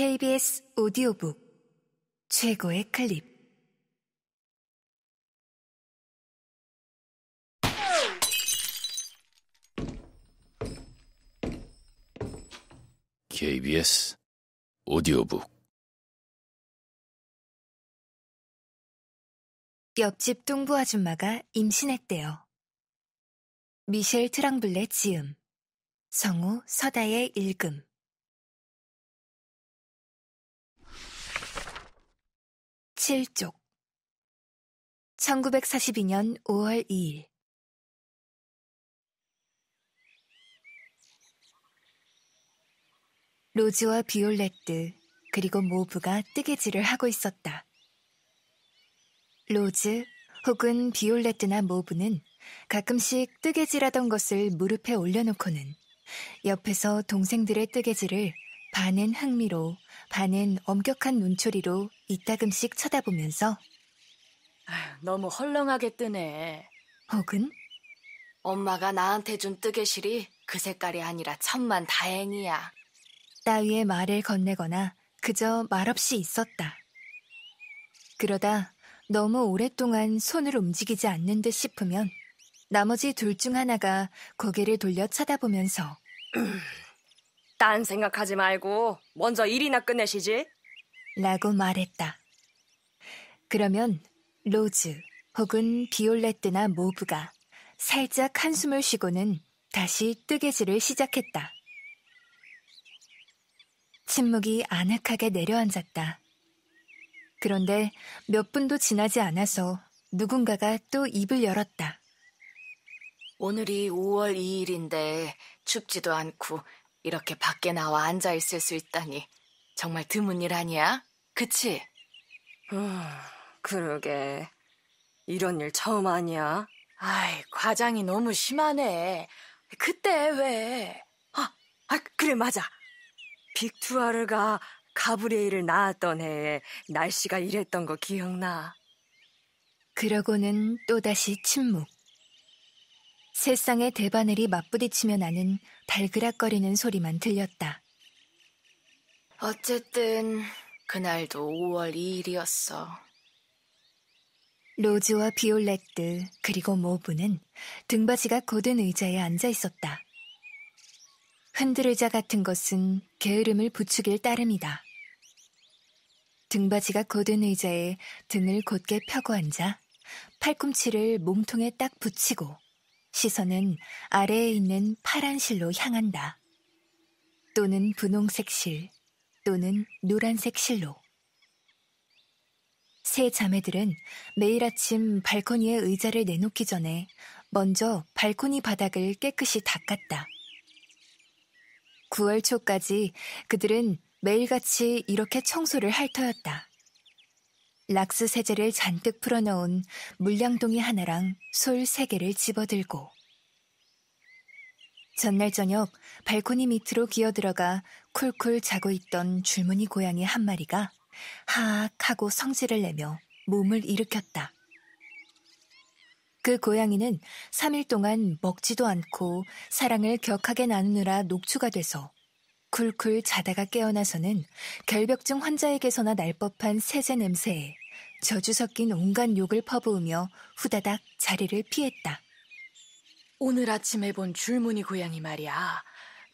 KBS 오디오북 최고의 클립 KBS 오디오북 옆집 동부 아줌마가 임신했대요. 미셸 트랑블렛 지음 성우 서다의 읽음 7쪽 1942년 5월 2일 로즈와 비올레트 그리고 모브가 뜨개질을 하고 있었다. 로즈 혹은 비올레트나 모브는 가끔씩 뜨개질하던 것을 무릎에 올려놓고는 옆에서 동생들의 뜨개질을 반은 흥미로 반은 엄격한 눈초리로 이따금씩 쳐다보면서 너무 헐렁하게 뜨네. 혹은 엄마가 나한테 준 뜨개실이 그 색깔이 아니라 천만 다행이야. 따위의 말을 건네거나 그저 말없이 있었다. 그러다 너무 오랫동안 손을 움직이지 않는 듯 싶으면 나머지 둘 중 하나가 고개를 돌려 쳐다보면서 딴 생각하지 말고 먼저 일이나 끝내시지. 라고 말했다. 그러면 로즈 혹은 비올렛트나 모브가 살짝 한숨을 쉬고는 다시 뜨개질을 시작했다. 침묵이 아늑하게 내려앉았다. 그런데 몇 분도 지나지 않아서 누군가가 또 입을 열었다. 오늘이 5월 2일인데 춥지도 않고 이렇게 밖에 나와 앉아 있을 수 있다니 정말 드문 일 아니야? 그치? 음, 그러게. 이런 일 처음 아니야? 아이, 과장이 너무 심하네. 그때 왜? 아, 아 그래 맞아. 빅투아르가 가브리엘을 낳았던 해에 날씨가 이랬던 거 기억나. 그러고는 또다시 침묵. 세상의 대바늘이 맞부딪히며 나는 발그락거리는 소리만 들렸다. 어쨌든 그날도 5월 2일이었어. 로즈와 비올렛트 그리고 모브는 등받이가 곧은 의자에 앉아 있었다. 흔들의자 같은 것은 게으름을 부추길 따름이다. 등받이가 곧은 의자에 등을 곧게 펴고 앉아 팔꿈치를 몸통에 딱 붙이고 시선은 아래에 있는 파란 실로 향한다. 또는 분홍색 실, 또는 노란색 실로. 세 자매들은 매일 아침 발코니에 의자를 내놓기 전에 먼저 발코니 바닥을 깨끗이 닦았다. 9월 초까지 그들은 매일같이 이렇게 청소를 핥어였다 락스 세제를 잔뜩 풀어넣은 물량동이 하나랑 솔 세 개를 집어들고 전날 저녁 발코니 밑으로 기어들어가 쿨쿨 자고 있던 줄무늬 고양이 한 마리가 하악 하고 성질을 내며 몸을 일으켰다. 그 고양이는 3일 동안 먹지도 않고 사랑을 격하게 나누느라 녹초가 돼서 쿨쿨 자다가 깨어나서는 결벽증 환자에게서나 날 법한 세제 냄새에 저주 섞인 온갖 욕을 퍼부으며 후다닥 자리를 피했다. 오늘 아침에 본 줄무늬 고양이 말이야.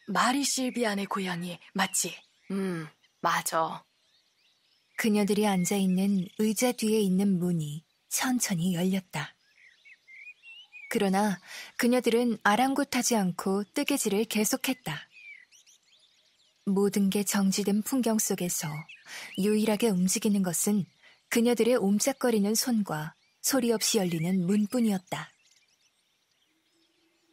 마리 실비안의 고양이 맞지? 음, 맞아. 그녀들이 앉아있는 의자 뒤에 있는 문이 천천히 열렸다. 그러나 그녀들은 아랑곳하지 않고 뜨개질을 계속했다. 모든 게 정지된 풍경 속에서 유일하게 움직이는 것은 그녀들의 옴짝거리는 손과 소리 없이 열리는 문뿐이었다.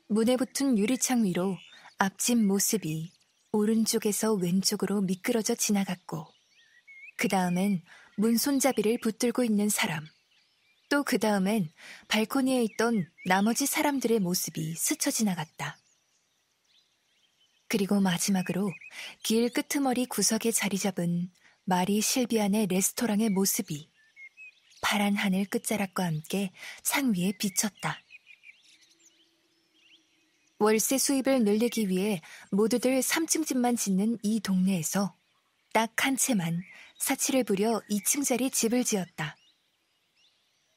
문에 붙은 유리창 위로 앞집 모습이 오른쪽에서 왼쪽으로 미끄러져 지나갔고, 그 다음엔 문 손잡이를 붙들고 있는 사람, 또 그 다음엔 발코니에 있던 나머지 사람들의 모습이 스쳐 지나갔다. 그리고 마지막으로 길 끄트머리 구석에 자리 잡은 마리 실비안의 레스토랑의 모습이 파란 하늘 끝자락과 함께 상 위에 비쳤다. 월세 수입을 늘리기 위해 모두들 3층 집만 짓는 이 동네에서 딱 한 채만 사치를 부려 2층짜리 집을 지었다.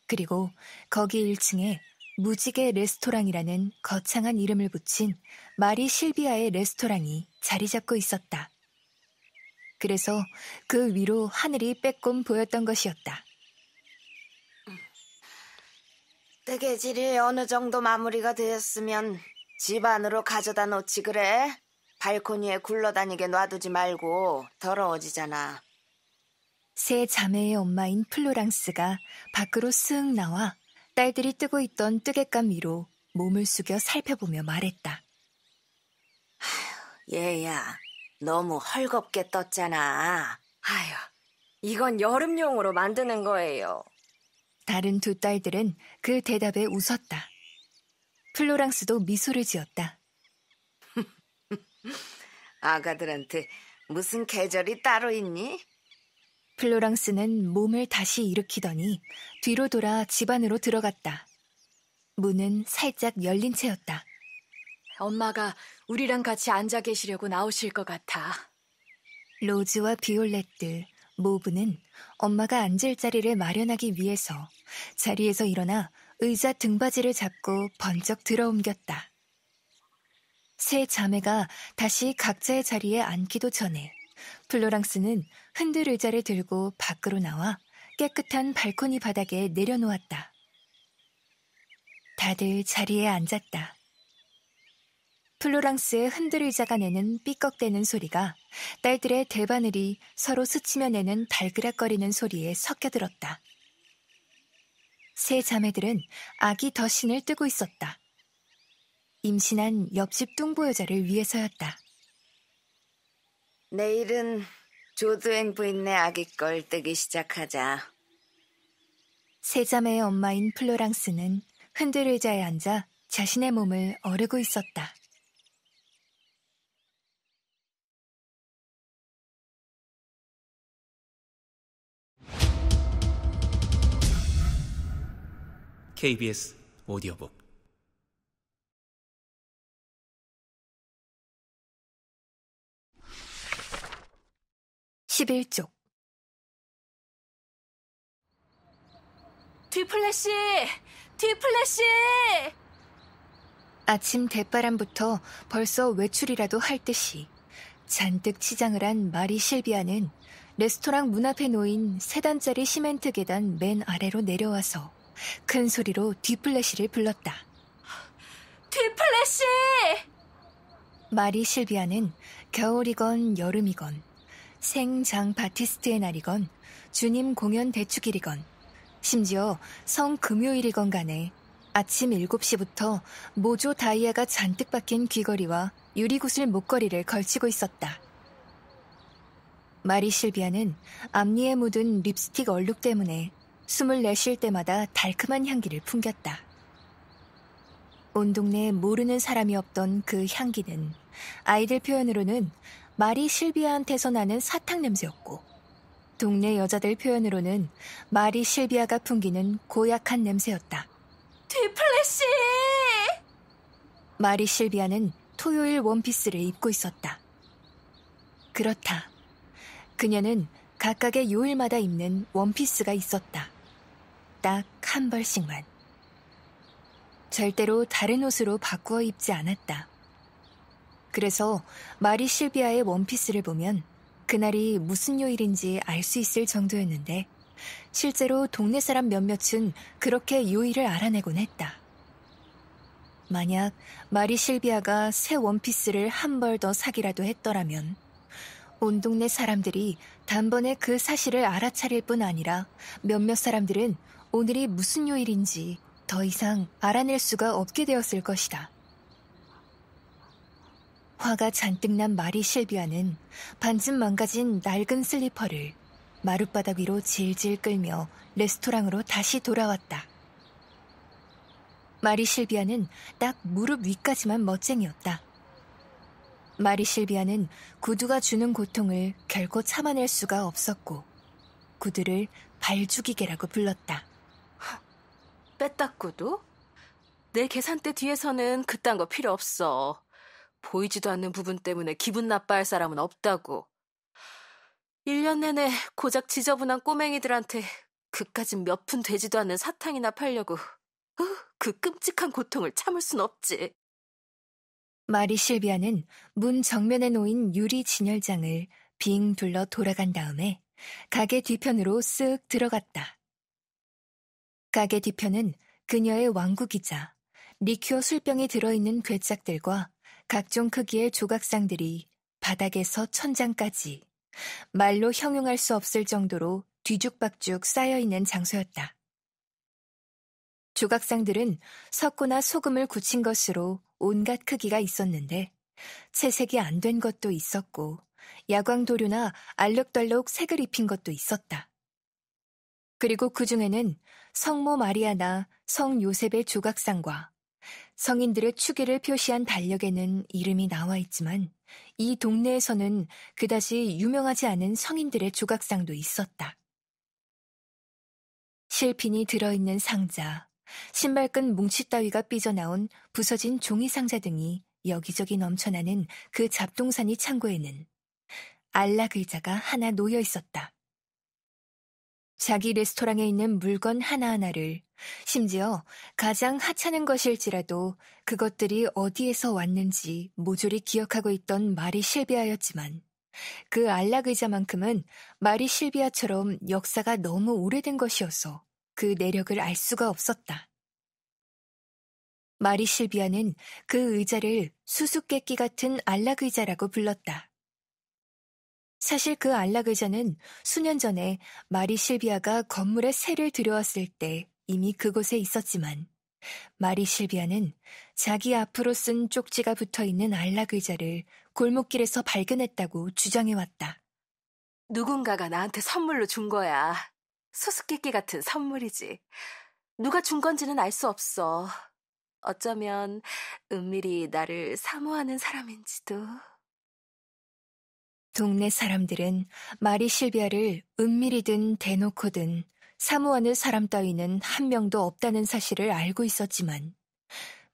그리고 거기 1층에 무지개 레스토랑이라는 거창한 이름을 붙인 마리 실비아의 레스토랑이 자리 잡고 있었다. 그래서 그 위로 하늘이 빼꼼 보였던 것이었다. 뜨개질이 어느 정도 마무리가 되었으면 집 안으로 가져다 놓지 그래? 발코니에 굴러다니게 놔두지 말고 더러워지잖아. 세 자매의 엄마인 플로랑스가 밖으로 쓱 나와 딸들이 뜨고 있던 뜨개감 위로 몸을 숙여 살펴보며 말했다. 아휴, 얘야, 너무 헐겁게 떴잖아. 아휴, 이건 여름용으로 만드는 거예요. 다른 두 딸들은 그 대답에 웃었다. 플로랑스도 미소를 지었다. 아가들한테 무슨 계절이 따로 있니? 플로랑스는 몸을 다시 일으키더니 뒤로 돌아 집 안으로 들어갔다. 문은 살짝 열린 채였다. 엄마가 우리랑 같이 앉아 계시려고 나오실 것 같아. 로즈와 비올렛들, 모브는 엄마가 앉을 자리를 마련하기 위해서 자리에서 일어나 의자 등받이를 잡고 번쩍 들어옮겼다. 세 자매가 다시 각자의 자리에 앉기도 전에 플로랑스는 흔들 의자를 들고 밖으로 나와 깨끗한 발코니 바닥에 내려놓았다. 다들 자리에 앉았다. 플로랑스의 흔들 의자가 내는 삐걱대는 소리가 딸들의 대바늘이 서로 스치며 내는 달그락거리는 소리에 섞여들었다. 세 자매들은 아기 더신을 뜨고 있었다. 임신한 옆집 뚱보 여자를 위해서였다. 내일은 조두행 부인네 아기 걸 뜨기 시작하자. 세자매의 엄마인 플로랑스는 흔들 의자에 앉아 자신의 몸을 어르고 있었다. KBS 오디오북 11쪽 뒤플래시! 뒤플래시! 아침 대바람부터 벌써 외출이라도 할 듯이 잔뜩 치장을 한 마리 실비아는 레스토랑 문 앞에 놓인 세단짜리 시멘트 계단 맨 아래로 내려와서 큰 소리로 뒤플래시를 불렀다. 뒤플래시! 마리 실비아는 겨울이건 여름이건 생장 바티스트의 날이건 주님 공연 대축일이건 심지어 성 금요일이건 간에 아침 7시부터 모조 다이아가 잔뜩 박힌 귀걸이와 유리구슬 목걸이를 걸치고 있었다. 마리 실비아는 앞니에 묻은 립스틱 얼룩 때문에 숨을 내쉴 때마다 달큼한 향기를 풍겼다. 온 동네에 모르는 사람이 없던 그 향기는 아이들 표현으로는 말이 실비아한테서 나는 사탕 냄새였고 동네 여자들 표현으로는 말이 실비아가 풍기는 고약한 냄새였다. 되플래시! 마리 실비아는 토요일 원피스를 입고 있었다. 그렇다. 그녀는 각각의 요일마다 입는 원피스가 있었다. 딱 한 벌씩만. 절대로 다른 옷으로 바꾸어 입지 않았다. 그래서 마리 실비아의 원피스를 보면 그날이 무슨 요일인지 알 수 있을 정도였는데 실제로 동네 사람 몇몇은 그렇게 요일을 알아내곤 했다. 만약 마리 실비아가 새 원피스를 한 벌 더 사기라도 했더라면 온 동네 사람들이 단번에 그 사실을 알아차릴 뿐 아니라 몇몇 사람들은 오늘이 무슨 요일인지 더 이상 알아낼 수가 없게 되었을 것이다. 화가 잔뜩 난 마리 실비아는 반쯤 망가진 낡은 슬리퍼를 마룻바닥 위로 질질 끌며 레스토랑으로 다시 돌아왔다. 마리 실비아는 딱 무릎 위까지만 멋쟁이였다. 마리 실비아는 구두가 주는 고통을 결코 참아낼 수가 없었고 구두를 발죽이개라고 불렀다. 빼딱 구두? 내 계산대 뒤에서는 그딴 거 필요 없어. 보이지도 않는 부분 때문에 기분 나빠할 사람은 없다고. 1년 내내 고작 지저분한 꼬맹이들한테 그까진 몇 푼 되지도 않는 사탕이나 팔려고 그 끔찍한 고통을 참을 순 없지. 마리 실비아는 문 정면에 놓인 유리 진열장을 빙 둘러 돌아간 다음에 가게 뒤편으로 쓱 들어갔다. 가게 뒤편은 그녀의 왕국이자 리큐어 술병이 들어있는 괴짝들과 각종 크기의 조각상들이 바닥에서 천장까지 말로 형용할 수 없을 정도로 뒤죽박죽 쌓여있는 장소였다. 조각상들은 석고나 소금을 굳힌 것으로 온갖 크기가 있었는데 채색이 안 된 것도 있었고 야광도료나 알록달록 색을 입힌 것도 있었다. 그리고 그 중에는 성모 마리아나 성 요셉의 조각상과 성인들의 추계를 표시한 달력에는 이름이 나와 있지만 이 동네에서는 그다지 유명하지 않은 성인들의 조각상도 있었다. 실핀이 들어있는 상자, 신발끈 뭉치 따위가 삐져나온 부서진 종이 상자 등이 여기저기 넘쳐나는 그 잡동사니 창고에는 알라 글자가 하나 놓여 있었다. 자기 레스토랑에 있는 물건 하나하나를 심지어 가장 하찮은 것일지라도 그것들이 어디에서 왔는지 모조리 기억하고 있던 마리 실비아였지만 그 안락의자만큼은 마리 실비아처럼 역사가 너무 오래된 것이어서 그 내력을 알 수가 없었다. 마리 실비아는 그 의자를 수수께끼 같은 안락의자라고 불렀다. 사실 그 안락의자는 수년 전에 마리 실비아가 건물에 새를 들여왔을 때 이미 그곳에 있었지만 마리 실비아는 자기 앞으로 쓴 쪽지가 붙어 있는 안락 의자를 골목길에서 발견했다고 주장해왔다. 누군가가 나한테 선물로 준 거야. 수수께끼 같은 선물이지. 누가 준 건지는 알 수 없어. 어쩌면 은밀히 나를 사모하는 사람인지도. 동네 사람들은 마리 실비아를 은밀히든 대놓고든 사모하는 사람 따위는 한 명도 없다는 사실을 알고 있었지만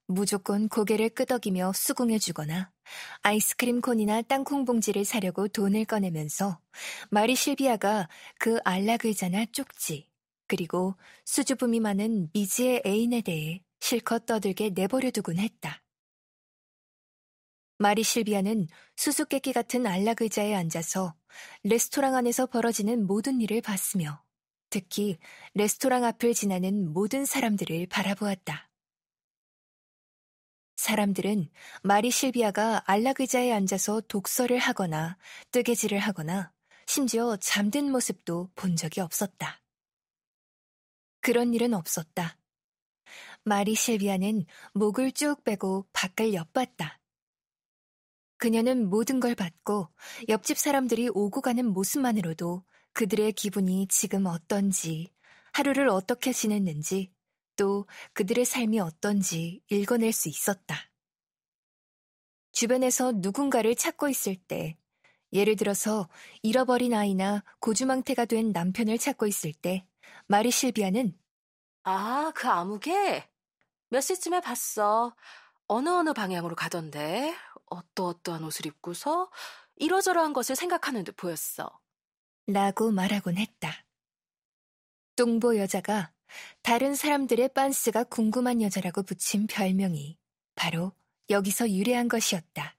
무조건 고개를 끄덕이며 수긍해주거나 아이스크림 콘이나 땅콩 봉지를 사려고 돈을 꺼내면서 마리 실비아가 그 안락 의자나 쪽지 그리고 수줍음이 많은 미지의 애인에 대해 실컷 떠들게 내버려두곤 했다. 마리 실비아는 수수께끼 같은 안락 의자에 앉아서 레스토랑 안에서 벌어지는 모든 일을 봤으며 특히 레스토랑 앞을 지나는 모든 사람들을 바라보았다. 사람들은 마리 실비아가 안락 의자에 앉아서 독서를 하거나 뜨개질을 하거나 심지어 잠든 모습도 본 적이 없었다. 그런 일은 없었다. 마리 실비아는 목을 쭉 빼고 밖을 엿봤다. 그녀는 모든 걸받고 옆집 사람들이 오고 가는 모습만으로도 그들의 기분이 지금 어떤지, 하루를 어떻게 지냈는지, 또 그들의 삶이 어떤지 읽어낼 수 있었다. 주변에서 누군가를 찾고 있을 때, 예를 들어서 잃어버린 아이나 고주망태가 된 남편을 찾고 있을 때, 마리 실비아는 아, 그 암흑에? 몇 시쯤에 봤어. 어느 어느 방향으로 가던데. 어떠어떠한 옷을 입고서 이러저러한 것을 생각하는 듯 보였어. 라고 말하곤 했다. 똥보 여자가 다른 사람들의 빤스가 궁금한 여자라고 붙인 별명이 바로 여기서 유래한 것이었다.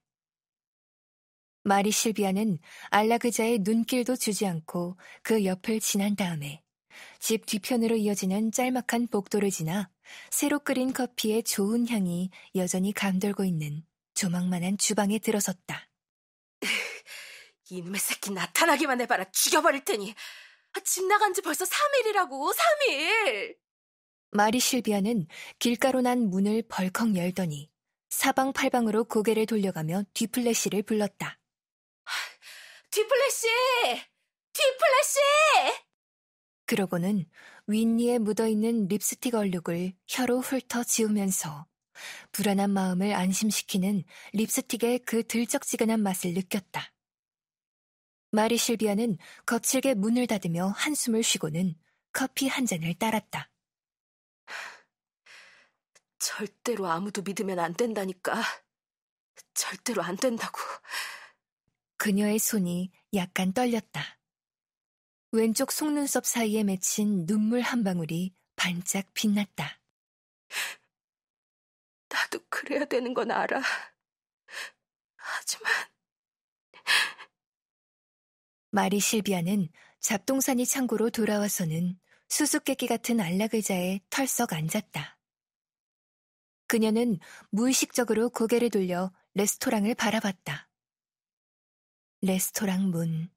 마리 실비아는 알라그자의 눈길도 주지 않고 그 옆을 지난 다음에 집 뒤편으로 이어지는 짤막한 복도를 지나 새로 끓인 커피의 좋은 향이 여전히 감돌고 있는 조망만한 주방에 들어섰다. 이놈의 새끼 나타나기만 해봐라 죽여버릴 테니 아, 집 나간 지 벌써 3일이라고 3일 마리 실비아는 길가로 난 문을 벌컥 열더니 사방팔방으로 고개를 돌려가며 뒤플래시를 불렀다 아, 뒤플래시! 뒤플래시! 그러고는 윗니에 묻어있는 립스틱 얼룩을 혀로 훑어 지우면서 불안한 마음을 안심시키는 립스틱의 그 들쩍지근한 맛을 느꼈다. 마리 실비아는 거칠게 문을 닫으며 한숨을 쉬고는 커피 한 잔을 따랐다. 절대로 아무도 믿으면 안 된다니까. 절대로 안 된다고. 그녀의 손이 약간 떨렸다. 왼쪽 속눈썹 사이에 맺힌 눈물 한 방울이 반짝 빛났다. 나도 그래야 되는 건 알아. 하지만 마리 실비아는 잡동사니 창고로 돌아와서는 수수께끼 같은 안락의자에 털썩 앉았다. 그녀는 무의식적으로 고개를 돌려 레스토랑을 바라봤다. 레스토랑 문.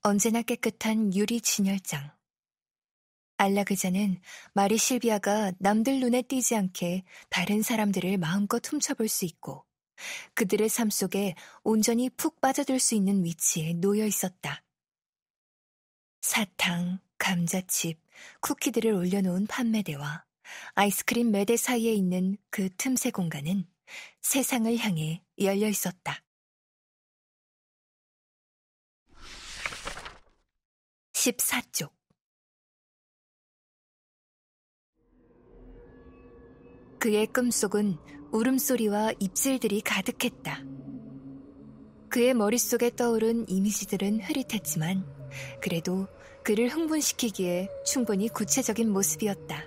언제나 깨끗한 유리 진열장. 안락의자는 마리 실비아가 남들 눈에 띄지 않게 다른 사람들을 마음껏 훔쳐볼 수 있고 그들의 삶 속에 온전히 푹 빠져들 수 있는 위치에 놓여 있었다. 사탕, 감자칩, 쿠키들을 올려놓은 판매대와 아이스크림 매대 사이에 있는 그 틈새 공간은 세상을 향해 열려 있었다. 14쪽 그의 꿈속은 울음소리와 입질들이 가득했다. 그의 머릿속에 떠오른 이미지들은 흐릿했지만 그래도 그를 흥분시키기에 충분히 구체적인 모습이었다.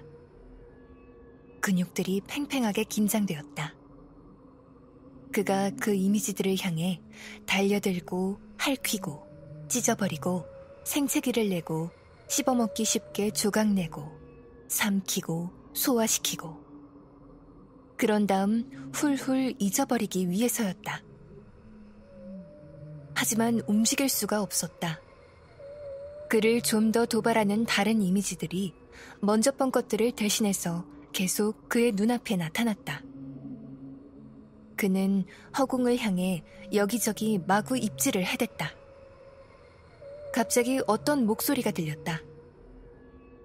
근육들이 팽팽하게 긴장되었다. 그가 그 이미지들을 향해 달려들고 할퀴고 찢어버리고 생채기를 내고 씹어먹기 쉽게 조각내고 삼키고 소화시키고 그런 다음 훌훌 잊어버리기 위해서였다. 하지만 움직일 수가 없었다. 그를 좀 더 도발하는 다른 이미지들이 먼저 번 것들을 대신해서 계속 그의 눈앞에 나타났다. 그는 허공을 향해 여기저기 마구 입질을 해댔다. 갑자기 어떤 목소리가 들렸다.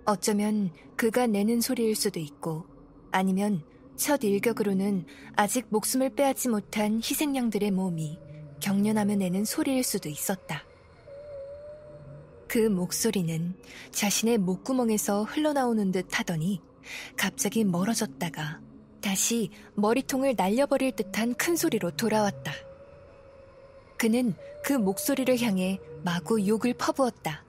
어쩌면 그가 내는 소리일 수도 있고 아니면 첫 일격으로는 아직 목숨을 빼앗지 못한 희생양들의 몸이 경련하며 내는 소리일 수도 있었다. 그 목소리는 자신의 목구멍에서 흘러나오는 듯 하더니 갑자기 멀어졌다가 다시 머리통을 날려버릴 듯한 큰 소리로 돌아왔다. 그는 그 목소리를 향해 마구 욕을 퍼부었다.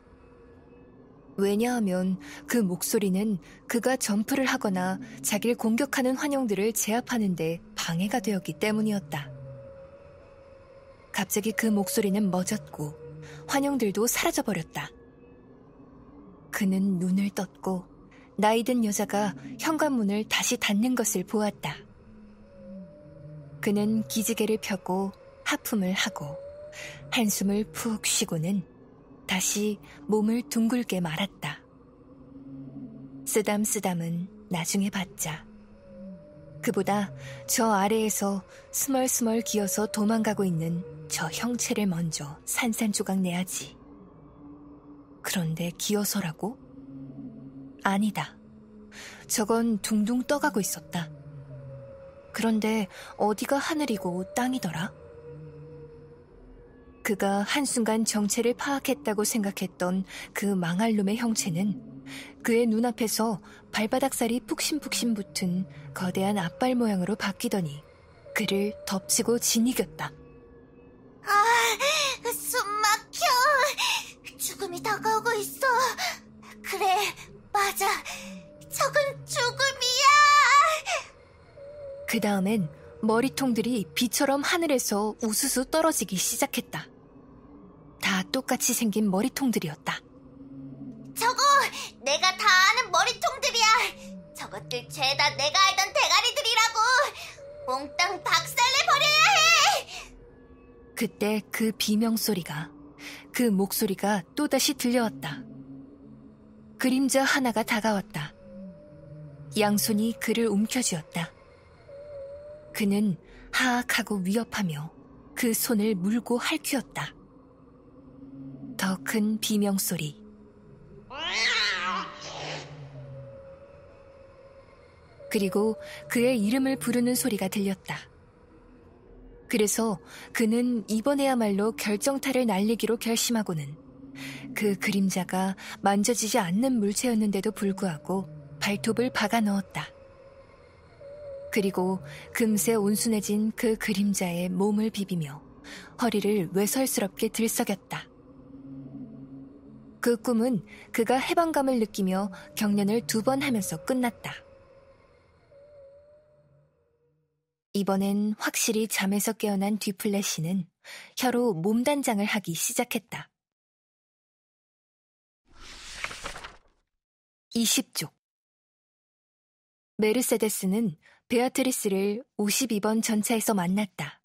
왜냐하면 그 목소리는 그가 점프를 하거나 자기를 공격하는 환영들을 제압하는데 방해가 되었기 때문이었다. 갑자기 그 목소리는 멎었고 환영들도 사라져버렸다. 그는 눈을 떴고 나이 든 여자가 현관문을 다시 닫는 것을 보았다. 그는 기지개를 펴고 하품을 하고 한숨을 푹 쉬고는 다시 몸을 둥글게 말았다. 쓰담쓰담은 나중에 봤자. 그보다 저 아래에서 스멀스멀 기어서 도망가고 있는 저 형체를 먼저 산산조각 내야지. 그런데 기어서라고? 아니다. 저건 둥둥 떠가고 있었다. 그런데 어디가 하늘이고 땅이더라? 그가 한순간 정체를 파악했다고 생각했던 그 망할 놈의 형체는 그의 눈앞에서 발바닥살이 푹신푹신 붙은 거대한 앞발 모양으로 바뀌더니 그를 덮치고 진이겼다. 아, 숨 막혀. 죽음이 다가오고 있어. 그래, 맞아. 저건 죽음이야. 그 다음엔 머리통들이 비처럼 하늘에서 우수수 떨어지기 시작했다. 다 똑같이 생긴 머리통들이었다. 저거 내가 다 아는 머리통들이야. 저것들 죄다 내가 알던 대가리들이라고. 몽땅 박살내 버려야 해. 그때 그 비명 소리가 그 목소리가 또다시 들려왔다. 그림자 하나가 다가왔다. 양손이 그를 움켜쥐었다. 그는 하악하고 위협하며 그 손을 물고 할퀴었다. 더큰 비명 소리. 그리고 그의 이름을 부르는 소리가 들렸다. 그래서 그는 이번에야말로 결정타를 날리기로 결심하고는 그 그림자가 만져지지 않는 물체였는데도 불구하고 발톱을 박아 넣었다. 그리고 금세 온순해진 그 그림자의 몸을 비비며 허리를 외설스럽게 들썩였다. 그 꿈은 그가 해방감을 느끼며 경련을 두 번 하면서 끝났다. 이번엔 확실히 잠에서 깨어난 뒤플래시는 혀로 몸단장을 하기 시작했다. 20쪽 메르세데스는 베아트리스를 52번 전차에서 만났다.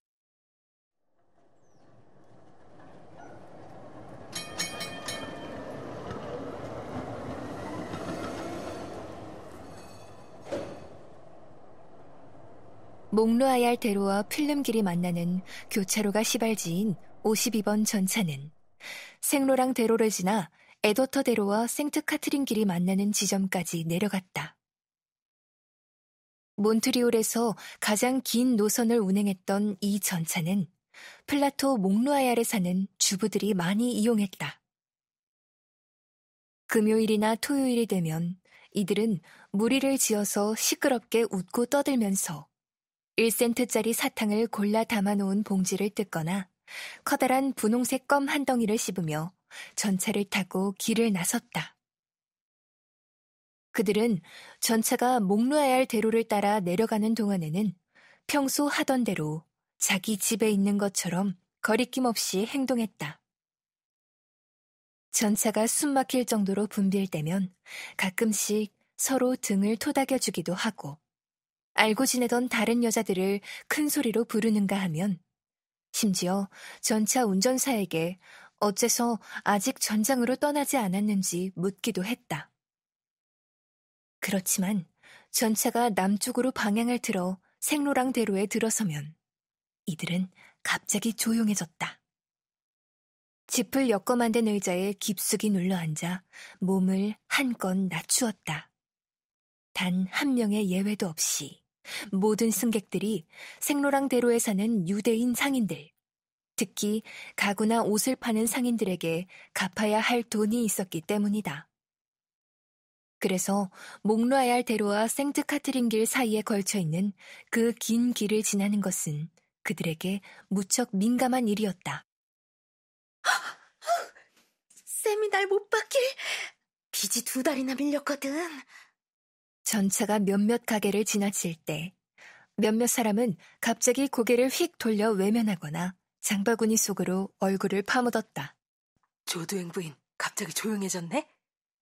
목로아얄 대로와 필름길이 만나는 교차로가 시발지인 52번 전차는 생로랑 대로를 지나 에도터 대로와 생트 카트린 길이 만나는 지점까지 내려갔다. 몬트리올에서 가장 긴 노선을 운행했던 이 전차는 플라토 목루아얄에 사는 주부들이 많이 이용했다. 금요일이나 토요일이 되면 이들은 무리를 지어서 시끄럽게 웃고 떠들면서 1센트짜리 사탕을 골라 담아놓은 봉지를 뜯거나 커다란 분홍색 껌 한 덩이를 씹으며 전차를 타고 길을 나섰다. 그들은 전차가 목루아야할 대로를 따라 내려가는 동안에는 평소 하던 대로 자기 집에 있는 것처럼 거리낌 없이 행동했다. 전차가 숨막힐 정도로 붐빌 때면 가끔씩 서로 등을 토닥여주기도 하고 알고 지내던 다른 여자들을 큰 소리로 부르는가 하면 심지어 전차 운전사에게 어째서 아직 전장으로 떠나지 않았는지 묻기도 했다. 그렇지만 전차가 남쪽으로 방향을 틀어 생로랑 대로에 들어서면 이들은 갑자기 조용해졌다. 짚을 엮어 만든 의자에 깊숙이 눌러앉아 몸을 한껏 낮추었다. 단 한 명의 예외도 없이. 모든 승객들이 생로랑 대로에 사는 유대인 상인들, 특히 가구나 옷을 파는 상인들에게 갚아야 할 돈이 있었기 때문이다. 그래서 목로아얄 대로와 생트 카트린 길 사이에 걸쳐 있는 그 긴 길을 지나는 것은 그들에게 무척 민감한 일이었다. 아, 아, 쌤이 날 못 받길 빚이 두 달이나 밀렸거든. 전차가 몇몇 가게를 지나칠 때 몇몇 사람은 갑자기 고개를 휙 돌려 외면하거나 장바구니 속으로 얼굴을 파묻었다. 조두행 부인, 갑자기 조용해졌네?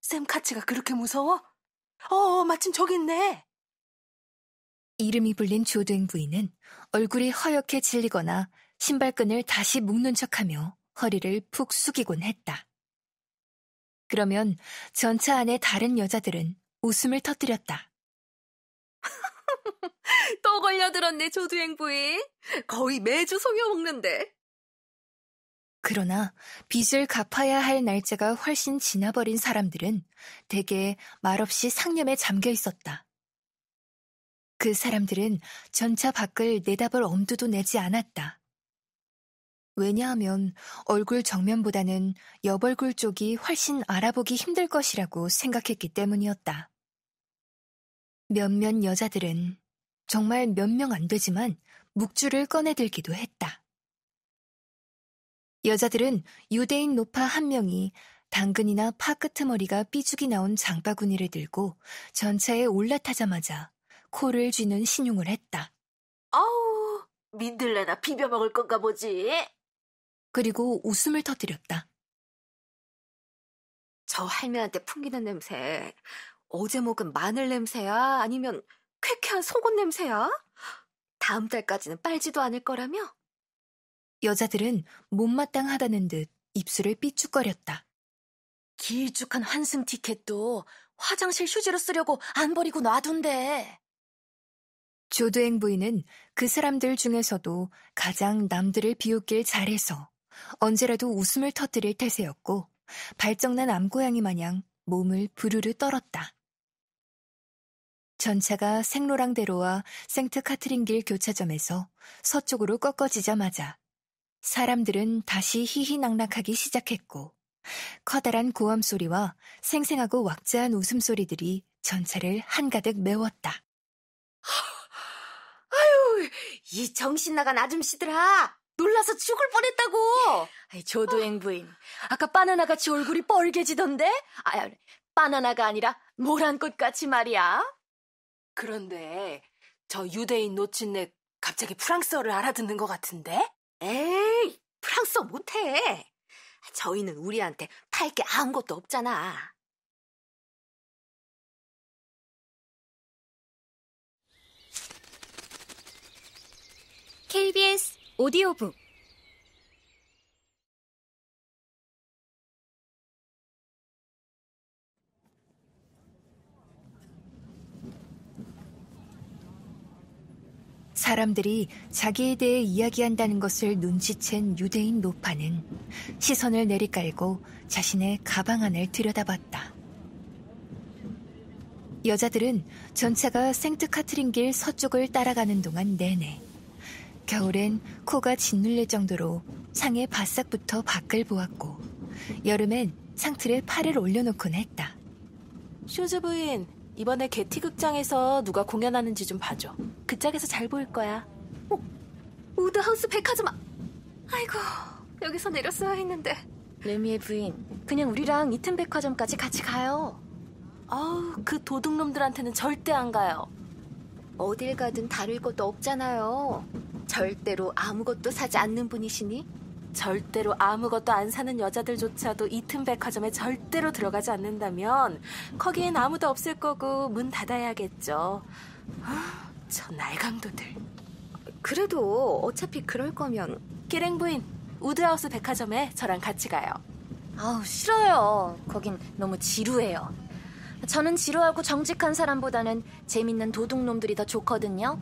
샘 카츠가 그렇게 무서워? 어, 어, 마침 저기 있네. 이름이 불린 조두행 부인은 얼굴이 허옇게 질리거나 신발끈을 다시 묶는 척하며 허리를 푹 숙이곤 했다. 그러면 전차 안에 다른 여자들은 웃음을 터뜨렸다. 또 걸려들었네, 조두행부이 거의 매주 속여먹는데 그러나 빚을 갚아야 할 날짜가 훨씬 지나버린 사람들은 대개 말없이 상념에 잠겨 있었다. 그 사람들은 전차 밖을 내다볼 엄두도 내지 않았다. 왜냐하면 얼굴 정면보다는 옆얼굴 쪽이 훨씬 알아보기 힘들 것이라고 생각했기 때문이었다. 몇몇 여자들은 정말 몇 명 안 되지만 묵주를 꺼내들기도 했다. 여자들은 유대인 노파 한 명이 당근이나 파 끄트머리가 삐죽이 나온 장바구니를 들고 전차에 올라타자마자 코를 쥐는 신용을 했다. 아우, 민들레나 비벼 먹을 건가 보지. 그리고 웃음을 터뜨렸다. 저 할매한테 풍기는 냄새 어제 먹은 마늘 냄새야? 아니면 쾌쾌한 속옷 냄새야? 다음 달까지는 빨지도 않을 거라며? 여자들은 못마땅하다는 듯 입술을 삐죽거렸다. 길쭉한 환승 티켓도 화장실 휴지로 쓰려고 안 버리고 놔둔대. 조두행 부인은 그 사람들 중에서도 가장 남들을 비웃길 잘해서 언제라도 웃음을 터뜨릴 태세였고 발정난 암고양이 마냥 몸을 부르르 떨었다. 전차가 생로랑대로와 생트 카트린길 교차점에서 서쪽으로 꺾어지자마자 사람들은 다시 희희낙낙하기 시작했고 커다란 고함 소리와 생생하고 왁자한 웃음소리들이 전차를 한가득 메웠다. 아유, 이 정신 나간 아줌씨들아! 놀라서 죽을 뻔했다고! 아이, 저도 앵부인 아까 바나나 같이 얼굴이 뻘개지던데? 아, 바나나가 아니라 모란 꽃같이 말이야. 그런데 저 유대인 노친네 갑자기 프랑스어를 알아듣는 것 같은데? 에이, 프랑스어 못해. 저희는 우리한테 팔 게 아무것도 없잖아. KBS 오디오북 사람들이 자기에 대해 이야기한다는 것을 눈치챈 유대인 노파는 시선을 내리깔고 자신의 가방 안을 들여다봤다. 여자들은 전차가 생트 카트린길 서쪽을 따라가는 동안 내내 겨울엔 코가 짓눌릴 정도로 상에 바싹부터 밖을 보았고 여름엔 상틀에 팔을 올려놓곤 했다. 쇼즈 부인, 이번에 개티 극장에서 누가 공연하는지 좀 봐줘. 그 짝에서 잘 보일 거야. 오, 어, 우드하우스 백화점 아... 아이고 여기서 내렸어야 했는데. 레미의 부인, 그냥 우리랑 이튼 백화점까지 같이 가요. 아우, 그 도둑놈들한테는 절대 안 가요. 어딜 가든 다를 것도 없잖아요. 절대로 아무것도 사지 않는 분이시니 절대로 아무것도 안 사는 여자들조차도 이틈 백화점에 절대로 들어가지 않는다면 거기엔 아무도 없을 거고 문 닫아야겠죠. 저 날강도들. 그래도 어차피 그럴 거면 기랭 부인 우드하우스 백화점에 저랑 같이 가요. 아우 싫어요. 거긴 너무 지루해요. 저는 지루하고 정직한 사람보다는 재밌는 도둑놈들이 더 좋거든요.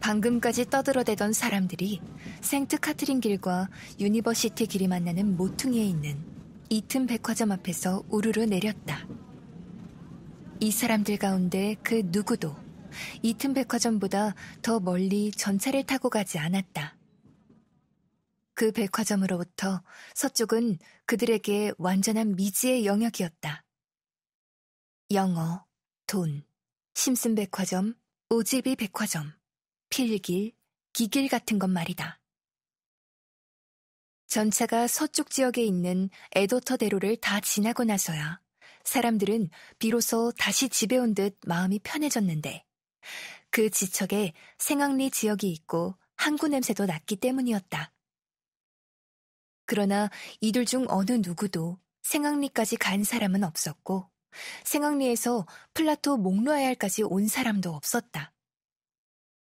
방금까지 떠들어대던 사람들이 생트 카트린 길과 유니버시티 길이 만나는 모퉁이에 있는 이튼 백화점 앞에서 우르르 내렸다. 이 사람들 가운데 그 누구도 이튼 백화점보다 더 멀리 전차를 타고 가지 않았다. 그 백화점으로부터 서쪽은 그들에게 완전한 미지의 영역이었다. 영어, 돈, 심슨 백화점, 오지비 백화점. 필길, 기길 같은 것 말이다. 전차가 서쪽 지역에 있는 에도터 대로를 다 지나고 나서야 사람들은 비로소 다시 집에 온 듯 마음이 편해졌는데 그 지척에 생악리 지역이 있고 항구 냄새도 났기 때문이었다. 그러나 이들 중 어느 누구도 생악리까지 간 사람은 없었고 생악리에서 플라토 목로아얄까지 온 사람도 없었다.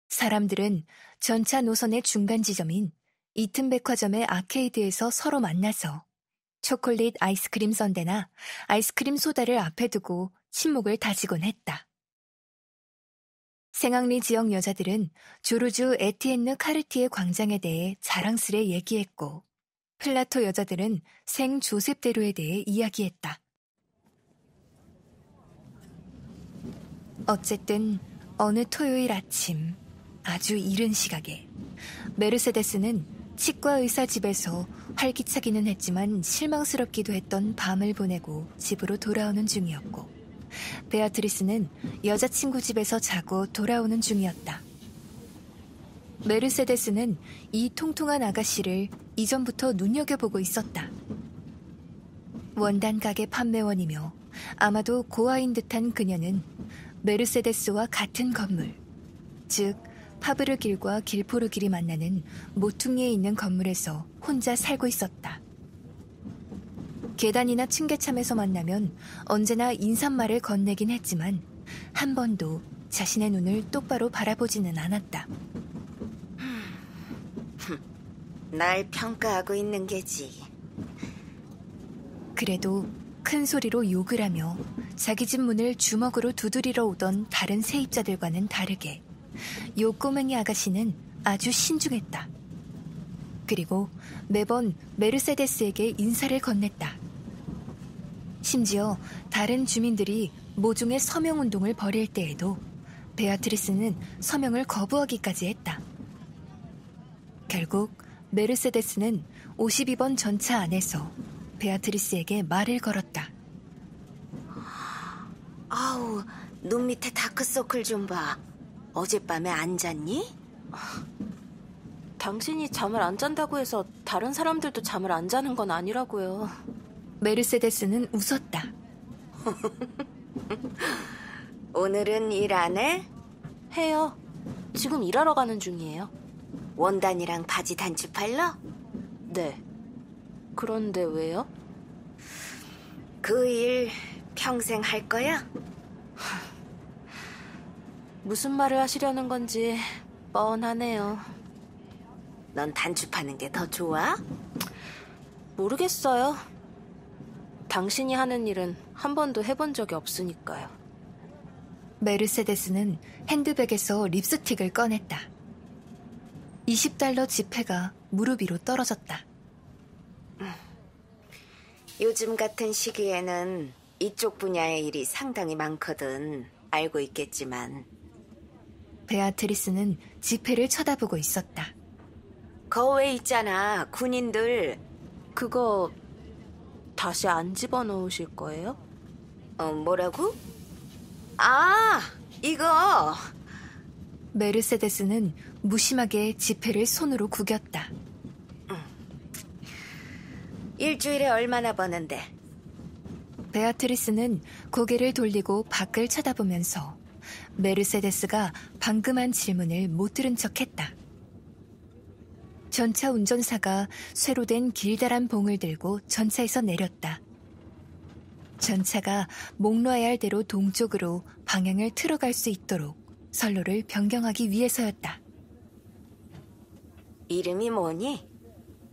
사람들은 전차 노선의 중간 지점인 이튼 백화점의 아케이드에서 서로 만나서 초콜릿 아이스크림 선대나 아이스크림 소다를 앞에 두고 침묵을 다지곤 했다. 생앙리 지역 여자들은 조르주 에티엔느 카르티의 광장에 대해 자랑스레 얘기했고, 플라토 여자들은 생 조셉대로에 대해 이야기했다. 어쨌든 어느 토요일 아침, 아주 이른 시각에 메르세데스는 치과 의사 집에서 활기차기는 했지만 실망스럽기도 했던 밤을 보내고 집으로 돌아오는 중이었고 베아트리스는 여자친구 집에서 자고 돌아오는 중이었다. 메르세데스는 이 통통한 아가씨를 이전부터 눈여겨보고 있었다. 원단 가게 판매원이며 아마도 고아인 듯한 그녀는 메르세데스와 같은 건물, 즉 파브르 길과 길포르 길이 만나는 모퉁이에 있는 건물에서 혼자 살고 있었다. 계단이나 층계참에서 만나면 언제나 인사말을 건네긴 했지만 한 번도 자신의 눈을 똑바로 바라보지는 않았다. 날 평가하고 있는 게지. 그래도 큰 소리로 욕을 하며 자기 집 문을 주먹으로 두드리러 오던 다른 세입자들과는 다르게 요 꼬맹이 아가씨는 아주 신중했다. 그리고 매번 메르세데스에게 인사를 건넸다. 심지어 다른 주민들이 모종의 서명 운동을 벌일 때에도 베아트리스는 서명을 거부하기까지 했다. 결국 메르세데스는 52번 전차 안에서 베아트리스에게 말을 걸었다. 아우, 눈 밑에 다크서클 좀 봐. 어젯밤에 안 잤니? 당신이 잠을 안 잔다고 해서 다른 사람들도 잠을 안 자는 건 아니라고요. 메르세데스는 웃었다. 오늘은 일 안 해? 해요. 지금 일하러 가는 중이에요. 원단이랑 바지 단추 팔러? 네. 그런데 왜요? 그 일 평생 할 거야? 무슨 말을 하시려는 건지 뻔하네요. 넌 단축하는 게 더 좋아? 모르겠어요. 당신이 하는 일은 한 번도 해본 적이 없으니까요. 메르세데스는 핸드백에서 립스틱을 꺼냈다. 20달러 지폐가 무릎 위로 떨어졌다. 요즘 같은 시기에는 이쪽 분야의 일이 상당히 많거든. 알고 있겠지만 베아트리스는 지폐를 쳐다보고 있었다. 거에 있잖아, 군인들. 그거 다시 안 집어넣으실 거예요? 어, 뭐라고? 아, 이거. 메르세데스는 무심하게 지폐를 손으로 구겼다. 일주일에 얼마나 버는데? 베아트리스는 고개를 돌리고 밖을 쳐다보면서 메르세데스가 방금 한 질문을 못 들은 척 했다. 전차 운전사가 쇠로 된 길다란 봉을 들고 전차에서 내렸다. 전차가 목로할대로 동쪽으로 방향을 틀어갈 수 있도록 선로를 변경하기 위해서였다. 이름이 뭐니?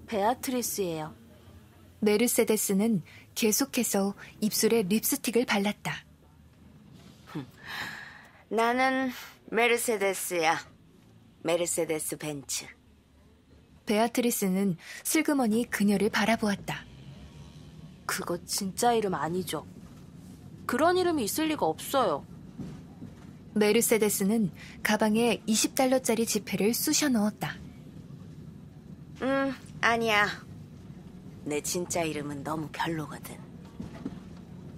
베아트리스예요. 메르세데스는 계속해서 입술에 립스틱을 발랐다. 나는 메르세데스야. 메르세데스 벤츠. 베아트리스는 슬그머니 그녀를 바라보았다. 그거 진짜 이름 아니죠? 그런 이름이 있을 리가 없어요. 메르세데스는 가방에 20달러짜리 지폐를 쑤셔 넣었다. 음, 아니야. 내 진짜 이름은 너무 별로거든.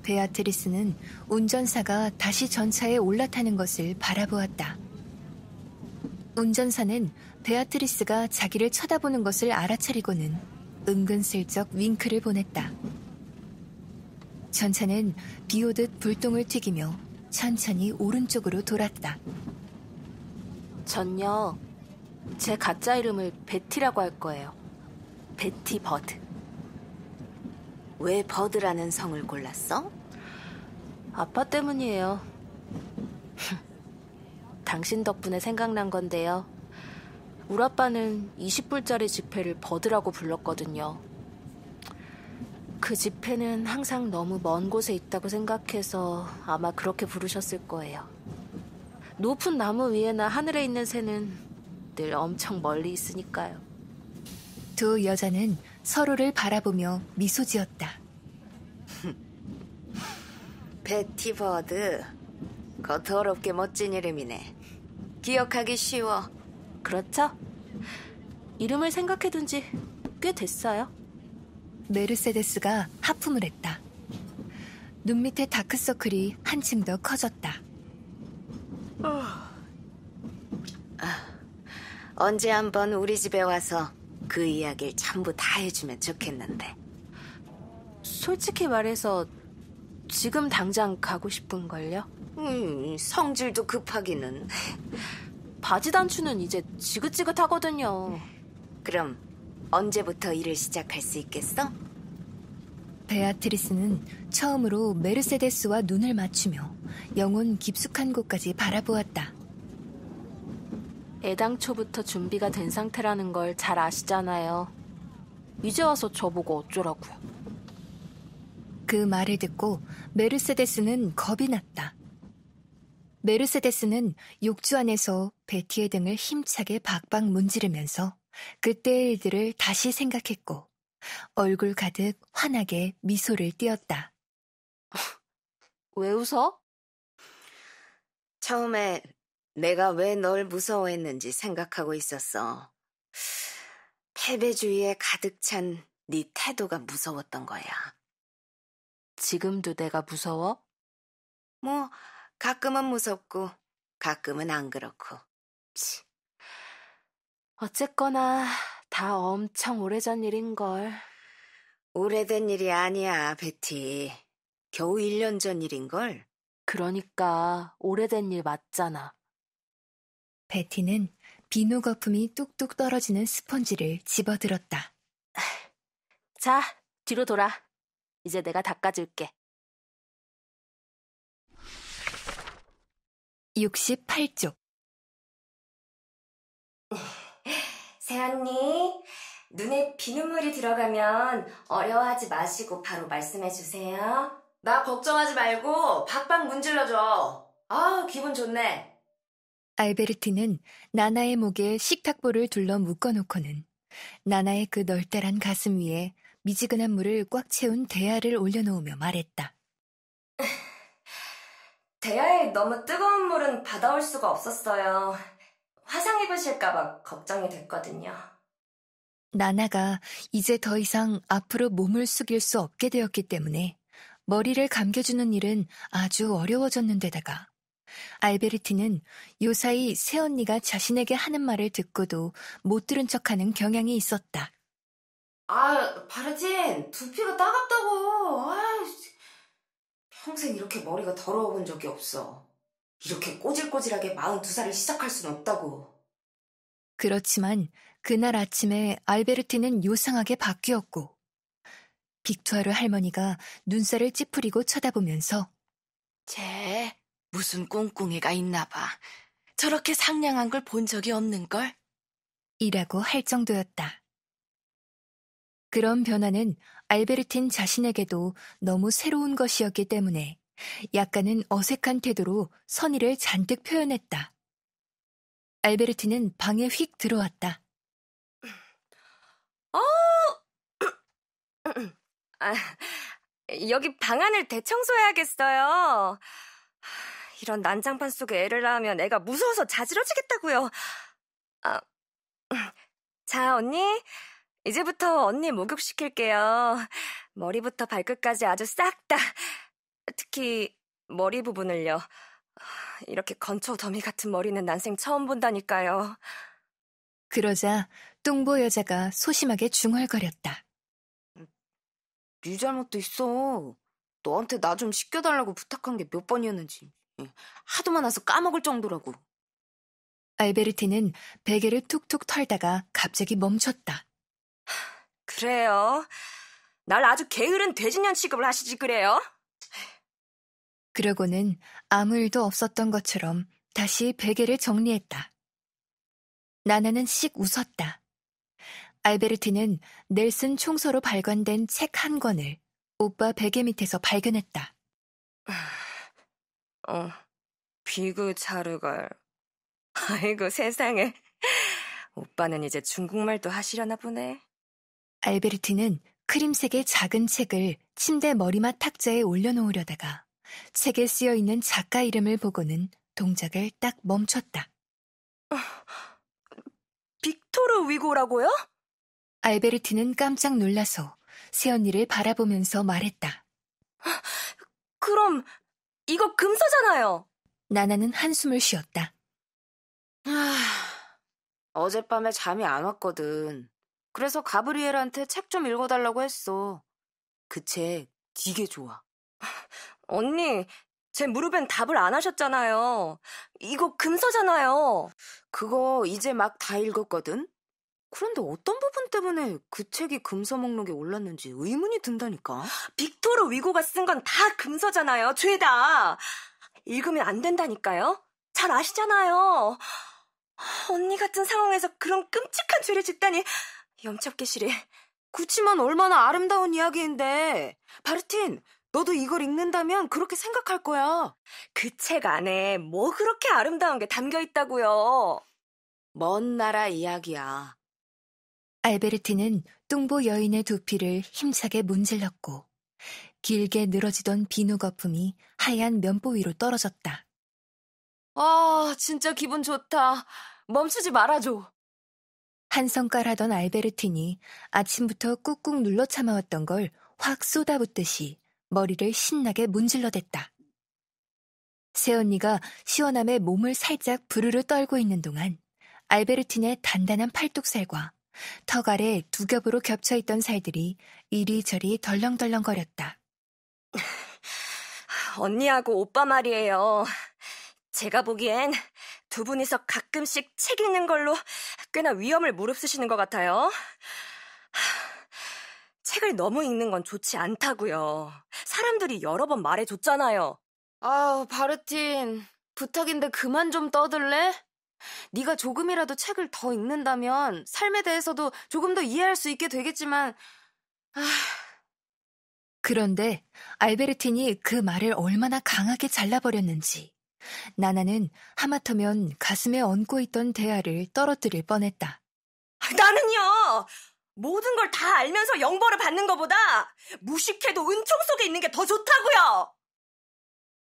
베아트리스는 운전사가 다시 전차에 올라타는 것을 바라보았다. 운전사는 베아트리스가 자기를 쳐다보는 것을 알아차리고는 은근슬쩍 윙크를 보냈다. 전차는 비 오듯 불똥을 튀기며 천천히 오른쪽으로 돌았다. 전요, 제 가짜 이름을 베티라고 할 거예요. 베티 버드. 왜 버드라는 성을 골랐어? 아빠 때문이에요. 당신 덕분에 생각난 건데요. 우리 아빠는 20불짜리 지폐를 버드라고 불렀거든요. 그 지폐는 항상 너무 먼 곳에 있다고 생각해서 아마 그렇게 부르셨을 거예요. 높은 나무 위에나 하늘에 있는 새는 늘 엄청 멀리 있으니까요. 두 여자는 서로를 바라보며 미소 지었다. 베티버드. 거터럽게 멋진 이름이네. 기억하기 쉬워. 그렇죠? 이름을 생각해둔 지 꽤 됐어요. 메르세데스가 하품을 했다. 눈밑에 다크서클이 한층 더 커졌다. 어... 아, 언제 한번 우리 집에 와서 그 이야기를 전부 다 해주면 좋겠는데. 솔직히 말해서 지금 당장 가고 싶은걸요? 음, 성질도 급하기는. 바지 단추는 이제 지긋지긋하거든요. 그럼 언제부터 일을 시작할 수 있겠어? 베아트리스는 처음으로 메르세데스와 눈을 맞추며 영혼 깊숙한 곳까지 바라보았다. 애당초부터 준비가 된 상태라는 걸 잘 아시잖아요. 이제 와서 저보고 어쩌라고요. 그 말을 듣고 메르세데스는 겁이 났다. 메르세데스는 욕조 안에서 베티의 등을 힘차게 박박 문지르면서 그때의 일들을 다시 생각했고 얼굴 가득 환하게 미소를 띄었다. 왜 웃어? 처음에 내가 왜 널 무서워했는지 생각하고 있었어. 패배주의에 가득 찬 네 태도가 무서웠던 거야. 지금도 내가 무서워? 뭐, 가끔은 무섭고, 가끔은 안 그렇고. 치. 어쨌거나, 다 엄청 오래전 일인걸. 오래된 일이 아니야, 베티. 겨우 1년 전 일인걸. 그러니까, 오래된 일 맞잖아. 베티는 비누 거품이 뚝뚝 떨어지는 스펀지를 집어들었다. 자, 뒤로 돌아. 이제 내가 닦아줄게. 68쪽 세언니, 눈에 비눗물이 들어가면 어려워하지 마시고 바로 말씀해 주세요. 나 걱정하지 말고 박박 문질러줘. 아, 우 기분 좋네. 알베르트는 나나의 목에 식탁보를 둘러 묶어놓고는 나나의 그 널대란 가슴 위에 미지근한 물을 꽉 채운 대야를 올려놓으며 말했다. 대야에 너무 뜨거운 물은 받아올 수가 없었어요. 화상 입으실까봐 걱정이 됐거든요. 나나가 이제 더 이상 앞으로 몸을 숙일 수 없게 되었기 때문에 머리를 감겨주는 일은 아주 어려워졌는데다가 알베르티는 요사이 새언니가 자신에게 하는 말을 듣고도 못 들은 척하는 경향이 있었다. 아, 바르진 두피가 따갑다고. 아, 평생 이렇게 머리가 더러워 본 적이 없어. 이렇게 꼬질꼬질하게 42살을 시작할 순 없다고. 그렇지만 그날 아침에 알베르티는 요상하게 바뀌었고 빅투아르 할머니가 눈살을 찌푸리고 쳐다보면서 쟤 무슨 꿍꿍이가 있나 봐. 저렇게 상냥한 걸 본 적이 없는걸? 이라고 할 정도였다. 그런 변화는 알베르틴 자신에게도 너무 새로운 것이었기 때문에 약간은 어색한 태도로 선의를 잔뜩 표현했다. 알베르틴은 방에 휙 들어왔다. 어! 아, 여기 방 안을 대청소해야겠어요. 이런 난장판 속에 애를 낳으면 애가 무서워서 자지러지겠다고요. 아, 자, 언니. 이제부터 언니 목욕시킬게요. 머리부터 발끝까지 아주 싹 다. 특히 머리 부분을요. 이렇게 건초 더미 같은 머리는 난생 처음 본다니까요. 그러자 뚱보 여자가 소심하게 중얼거렸다. 음, 네 잘못도 있어. 너한테 나 좀 씻겨달라고 부탁한 게 몇 번이었는지 예, 하도 많아서 까먹을 정도라고. 알베르티는 베개를 툭툭 털다가 갑자기 멈췄다. 그래요. 날 아주 게으른 돼지년 취급을 하시지 그래요? 그러고는 아무 일도 없었던 것처럼 다시 베개를 정리했다. 나나는 씩 웃었다. 알베르티는 넬슨 총서로 발간된 책 한 권을 오빠 베개 밑에서 발견했다. 어, 비그 자르갈 아이고 세상에. 오빠는 이제 중국말도 하시려나 보네. 알베르트는 크림색의 작은 책을 침대 머리맡 탁자에 올려놓으려다가 책에 쓰여 있는 작가 이름을 보고는 동작을 딱 멈췄다. 아, 빅토르 위고라고요? 알베르트는 깜짝 놀라서 새언니를 바라보면서 말했다. 아, 그럼 이거 금서잖아요. 나나는 한숨을 쉬었다. 아, 어젯밤에 잠이 안 왔거든. 그래서 가브리엘한테 책 좀 읽어달라고 했어. 그 책 되게 좋아. 언니, 제 무릎엔 답을 안 하셨잖아요. 이거 금서잖아요. 그거 이제 막 다 읽었거든? 그런데 어떤 부분 때문에 그 책이 금서 목록에 올랐는지 의문이 든다니까. 빅토르 위고가 쓴 건 다 금서잖아요. 죄다. 읽으면 안 된다니까요. 잘 아시잖아요. 언니 같은 상황에서 그런 끔찍한 죄를 짓다니 염첩개실이구치만 얼마나 아름다운 이야기인데 바르틴 너도 이걸 읽는다면 그렇게 생각할 거야. 그 책 안에 뭐 그렇게 아름다운 게 담겨 있다고요. 먼 나라 이야기야. 알베르티는 뚱보 여인의 두피를 힘차게 문질렀고 길게 늘어지던 비누 거품이 하얀 면보 위로 떨어졌다. 아, 진짜 기분 좋다. 멈추지 말아줘. 한성깔하던 알베르틴이 아침부터 꾹꾹 눌러 참아왔던 걸 확 쏟아붓듯이 머리를 신나게 문질러댔다. 새언니가 시원함에 몸을 살짝 부르르 떨고 있는 동안 알베르틴의 단단한 팔뚝살과 턱 아래 두 겹으로 겹쳐있던 살들이 이리저리 덜렁덜렁거렸다. 언니하고 오빠 말이에요. 제가 보기엔 두 분이서 가끔씩 책 읽는 걸로 꽤나 위험을 무릅쓰시는 것 같아요. 책을 너무 읽는 건 좋지 않다고요. 사람들이 여러 번 말해줬잖아요. 아우, 바르틴. 부탁인데 그만 좀 떠들래? 네가 조금이라도 책을 더 읽는다면 삶에 대해서도 조금 더 이해할 수 있게 되겠지만 아... 그런데 알베르틴이 그 말을 얼마나 강하게 잘라버렸는지 나나는 하마터면 가슴에 얹고 있던 대야를 떨어뜨릴 뻔했다. 아, 나는요! 모든 걸 다 알면서 영벌을 받는 것보다 무식해도 은총 속에 있는 게 더 좋다고요.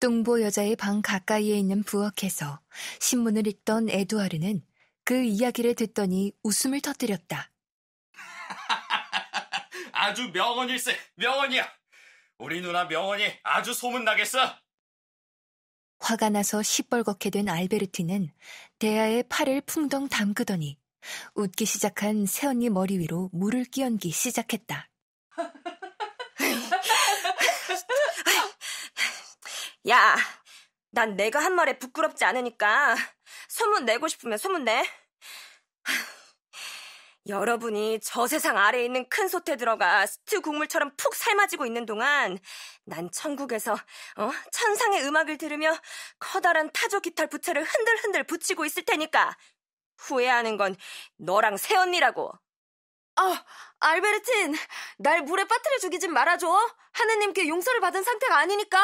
뚱보 여자의 방 가까이에 있는 부엌에서 신문을 읽던 에두아르는 그 이야기를 듣더니 웃음을 터뜨렸다. 아주 명언일세, 명언이야. 우리 누나 명언이 아주 소문나겠어. 화가 나서 시뻘겋게 된 알베르티는 대야의 팔을 풍덩 담그더니 웃기 시작한 새언니 머리 위로 물을 끼얹기 시작했다. 야, 난 내가 한 말에 부끄럽지 않으니까 소문 내고 싶으면 소문 내. 여러분이 저 세상 아래에 있는 큰 솥에 들어가 스튜 국물처럼 푹 삶아지고 있는 동안 난 천국에서 어? 천상의 음악을 들으며 커다란 타조 깃털 부채를 흔들흔들 붙이고 있을 테니까 후회하는 건 너랑 새언니라고 어, 알베르틴, 날 물에 빠뜨려 죽이진 말아줘. 하느님께 용서를 받은 상태가 아니니까.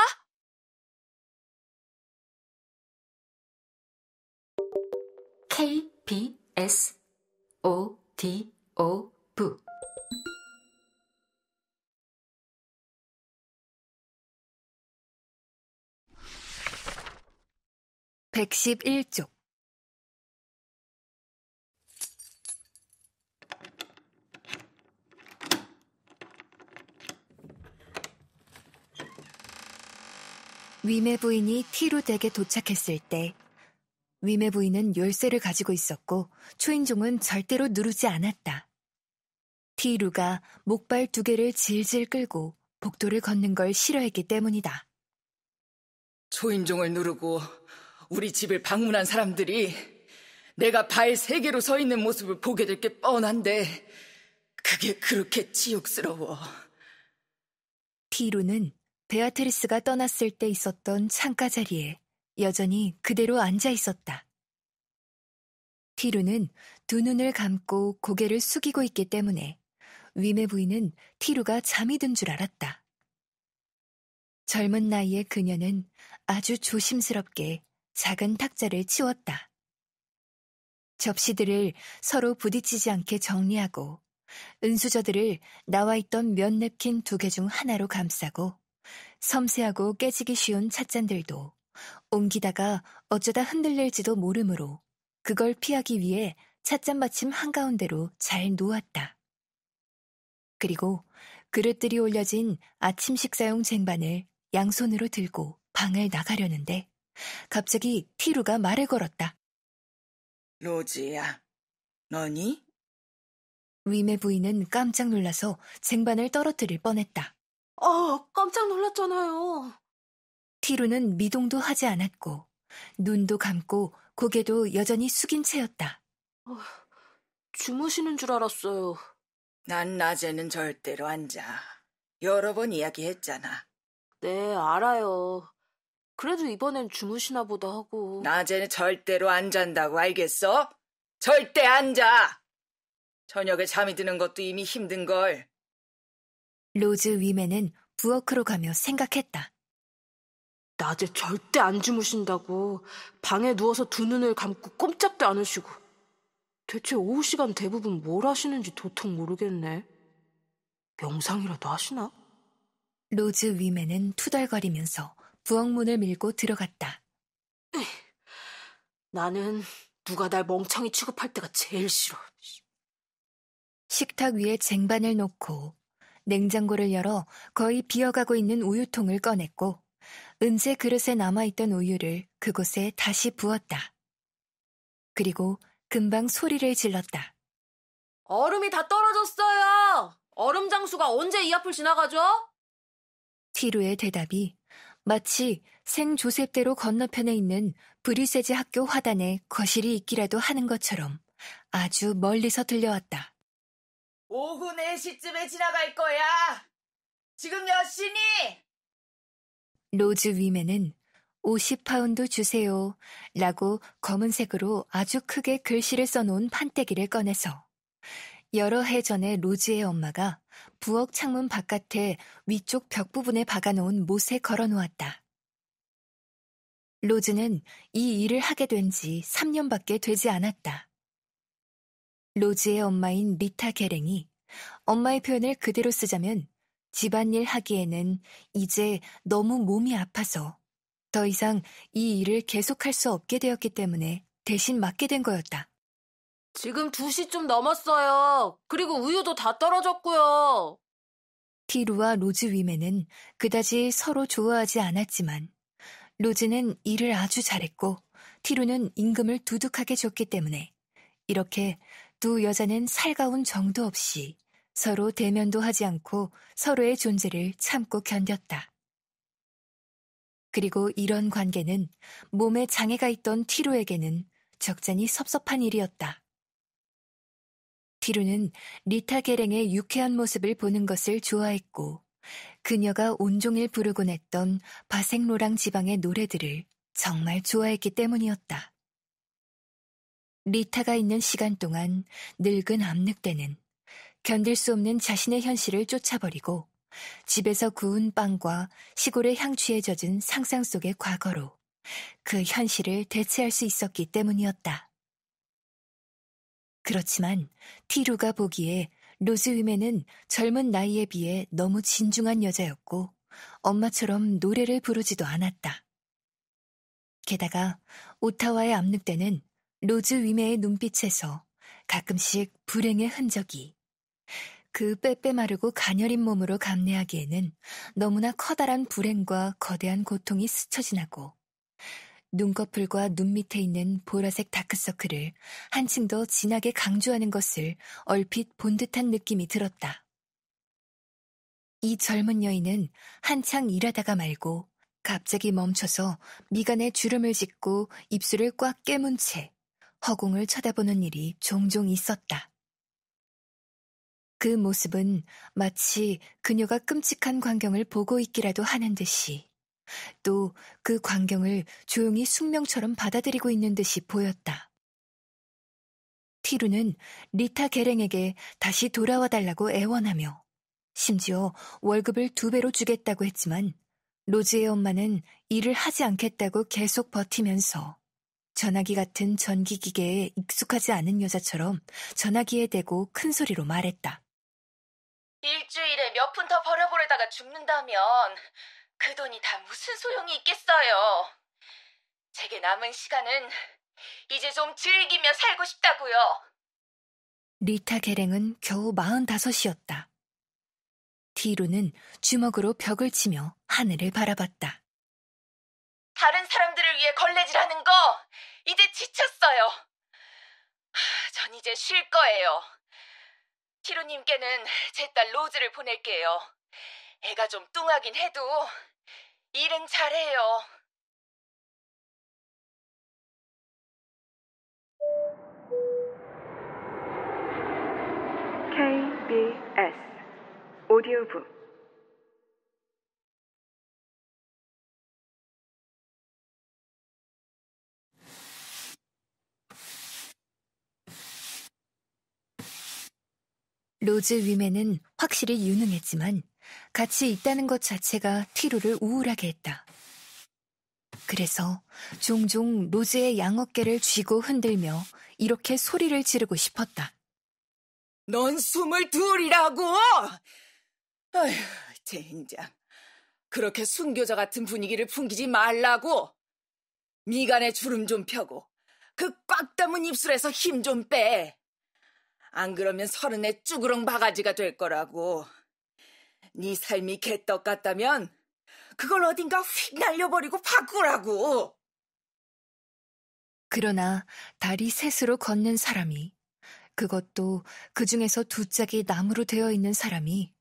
KBS O D O P. 1 1 1쪽 위메 부인이 티로덱에 도착했을 때 위메 부인은 열쇠를 가지고 있었고 초인종은 절대로 누르지 않았다. 티루가 목발 두 개를 질질 끌고 복도를 걷는 걸 싫어했기 때문이다. 초인종을 누르고 우리 집을 방문한 사람들이 내가 발 세 개로 서 있는 모습을 보게 될 게 뻔한데 그게 그렇게 지옥스러워 티루는 베아트리스가 떠났을 때 있었던 창가 자리에 여전히 그대로 앉아 있었다. 티루는 두 눈을 감고 고개를 숙이고 있기 때문에 위메 부인은 티루가 잠이 든 줄 알았다. 젊은 나이에 그녀는 아주 조심스럽게 작은 탁자를 치웠다. 접시들을 서로 부딪히지 않게 정리하고 은수저들을 나와 있던 면 냅킨 두 개 중 하나로 감싸고 섬세하고 깨지기 쉬운 찻잔들도 옮기다가 어쩌다 흔들릴지도 모르므로 그걸 피하기 위해 찻잔 받침 한가운데로 잘 놓았다. 그리고 그릇들이 올려진 아침 식사용 쟁반을 양손으로 들고 방을 나가려는데 갑자기 티루가 말을 걸었다. 로지야, 너니? 위메 부인은 깜짝 놀라서 쟁반을 떨어뜨릴 뻔했다. 어, 깜짝 놀랐잖아요. 티루는 미동도 하지 않았고 눈도 감고 고개도 여전히 숙인 채였다. 어, 주무시는 줄 알았어요. 난 낮에는 절대로 안 자. 여러 번 이야기했잖아. 네, 알아요. 그래도 이번엔 주무시나 보다 하고. 낮에는 절대로 안 잔다고 알겠어? 절대 안 자! 저녁에 잠이 드는 것도 이미 힘든 걸. 로즈 위메는 부엌으로 가며 생각했다. 낮에 절대 안 주무신다고 방에 누워서 두 눈을 감고 꼼짝도 안 하시고 대체 오후 시간 대부분 뭘 하시는지 도통 모르겠네. 명상이라도 하시나? 로즈 위메는 투덜거리면서 부엌문을 밀고 들어갔다. 나는 누가 날 멍청이 취급할 때가 제일 싫어. 식탁 위에 쟁반을 놓고 냉장고를 열어 거의 비어가고 있는 우유통을 꺼냈고 은채 그릇에 남아있던 우유를 그곳에 다시 부었다. 그리고 금방 소리를 질렀다. 얼음이 다 떨어졌어요! 얼음 장수가 언제 이 앞을 지나가죠? 티루의 대답이 마치 생조셉대로 건너편에 있는 브뤼세지 학교 화단에 거실이 있기라도 하는 것처럼 아주 멀리서 들려왔다. 오후 4시쯤에 지나갈 거야! 지금 몇 시니? 로즈 위메는 50파운드 주세요. 라고 검은색으로 아주 크게 글씨를 써놓은 판때기를 꺼내서 여러 해 전에 로즈의 엄마가 부엌 창문 바깥에 위쪽 벽 부분에 박아놓은 못에 걸어 놓았다. 로즈는 이 일을 하게 된 지 3년밖에 되지 않았다. 로즈의 엄마인 리타 게랭이 엄마의 표현을 그대로 쓰자면 집안일 하기에는 이제 너무 몸이 아파서 더 이상 이 일을 계속할 수 없게 되었기 때문에 대신 맡게 된 거였다. 지금 2시좀 넘었어요. 그리고 우유도 다 떨어졌고요. 티루와 로즈 위메는 그다지 서로 좋아하지 않았지만 로즈는 일을 아주 잘했고 티루는 임금을 두둑하게 줬기 때문에 이렇게 두 여자는 살가운 정도 없이 서로 대면도 하지 않고 서로의 존재를 참고 견뎠다. 그리고 이런 관계는 몸에 장애가 있던 티로에게는 적잖이 섭섭한 일이었다. 티루는 리타 게랭의 유쾌한 모습을 보는 것을 좋아했고, 그녀가 온종일 부르곤 했던 바생로랑 지방의 노래들을 정말 좋아했기 때문이었다. 리타가 있는 시간 동안 늙은 압늑대는 견딜 수 없는 자신의 현실을 쫓아버리고 집에서 구운 빵과 시골의 향취에 젖은 상상 속의 과거로 그 현실을 대체할 수 있었기 때문이었다. 그렇지만 티루가 보기에 로즈 위메는 젊은 나이에 비해 너무 진중한 여자였고 엄마처럼 노래를 부르지도 않았다. 게다가 오타와의 압늑대는 로즈 위메의 눈빛에서 가끔씩 불행의 흔적이 그 빼빼마르고 가녀린 몸으로 감내하기에는 너무나 커다란 불행과 거대한 고통이 스쳐 지나고 눈꺼풀과 눈 밑에 있는 보라색 다크서클을 한층 더 진하게 강조하는 것을 얼핏 본 듯한 느낌이 들었다. 이 젊은 여인은 한창 일하다가 말고 갑자기 멈춰서 미간에 주름을 짓고 입술을 꽉 깨문 채 허공을 쳐다보는 일이 종종 있었다. 그 모습은 마치 그녀가 끔찍한 광경을 보고 있기라도 하는 듯이 또 그 광경을 조용히 숙명처럼 받아들이고 있는 듯이 보였다. 티루는 리타 게랭에게 다시 돌아와 달라고 애원하며 심지어 월급을 두 배로 주겠다고 했지만 로즈의 엄마는 일을 하지 않겠다고 계속 버티면서 전화기 같은 전기기계에 익숙하지 않은 여자처럼 전화기에 대고 큰 소리로 말했다. 일주일에 몇 푼더 벌어보려다가 죽는다면 그 돈이 다 무슨 소용이 있겠어요. 제게 남은 시간은 이제 좀 즐기며 살고 싶다고요. 리타 계랭은 겨우 45이었다. 디루는 주먹으로 벽을 치며 하늘을 바라봤다. 다른 사람들을 위해 걸레질하는 거 이제 지쳤어요. 전 이제 쉴 거예요. 키로님께는 제 딸 로즈를 보낼게요. 애가 좀 뚱하긴 해도 일은 잘해요. KBS 오디오북 로즈 위맨은 확실히 유능했지만 같이 있다는 것 자체가 티루를 우울하게 했다. 그래서 종종 로즈의 양어깨를 쥐고 흔들며 이렇게 소리를 지르고 싶었다. 넌 숨을 둘이라고 아휴, 젠장. 그렇게 순교자 같은 분위기를 풍기지 말라고! 미간에 주름 좀 펴고, 그 꽉 담은 입술에서 힘 좀 빼! 안 그러면 서른에 쭈그렁 바가지가 될 거라고. 네 삶이 개떡 같다면 그걸 어딘가 휙 날려버리고 바꾸라고. 그러나 다리 셋으로 걷는 사람이 그것도 그 중에서 두 짝이 나무로 되어 있는 사람이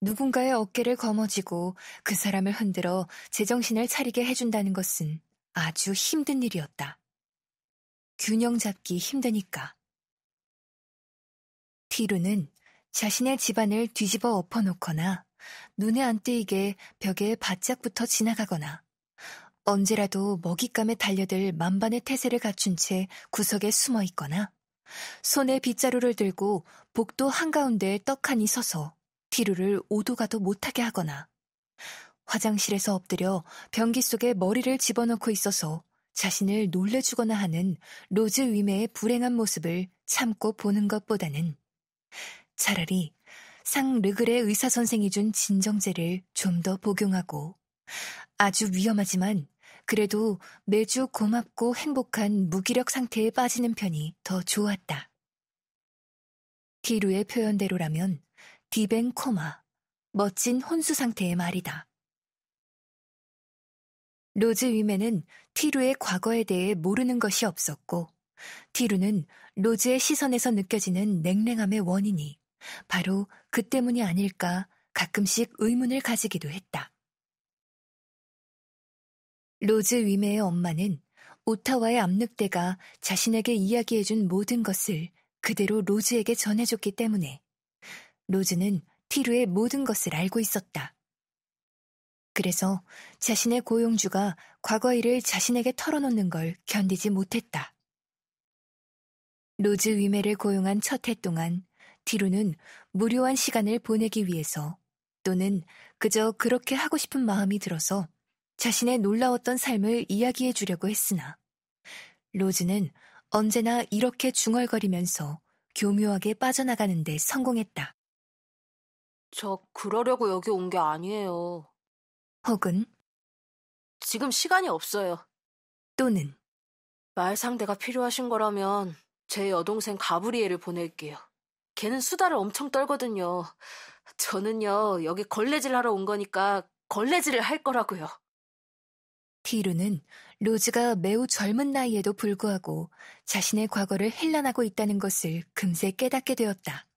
누군가의 어깨를 거머쥐고 그 사람을 흔들어 제정신을 차리게 해준다는 것은 아주 힘든 일이었다. 균형 잡기 힘드니까. 뒤로는 자신의 집안을 뒤집어 엎어놓거나 눈에 안 띄게 벽에 바짝 붙어 지나가거나 언제라도 먹잇감에 달려들 만반의 태세를 갖춘 채 구석에 숨어 있거나 손에 빗자루를 들고 복도 한가운데 떡하니 서서 티루를 오도 가도 못하게 하거나 화장실에서 엎드려 변기 속에 머리를 집어넣고 있어서 자신을 놀래주거나 하는 로즈 위메의 불행한 모습을 참고 보는 것보다는 차라리 상 르그레 의사 선생이 준 진정제를 좀 더 복용하고 아주 위험하지만 그래도 매주 고맙고 행복한 무기력 상태에 빠지는 편이 더 좋았다. 디루의 표현대로라면 디뱅 코마, 멋진 혼수 상태의 말이다. 로즈 위맨은 티루의 과거에 대해 모르는 것이 없었고 디루는 로즈의 시선에서 느껴지는 냉랭함의 원인이 바로 그 때문이 아닐까 가끔씩 의문을 가지기도 했다. 로즈 위메의 엄마는 오타와의 압력대가 자신에게 이야기해준 모든 것을 그대로 로즈에게 전해줬기 때문에 로즈는 티루의 모든 것을 알고 있었다. 그래서 자신의 고용주가 과거 일을 자신에게 털어놓는 걸 견디지 못했다. 로즈 위메를 고용한 첫 해 동안 디루는 무료한 시간을 보내기 위해서 또는 그저 그렇게 하고 싶은 마음이 들어서 자신의 놀라웠던 삶을 이야기해 주려고 했으나 로즈는 언제나 이렇게 중얼거리면서 교묘하게 빠져나가는데 성공했다. 저 그러려고 여기 온 게 아니에요. 혹은 지금 시간이 없어요. 또는 말 상대가 필요하신 거라면 제 여동생 가브리엘을 보낼게요. 걔는 수다를 엄청 떨거든요. 저는요, 여기 걸레질 하러 온 거니까 걸레질을 할 거라고요. 티루는 로즈가 매우 젊은 나이에도 불구하고 자신의 과거를 헬란하고 있다는 것을 금세 깨닫게 되었다.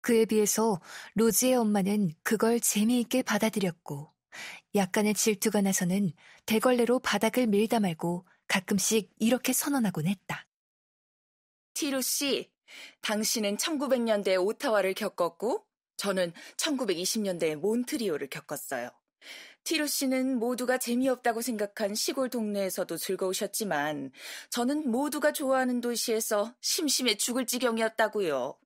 그에 비해서 로즈의 엄마는 그걸 재미있게 받아들였고 약간의 질투가 나서는 대걸레로 바닥을 밀다 말고 가끔씩 이렇게 선언하곤 했다. 티루 씨, 당신은 1900년대에 오타와를 겪었고, 저는 1920년대에 몬트리올을 겪었어요. 티루 씨는 모두가 재미없다고 생각한 시골 동네에서도 즐거우셨지만, 저는 모두가 좋아하는 도시에서 심심해 죽을 지경이었다고요.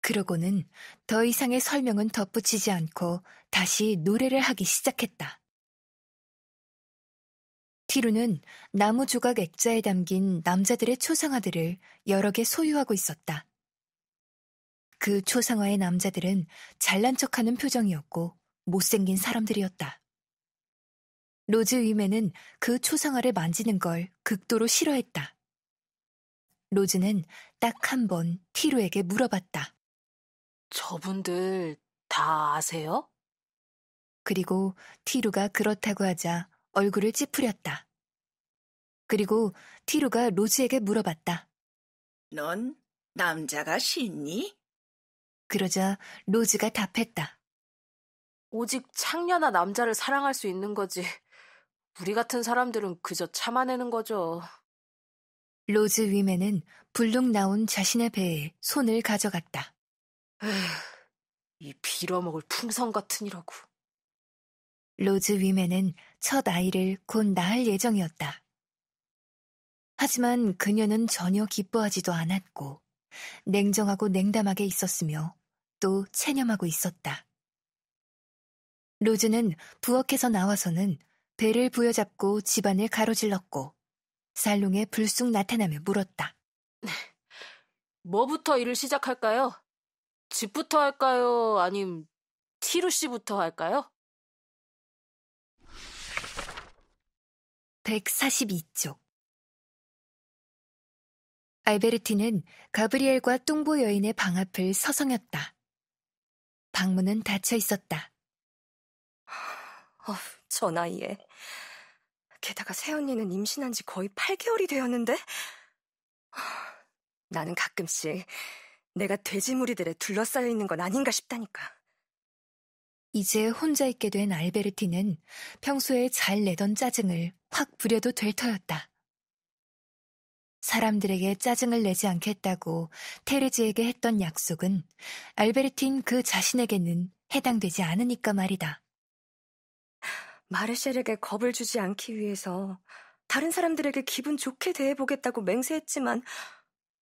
그러고는 더 이상의 설명은 덧붙이지 않고 다시 노래를 하기 시작했다. 티루는 나무 조각 액자에 담긴 남자들의 초상화들을 여러 개 소유하고 있었다. 그 초상화의 남자들은 잘난 척하는 표정이었고 못생긴 사람들이었다. 로즈 위메는 그 초상화를 만지는 걸 극도로 싫어했다. 로즈는 딱 한 번 티루에게 물어봤다. 저분들 다 아세요? 그리고 티루가 그렇다고 하자 얼굴을 찌푸렸다. 그리고 티루가 로즈에게 물어봤다. 넌 남자가 싫니? 그러자 로즈가 답했다. 오직 창녀나 남자를 사랑할 수 있는 거지. 우리 같은 사람들은 그저 참아내는 거죠. 로즈 위메는 불룩 나온 자신의 배에 손을 가져갔다. 에휴, 이 빌어먹을 풍선 같으니라고 로즈 위메는 첫 아이를 곧 낳을 예정이었다. 하지만 그녀는 전혀 기뻐하지도 않았고, 냉정하고 냉담하게 있었으며, 또 체념하고 있었다. 로즈는 부엌에서 나와서는 배를 부여잡고 집안을 가로질렀고, 살롱에 불쑥 나타나며 물었다. 뭐부터 일을 시작할까요? 집부터 할까요? 아님 티루 씨부터 할까요? 142쪽 알베르티는 가브리엘과 뚱보 여인의 방 앞을 서성였다. 방문은 닫혀 있었다. 어, 저 나이에. 게다가 새언니는 임신한 지 거의 8개월이 되었는데? 나는 가끔씩 내가 돼지무리들에 둘러싸여 있는 건 아닌가 싶다니까. 이제 혼자 있게 된 알베르티는 평소에 잘 내던 짜증을 확 부려도 될 터였다. 사람들에게 짜증을 내지 않겠다고 테레지에게 했던 약속은 알베르틴 그 자신에게는 해당되지 않으니까 말이다. 마르셀에게 겁을 주지 않기 위해서 다른 사람들에게 기분 좋게 대해보겠다고 맹세했지만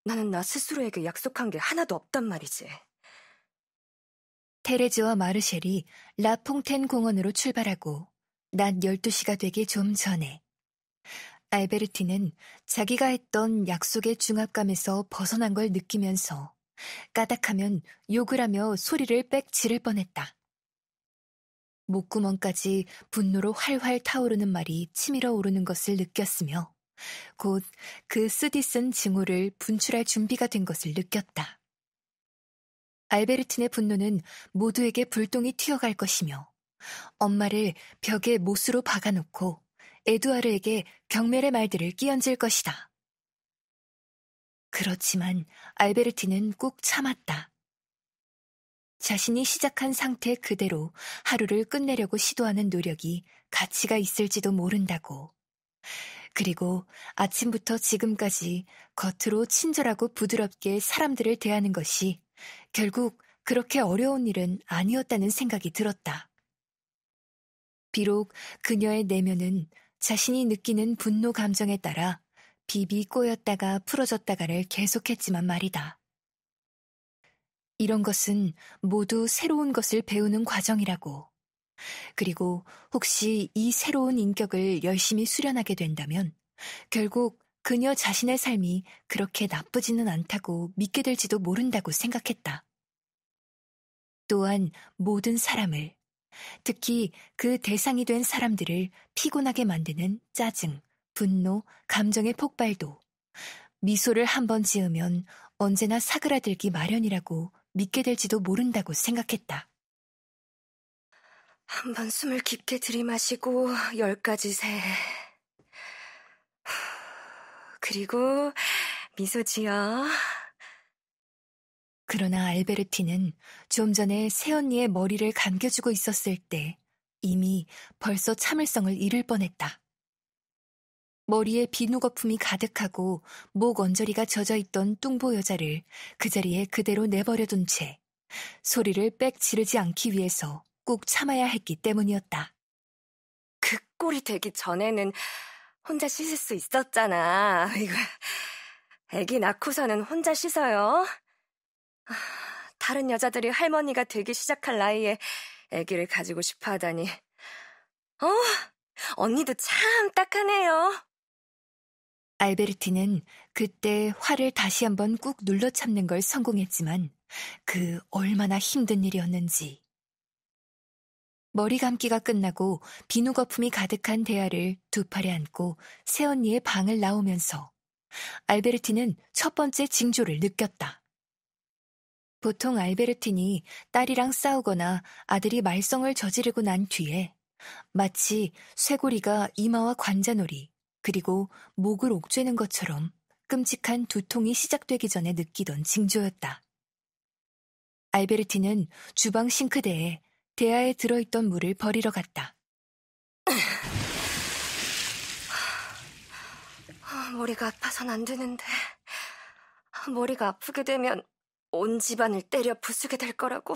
나는 나 스스로에게 약속한 게 하나도 없단 말이지. 테레즈와 마르셸이 라퐁텐 공원으로 출발하고 낮 12시가 되기 좀 전에 알베르티는 자기가 했던 약속의 중압감에서 벗어난 걸 느끼면서 까닥하면 욕을 하며 소리를 빽 지를 뻔했다. 목구멍까지 분노로 활활 타오르는 말이 치밀어 오르는 것을 느꼈으며 곧 그 쓰디쓴 징후를 분출할 준비가 된 것을 느꼈다. 알베르틴의 분노는 모두에게 불똥이 튀어갈 것이며 엄마를 벽에 못으로 박아놓고 에두아르에게 경멸의 말들을 끼얹을 것이다. 그렇지만 알베르틴은꾹 참았다. 자신이 시작한 상태 그대로 하루를 끝내려고 시도하는 노력이 가치가 있을지도 모른다고. 그리고 아침부터 지금까지 겉으로 친절하고 부드럽게 사람들을 대하는 것이 결국 그렇게 어려운 일은 아니었다는 생각이 들었다. 비록 그녀의 내면은 자신이 느끼는 분노 감정에 따라 비비 꼬였다가 풀어졌다가를 계속했지만 말이다. 이런 것은 모두 새로운 것을 배우는 과정이라고. 그리고 혹시 이 새로운 인격을 열심히 수련하게 된다면 결국 그녀 자신의 삶이 그렇게 나쁘지는 않다고 믿게 될지도 모른다고 생각했다. 또한 모든 사람을, 특히 그 대상이 된 사람들을 피곤하게 만드는 짜증, 분노, 감정의 폭발도 미소를 한 번 지으면 언제나 사그라들기 마련이라고 믿게 될지도 모른다고 생각했다. 한번 숨을 깊게 들이마시고 열 가지 세. 그리고 미소 지어. 그러나 알베르티는 좀 전에 새언니의 머리를 감겨주고 있었을 때 이미 벌써 참을성을 잃을 뻔했다. 머리에 비누 거품이 가득하고 목 언저리가 젖어 있던 뚱보 여자를 그 자리에 그대로 내버려둔 채 소리를 빽 지르지 않기 위해서 꾹 참아야 했기 때문이었다. 그 꼴이 되기 전에는 혼자 씻을 수 있었잖아. 이거 아기 낳고서는 혼자 씻어요. 아, 다른 여자들이 할머니가 되기 시작할 나이에 아기를 가지고 싶어 하다니. 어, 언니도 참 딱하네요. 알베르티는 그때 화를 다시 한번 꾹 눌러 참는 걸 성공했지만 그 얼마나 힘든 일이었는지 머리 감기가 끝나고 비누 거품이 가득한 대야를 두 팔에 안고 새언니의 방을 나오면서 알베르티는 첫 번째 징조를 느꼈다. 보통 알베르틴이 딸이랑 싸우거나 아들이 말썽을 저지르고 난 뒤에 마치 쇠고리가 이마와 관자놀이 그리고 목을 옥죄는 것처럼 끔찍한 두통이 시작되기 전에 느끼던 징조였다. 알베르티는 주방 싱크대에 대야에 들어있던 물을 버리러 갔다. 머리가 아파선 안 되는데 머리가 아프게 되면 온 집안을 때려 부수게 될 거라고.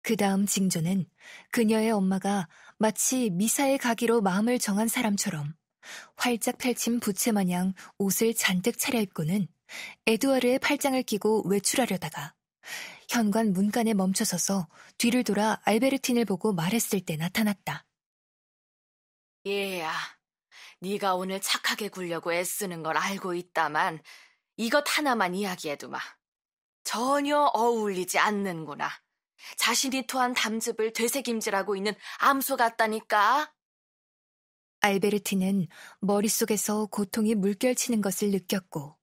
그 다음 징조는 그녀의 엄마가 마치 미사에 가기로 마음을 정한 사람처럼 활짝 펼친 부채 마냥 옷을 잔뜩 차려입고는 에드아르의 팔짱을 끼고 외출하려다가 현관 문간에 멈춰서서 뒤를 돌아 알베르틴을 보고 말했을 때 나타났다. 얘야, 네가 오늘 착하게 굴려고 애쓰는 걸 알고 있다만 이것 하나만 이야기해두마. 전혀 어울리지 않는구나. 자신이 토한 담즙을 되새김질하고 있는 암소 같다니까. 알베르티는 머릿속에서 고통이 물결치는 것을 느꼈고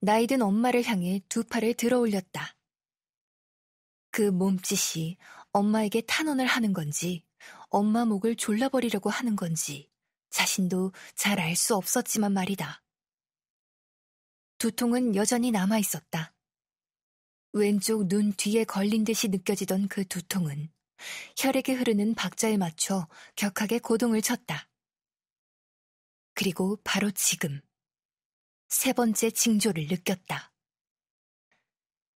나이든 엄마를 향해 두 팔을 들어 올렸다. 그 몸짓이 엄마에게 탄원을 하는 건지, 엄마 목을 졸라버리려고 하는 건지, 자신도 잘 알 수 없었지만 말이다. 두통은 여전히 남아 있었다. 왼쪽 눈 뒤에 걸린 듯이 느껴지던 그 두통은 혈액이 흐르는 박자에 맞춰 격하게 고동을 쳤다. 그리고 바로 지금 세 번째 징조를 느꼈다.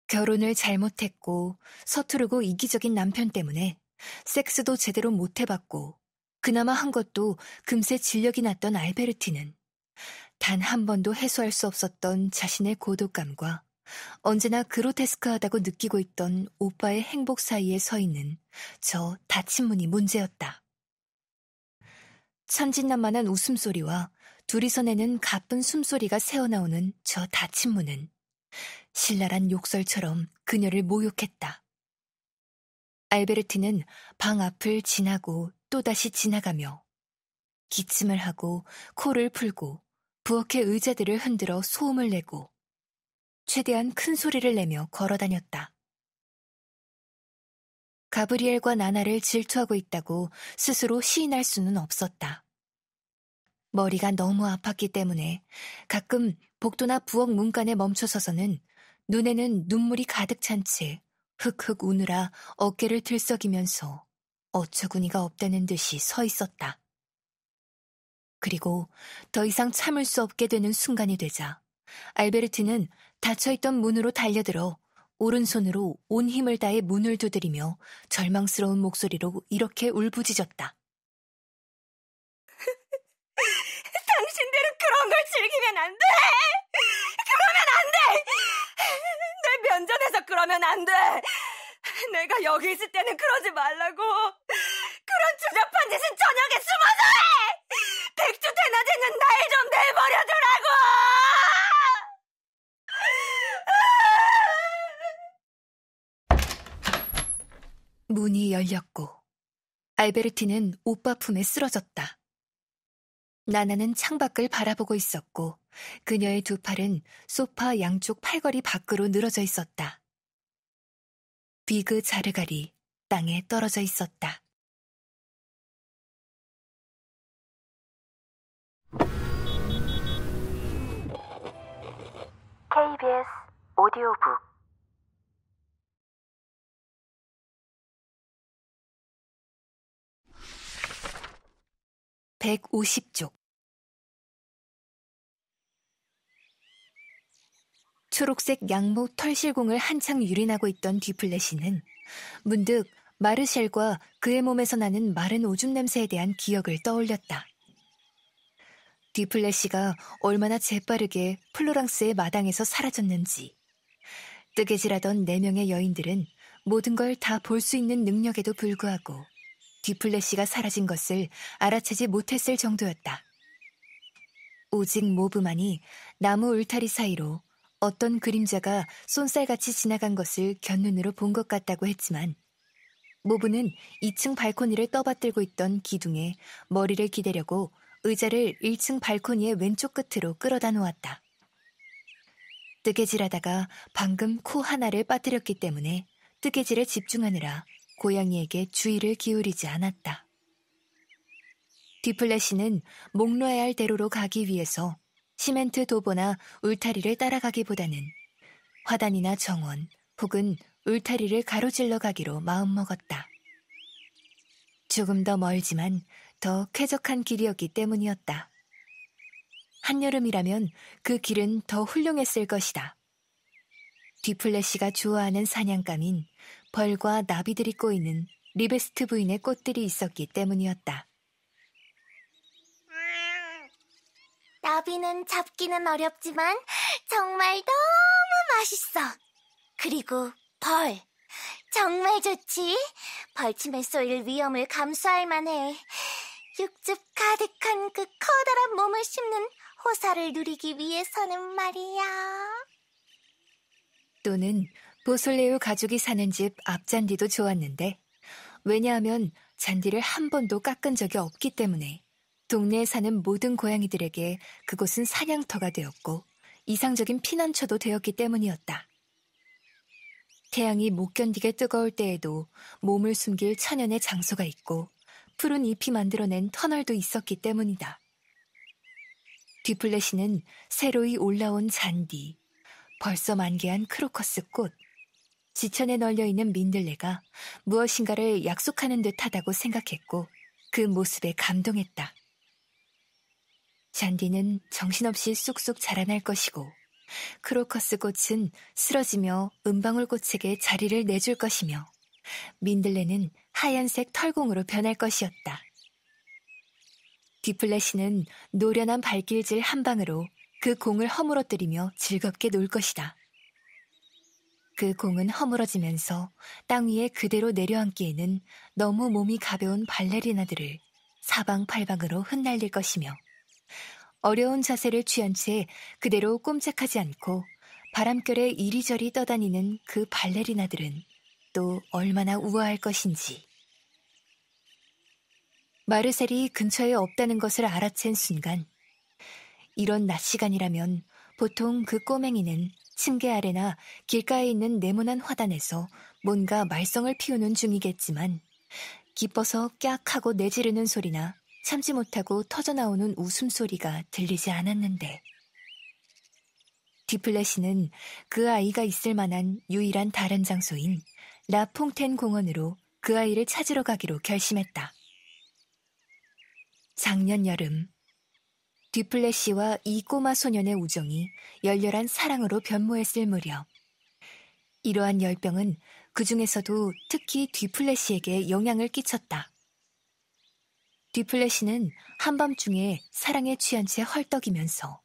결혼을 잘못했고 서투르고 이기적인 남편 때문에 섹스도 제대로 못해봤고 그나마 한 것도 금세 진력이 났던 알베르티는 단 한 번도 해소할 수 없었던 자신의 고독감과 언제나 그로테스크하다고 느끼고 있던 오빠의 행복 사이에 서 있는 저 닫힌 문이 문제였다. 천진난만한 웃음소리와 둘이서 내는 가쁜 숨소리가 새어나오는 저 닫힌 문은 신랄한 욕설처럼 그녀를 모욕했다. 알베르트는방 앞을 지나고 또다시 지나가며 기침을 하고 코를 풀고 부엌의 의자들을 흔들어 소음을 내고 최대한 큰 소리를 내며 걸어 다녔다. 가브리엘과 나나를 질투하고 있다고 스스로 시인할 수는 없었다. 머리가 너무 아팠기 때문에 가끔 복도나 부엌 문간에 멈춰서서는 눈에는 눈물이 가득 찬 채 흑흑 우느라 어깨를 들썩이면서 어처구니가 없다는 듯이 서 있었다. 그리고 더 이상 참을 수 없게 되는 순간이 되자 알베르트는 닫혀있던 문으로 달려들어 오른손으로 온 힘을 다해 문을 두드리며 절망스러운 목소리로 이렇게 울부짖었다. 당신들은 그런 걸 즐기면 안 돼! 그러면 안 돼! 내면전에서 그러면 안 돼. 내가 여기 있을 때는 그러지 말라고. 그런 주잡한 짓은 저녁에 숨어서 해! 백주 대낮에는 날 좀 내버려두라고! 문이 열렸고 알베르티는 오빠 품에 쓰러졌다. 나나는 창밖을 바라보고 있었고 그녀의 두 팔은 소파 양쪽 팔걸이 밖으로 늘어져 있었다. 비그 자르가리 땅에 떨어져 있었다. KBS 오디오북 (150쪽) 초록색 양목 털실공을 한창 유린하고 있던 뒤플래시는 문득 마르셀과 그의 몸에서 나는 마른 오줌 냄새에 대한 기억을 떠올렸다. 뒤플래시가 얼마나 재빠르게 플로랑스의 마당에서 사라졌는지 뜨개질하던 네 명의 여인들은 모든 걸 다 볼 수 있는 능력에도 불구하고 뒤플래시가 사라진 것을 알아채지 못했을 정도였다. 오직 모브만이 나무 울타리 사이로 어떤 그림자가 쏜살같이 지나간 것을 견눈으로 본 것 같다고 했지만 모부는 2층 발코니를 떠받들고 있던 기둥에 머리를 기대려고 의자를 1층 발코니의 왼쪽 끝으로 끌어다 놓았다. 뜨개질하다가 방금 코 하나를 빠뜨렸기 때문에 뜨개질에 집중하느라 고양이에게 주의를 기울이지 않았다. 디플레시는 목놓아야 할 대로로 가기 위해서 시멘트 도보나 울타리를 따라가기보다는 화단이나 정원 혹은 울타리를 가로질러 가기로 마음먹었다. 조금 더 멀지만 더 쾌적한 길이었기 때문이었다. 한여름이라면 그 길은 더 훌륭했을 것이다. 뒤플래시가 좋아하는 사냥감인 벌과 나비들이 꼬이는 리베스트 부인의 꽃들이 있었기 때문이었다. 나비는 잡기는 어렵지만 정말 너무 맛있어. 그리고 벌. 정말 좋지. 벌침에 쏠릴 위험을 감수할 만해. 육즙 가득한 그 커다란 몸을 씹는 호사를 누리기 위해서는 말이야. 또는 보솔레우 가족이 사는 집 앞잔디도 좋았는데 왜냐하면 잔디를 한 번도 깎은 적이 없기 때문에 동네에 사는 모든 고양이들에게 그곳은 사냥터가 되었고 이상적인 피난처도 되었기 때문이었다. 태양이 못 견디게 뜨거울 때에도 몸을 숨길 천연의 장소가 있고 푸른 잎이 만들어낸 터널도 있었기 때문이다. 뒤플래시는 새로이 올라온 잔디, 벌써 만개한 크로커스 꽃, 지천에 널려있는 민들레가 무엇인가를 약속하는 듯하다고 생각했고 그 모습에 감동했다. 잔디는 정신없이 쑥쑥 자라날 것이고 크로커스 꽃은 쓰러지며 은방울 꽃에게 자리를 내줄 것이며 민들레는 하얀색 털공으로 변할 것이었다. 디플레시는 노련한 발길질 한 방으로 그 공을 허물어뜨리며 즐겁게 놀 것이다. 그 공은 허물어지면서 땅 위에 그대로 내려앉기에는 너무 몸이 가벼운 발레리나들을 사방팔방으로 흩날릴 것이며 어려운 자세를 취한 채 그대로 꼼짝하지 않고 바람결에 이리저리 떠다니는 그 발레리나들은 또 얼마나 우아할 것인지. 마르셀이 근처에 없다는 것을 알아챈 순간, 이런 낮 시간이라면 보통 그 꼬맹이는 침대 아래나 길가에 있는 네모난 화단에서 뭔가 말썽을 피우는 중이겠지만, 기뻐서 깍 하고 내지르는 소리나 참지 못하고 터져나오는 웃음소리가 들리지 않았는데. 디플래시는 그 아이가 있을 만한 유일한 다른 장소인 라퐁텐 공원으로 그 아이를 찾으러 가기로 결심했다. 작년 여름, 디플래시와 이 꼬마 소년의 우정이 열렬한 사랑으로 변모했을 무렵, 이러한 열병은 그 중에서도 특히 뒤플래시에게 영향을 끼쳤다. 뒤플래시는 한밤중에 사랑에 취한 채 헐떡이면서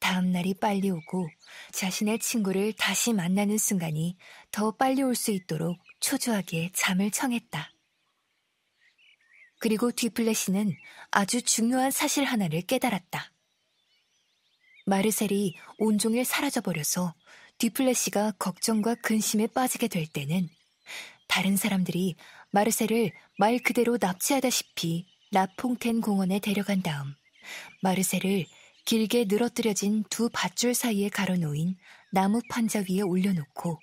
다음 날이 빨리 오고 자신의 친구를 다시 만나는 순간이 더 빨리 올 수 있도록 초조하게 잠을 청했다. 그리고 뒤플래시는 아주 중요한 사실 하나를 깨달았다. 마르셀이 온종일 사라져버려서 뒤플래시가 걱정과 근심에 빠지게 될 때는 다른 사람들이 마르셀을 말 그대로 납치하다시피 라퐁텐 공원에 데려간 다음 마르세를 길게 늘어뜨려진 두 밧줄 사이에 가로놓인 나무 판자 위에 올려놓고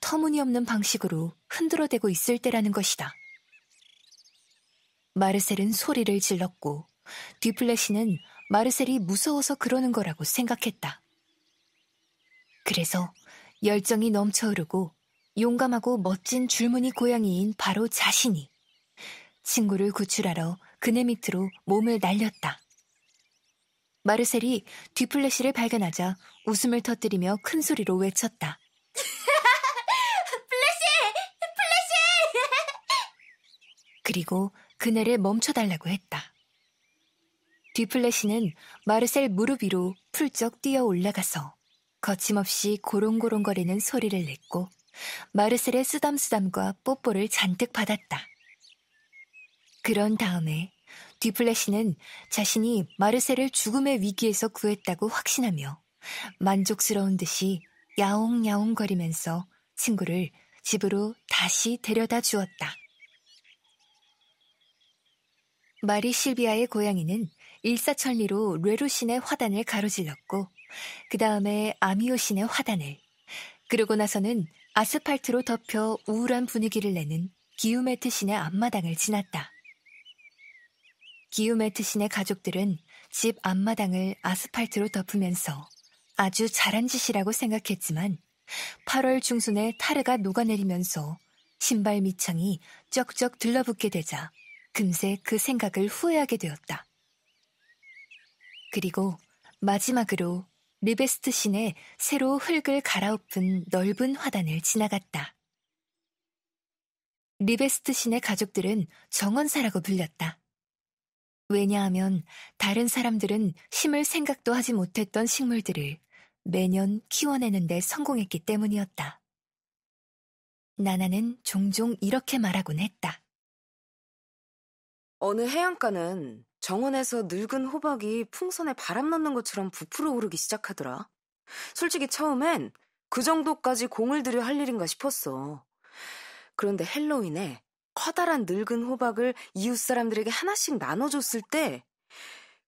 터무니없는 방식으로 흔들어대고 있을 때라는 것이다. 마르셀은 소리를 질렀고 뒤플래시는 마르셀이 무서워서 그러는 거라고 생각했다. 그래서 열정이 넘쳐흐르고 용감하고 멋진 줄무늬 고양이인 바로 자신이 친구를 구출하러 그네 밑으로 몸을 날렸다. 마르셀이 뒤플래시를 발견하자 웃음을 터뜨리며 큰 소리로 외쳤다. 플래시! 플래시! 그리고 그네를 멈춰달라고 했다. 뒤플래시는 마르셀 무릎 위로 풀쩍 뛰어 올라가서 거침없이 고롱고롱거리는 소리를 냈고 마르셀의 쓰담쓰담과 뽀뽀를 잔뜩 받았다. 그런 다음에 디플래시는 자신이 마르셀을 죽음의 위기에서 구했다고 확신하며 만족스러운 듯이 야옹야옹거리면서 친구를 집으로 다시 데려다 주었다. 마리 실비아의 고양이는 일사천리로 레루 신의 화단을 가로질렀고 그 다음에 아미오 신의 화단을 그러고 나서는 아스팔트로 덮여 우울한 분위기를 내는 기우메트 신의 앞마당을 지났다. 기우메트신의 가족들은 집 앞마당을 아스팔트로 덮으면서 아주 잘한 짓이라고 생각했지만 8월 중순에 타르가 녹아내리면서 신발 밑창이 쩍쩍 들러붙게 되자 금세 그 생각을 후회하게 되었다. 그리고 마지막으로 리베스트 신의 새로 흙을 갈아엎은 넓은 화단을 지나갔다. 리베스트 신의 가족들은 정원사라고 불렸다. 왜냐하면 다른 사람들은 심을 생각도 하지 못했던 식물들을 매년 키워내는데 성공했기 때문이었다. 나나는 종종 이렇게 말하곤 했다. 어느 해안가는 정원에서 늙은 호박이 풍선에 바람 넣는 것처럼 부풀어 오르기 시작하더라. 솔직히 처음엔 그 정도까지 공을 들여 할 일인가 싶었어. 그런데 헬로윈에 커다란 늙은 호박을 이웃 사람들에게 하나씩 나눠줬을 때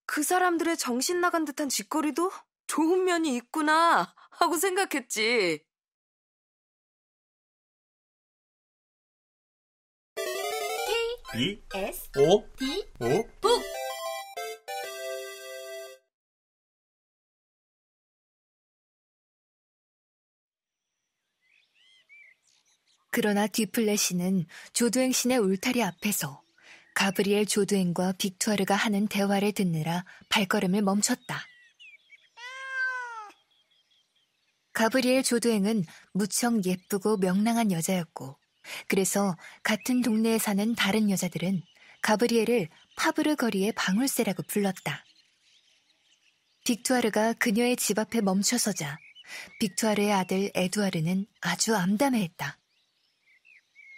그 사람들의 정신 나간 듯한 짓거리도 좋은 면이 있구나 하고 생각했지. K S O D O 북 그러나 뒤플레시는 조두행신의 울타리 앞에서 가브리엘 조두행과 빅투아르가 하는 대화를 듣느라 발걸음을 멈췄다. 가브리엘 조두행은 무척 예쁘고 명랑한 여자였고, 그래서 같은 동네에 사는 다른 여자들은 가브리엘을 파브르 거리의 방울새라고 불렀다. 빅투아르가 그녀의 집 앞에 멈춰서자 빅투아르의 아들 에두아르는 아주 암담해했다.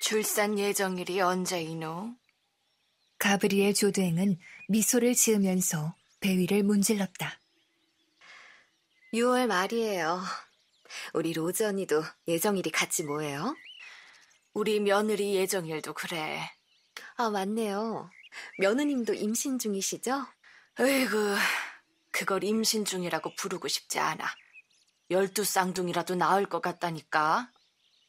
출산 예정일이 언제이노? 가브리엘 조두행은 미소를 지으면서 배위를 문질렀다. 6월 말이에요. 우리 로즈 언니도 예정일이 같이 뭐예요? 우리 며느리 예정일도 그래. 아, 맞네요. 며느님도 임신 중이시죠? 에이구, 그걸 임신 중이라고 부르고 싶지 않아. 열두 쌍둥이라도 나을 것 같다니까.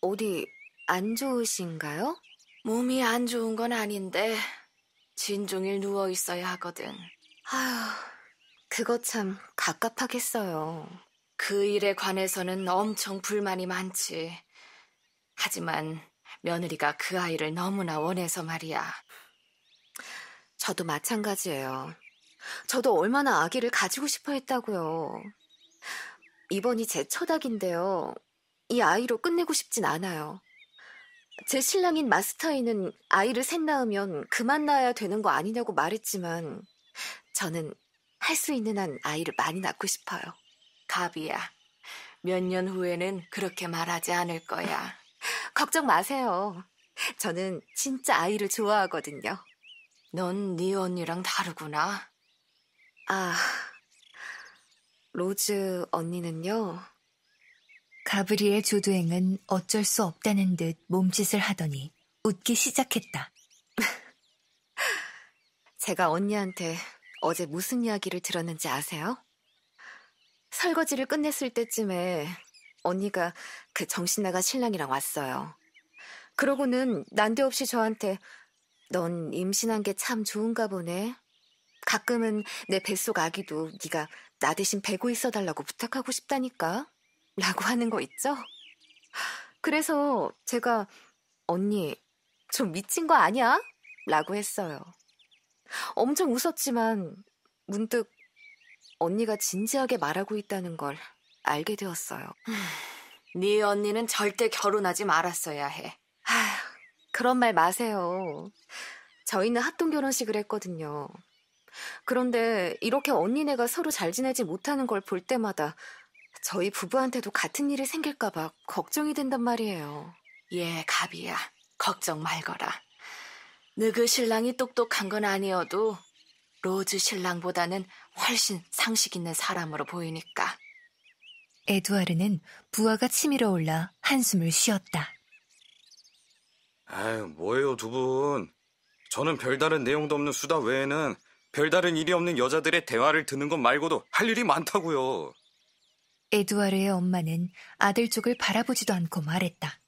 어디 안 좋으신가요? 몸이 안 좋은 건 아닌데 진종일 누워 있어야 하거든. 아휴, 그거 참 갑갑하겠어요. 그 일에 관해서는 엄청 불만이 많지. 하지만 며느리가 그 아이를 너무나 원해서 말이야. 저도 마찬가지예요. 저도 얼마나 아기를 가지고 싶어 했다고요. 이번이 제첫아인데요이 아이로 끝내고 싶진 않아요. 제 신랑인 마스터이는 아이를 셋 낳으면 그만 낳아야 되는 거 아니냐고 말했지만 저는 할 수 있는 한 아이를 많이 낳고 싶어요. 가비야, 몇 년 후에는 그렇게 말하지 않을 거야. 걱정 마세요. 저는 진짜 아이를 좋아하거든요. 넌 네 언니랑 다르구나. 아, 로즈 언니는요. 가브리엘 조두행은 어쩔 수 없다는 듯 몸짓을 하더니 웃기 시작했다. 제가 언니한테 어제 무슨 이야기를 들었는지 아세요? 설거지를 끝냈을 때쯤에 언니가 그 정신 나간 신랑이랑 왔어요. 그러고는 난데없이 저한테 넌 임신한 게 참 좋은가 보네. 가끔은 내 뱃속 아기도 네가 나 대신 베고 있어달라고 부탁하고 싶다니까. 라고 하는 거 있죠? 그래서 제가 언니, 좀 미친 거 아니야? 라고 했어요. 엄청 웃었지만 문득 언니가 진지하게 말하고 있다는 걸 알게 되었어요. 음, 네 언니는 절대 결혼하지 말았어야 해. 아휴, 그런 말 마세요. 저희는 합동 결혼식을 했거든요. 그런데 이렇게 언니네가 서로 잘 지내지 못하는 걸 볼 때마다 저희 부부한테도 같은 일이 생길까봐 걱정이 된단 말이에요. 예, 갑이야. 걱정 말거라. 느그 신랑이 똑똑한 건 아니어도 로즈 신랑보다는 훨씬 상식 있는 사람으로 보이니까. 에두아르는 부하가 치밀어 올라 한숨을 쉬었다. 아유, 뭐예요, 두 분. 저는 별다른 내용도 없는 수다 외에는 별다른 일이 없는 여자들의 대화를 듣는 것 말고도 할 일이 많다고요. 에두아르의 엄마는 아들 쪽을 바라보지도 않고 말했다.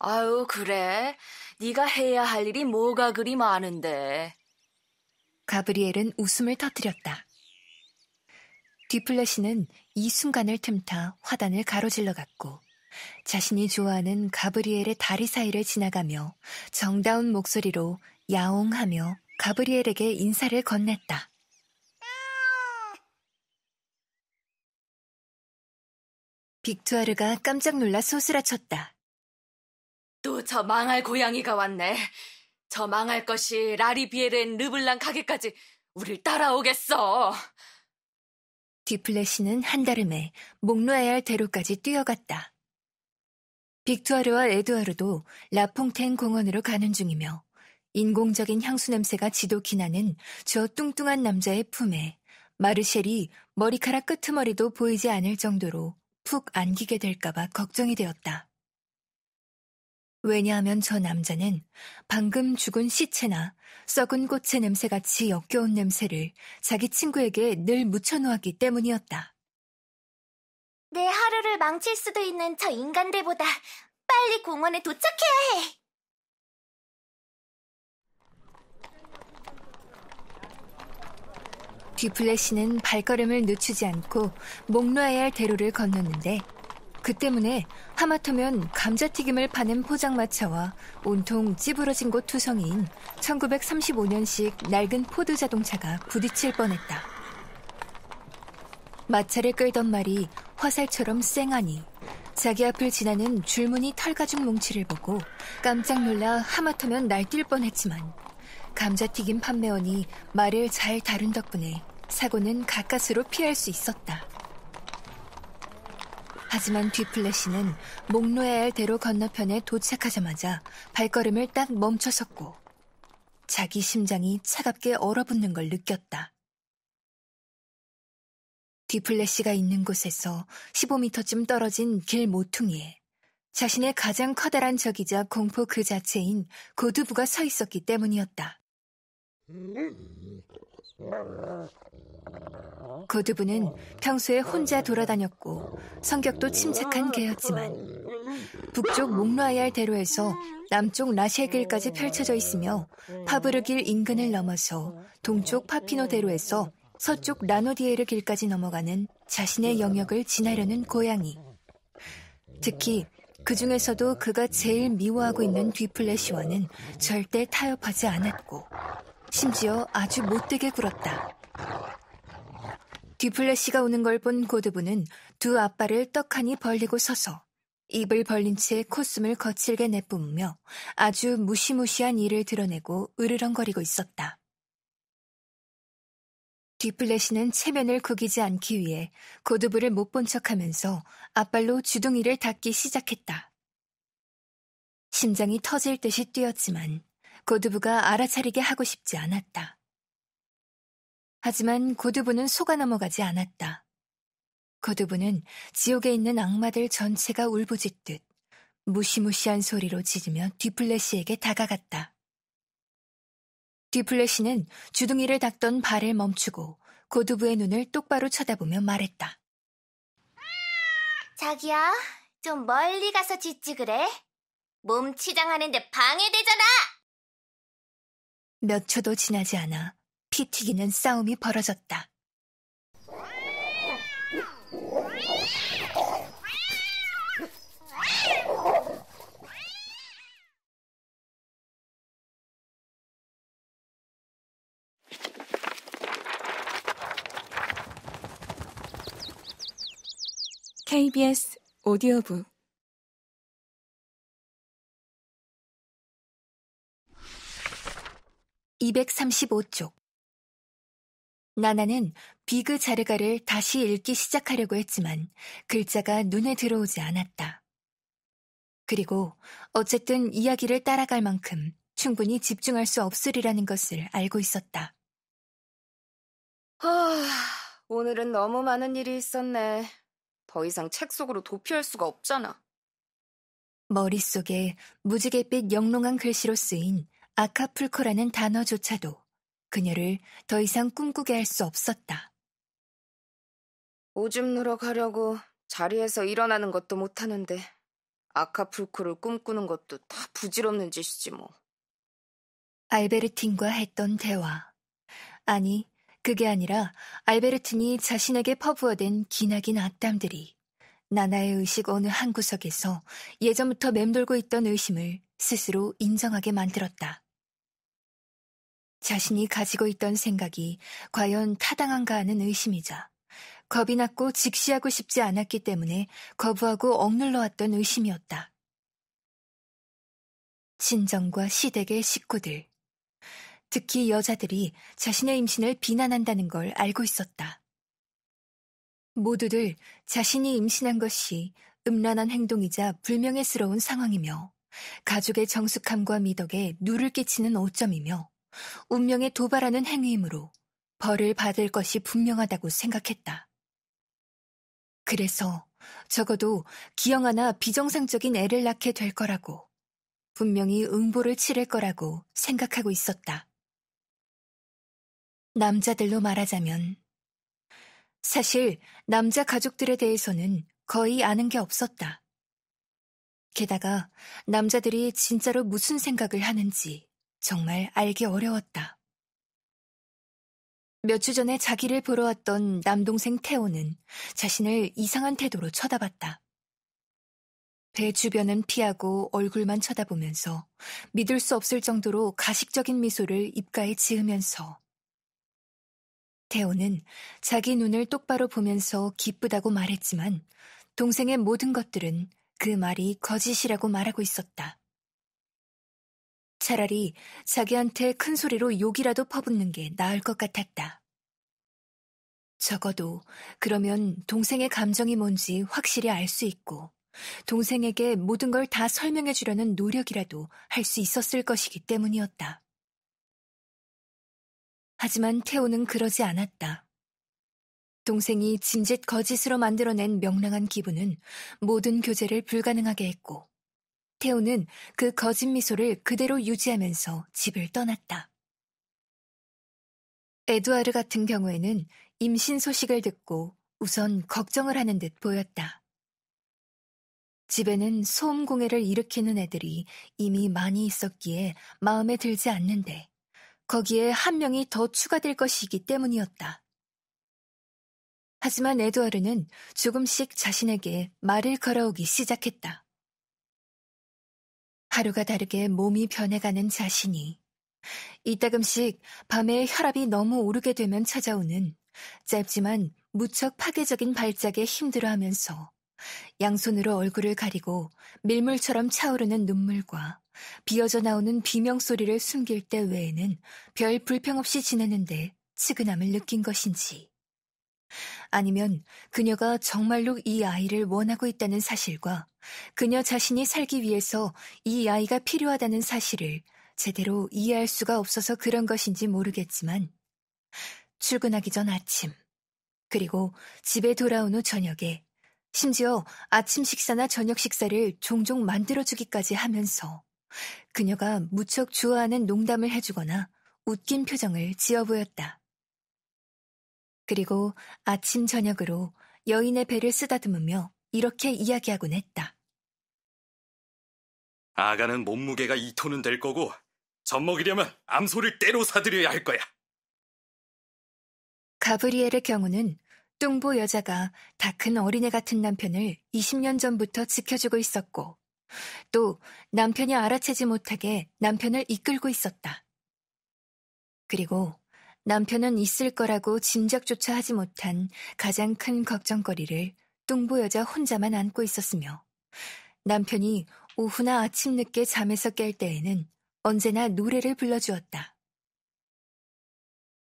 아유, 그래? 네가 해야 할 일이 뭐가 그리 많은데. 가브리엘은 웃음을 터뜨렸다. 디플레시는 이 순간을 틈타 화단을 가로질러 갔고 자신이 좋아하는 가브리엘의 다리 사이를 지나가며 정다운 목소리로 야옹하며 가브리엘에게 인사를 건넸다. 빅투아르가 깜짝 놀라 소스라쳤다. 또 저 망할 고양이가 왔네. 저 망할 것이 라리비에르엔 르블랑 가게까지 우릴 따라오겠어. 디플레시는 한달음에 목로에알 대로까지 뛰어갔다. 빅투아르와 에드와르도 라퐁텐 공원으로 가는 중이며 인공적인 향수 냄새가 지독히 나는 저 뚱뚱한 남자의 품에 마르셸이 머리카락 끄트머리도 보이지 않을 정도로 푹 안기게 될까봐 걱정이 되었다. 왜냐하면 저 남자는 방금 죽은 시체나 썩은 꽃의 냄새같이 역겨운 냄새를 자기 친구에게 늘 묻혀놓았기 때문이었다. 내 하루를 망칠 수도 있는 저 인간들보다 빨리 공원에 도착해야 해! 뒤플래시는 발걸음을 늦추지 않고 목놓아야할 대로를 건넜는데 그 때문에 하마터면 감자튀김을 파는 포장마차와 온통 찌부러진 곳 투성이인 1935년식 낡은 포드 자동차가 부딪힐 뻔했다. 마차를 끌던 말이 화살처럼 쌩하니 자기 앞을 지나는 줄무늬 털가죽 뭉치를 보고 깜짝 놀라 하마터면 날뛸 뻔했지만 감자튀김 판매원이 말을 잘 다룬 덕분에 사고는 가까스로 피할 수 있었다. 하지만 뒤플래시는 목로에알 대로 건너편에 도착하자마자 발걸음을 딱 멈춰섰고 자기 심장이 차갑게 얼어붙는 걸 느꼈다. 뒤플래시가 있는 곳에서 15m쯤 떨어진 길 모퉁이에 자신의 가장 커다란 적이자 공포 그 자체인 고두부가 서 있었기 때문이었다. 거두부는 평소에 혼자 돌아다녔고 성격도 침착한 개였지만 북쪽 목라야알 대로에서 남쪽 라셰길까지 펼쳐져 있으며 파브르길 인근을 넘어서 동쪽 파피노 대로에서 서쪽 라노디에르 길까지 넘어가는 자신의 영역을 지나려는 고양이. 특히 그 중에서도 그가 제일 미워하고 있는 뒤플레시와는 절대 타협하지 않았고 심지어 아주 못되게 굴었다. 뒤플레시가 오는 걸 본 고드부는 두 앞발을 떡하니 벌리고 서서 입을 벌린 채 콧숨을 거칠게 내뿜으며 아주 무시무시한 일을 드러내고 으르렁거리고 있었다. 뒤플래시는 체면을 구기지 않기 위해 고드부를못 본 척하면서 앞발로 주둥이를 닦기 시작했다. 심장이 터질 듯이 뛰었지만 고두부가 알아차리게 하고 싶지 않았다. 하지만 고두부는 속아 넘어가지 않았다. 고두부는 지옥에 있는 악마들 전체가 울부짖듯 무시무시한 소리로 짖으며 뒤플래시에게 다가갔다. 뒤플래시는 주둥이를 닦던 발을 멈추고 고두부의 눈을 똑바로 쳐다보며 말했다. 자기야, 좀 멀리 가서 짖지 그래. 몸 치장하는데 방해되잖아! 몇 초도 지나지 않아 피 튀기는 싸움이 벌어졌다. KBS 오디오북 235쪽. 나나는 비그 자르가를 다시 읽기 시작하려고 했지만 글자가 눈에 들어오지 않았다. 그리고 어쨌든 이야기를 따라갈 만큼 충분히 집중할 수 없으리라는 것을 알고 있었다. 하, 오늘은 너무 많은 일이 있었네. 더 이상 책 속으로 도피할 수가 없잖아. 머릿속에 무지갯빛 영롱한 글씨로 쓰인 아카풀코라는 단어조차도 그녀를 더 이상 꿈꾸게 할 수 없었다. 오줌 누러 가려고 자리에서 일어나는 것도 못하는데 아카풀코를 꿈꾸는 것도 다 부질없는 짓이지 뭐. 알베르틴과 했던 대화. 아니, 그게 아니라 알베르틴이 자신에게 퍼부어댄 기나긴 악담들이 나나의 의식 어느 한 구석에서 예전부터 맴돌고 있던 의심을 스스로 인정하게 만들었다. 자신이 가지고 있던 생각이 과연 타당한가 하는 의심이자 겁이 났고 직시하고 싶지 않았기 때문에 거부하고 억눌러 왔던 의심이었다. 친정과 시댁의 식구들, 특히 여자들이 자신의 임신을 비난한다는 걸 알고 있었다. 모두들 자신이 임신한 것이 음란한 행동이자 불명예스러운 상황이며 가족의 정숙함과 미덕에 누를 끼치는 오점이며 운명에 도발하는 행위이므로 벌을 받을 것이 분명하다고 생각했다. 그래서 적어도 기영아나 비정상적인 애를 낳게 될 거라고 분명히 응보를 치를 거라고 생각하고 있었다. 남자들로 말하자면 사실 남자 가족들에 대해서는 거의 아는 게 없었다. 게다가 남자들이 진짜로 무슨 생각을 하는지 정말 알기 어려웠다. 몇 주 전에 자기를 보러 왔던 남동생 태호는 자신을 이상한 태도로 쳐다봤다. 배 주변은 피하고 얼굴만 쳐다보면서 믿을 수 없을 정도로 가식적인 미소를 입가에 지으면서 태호는 자기 눈을 똑바로 보면서 기쁘다고 말했지만 동생의 모든 것들은 그 말이 거짓이라고 말하고 있었다. 차라리 자기한테 큰 소리로 욕이라도 퍼붓는 게 나을 것 같았다. 적어도 그러면 동생의 감정이 뭔지 확실히 알 수 있고 동생에게 모든 걸 다 설명해 주려는 노력이라도 할 수 있었을 것이기 때문이었다. 하지만 태호는 그러지 않았다. 동생이 진짓 거짓으로 만들어낸 명랑한 기분은 모든 교제를 불가능하게 했고 태호는 그 거짓 미소를 그대로 유지하면서 집을 떠났다. 에두아르 같은 경우에는 임신 소식을 듣고 우선 걱정을 하는 듯 보였다. 집에는 소음공해를 일으키는 애들이 이미 많이 있었기에 마음에 들지 않는데 거기에 한 명이 더 추가될 것이기 때문이었다. 하지만 에드와르는 조금씩 자신에게 말을 걸어오기 시작했다. 하루가 다르게 몸이 변해가는 자신이 이따금씩 밤에 혈압이 너무 오르게 되면 찾아오는 짧지만 무척 파괴적인 발작에 힘들어하면서 양손으로 얼굴을 가리고 밀물처럼 차오르는 눈물과 비어져 나오는 비명 소리를 숨길 때 외에는 별 불평 없이 지내는데 치근함을 느낀 것인지 아니면 그녀가 정말로 이 아이를 원하고 있다는 사실과 그녀 자신이 살기 위해서 이 아이가 필요하다는 사실을 제대로 이해할 수가 없어서 그런 것인지 모르겠지만 출근하기 전 아침 그리고 집에 돌아온 후 저녁에 심지어 아침 식사나 저녁 식사를 종종 만들어주기까지 하면서 그녀가 무척 좋아하는 농담을 해주거나 웃긴 표정을 지어 보였다. 그리고 아침 저녁으로 여인의 배를 쓰다듬으며 이렇게 이야기하곤 했다. 아가는 몸무게가 2톤은 될 거고 젖 먹이려면 암소를 때로 사들여야 할 거야. 가브리엘의 경우는 뚱보 여자가 다 큰 어린애 같은 남편을 20년 전부터 지켜주고 있었고 또 남편이 알아채지 못하게 남편을 이끌고 있었다. 그리고 남편은 있을 거라고 짐작조차 하지 못한 가장 큰 걱정거리를 뚱보 여자 혼자만 안고 있었으며 남편이 오후나 아침 늦게 잠에서 깰 때에는 언제나 노래를 불러주었다.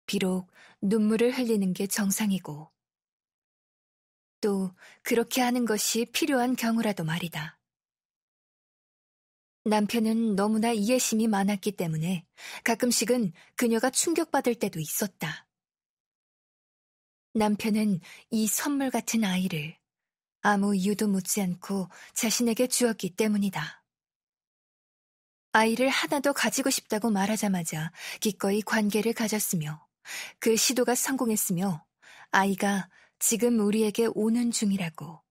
비록 눈물을 흘리는 게 정상이고 또 그렇게 하는 것이 필요한 경우라도 말이다. 남편은 너무나 이해심이 많았기 때문에 가끔씩은 그녀가 충격받을 때도 있었다. 남편은 이 선물 같은 아이를 아무 이유도 묻지 않고 자신에게 주었기 때문이다. 아이를 하나 더 가지고 싶다고 말하자마자 기꺼이 관계를 가졌으며 그 시도가 성공했으며 아이가 지금 우리에게 오는 중이라고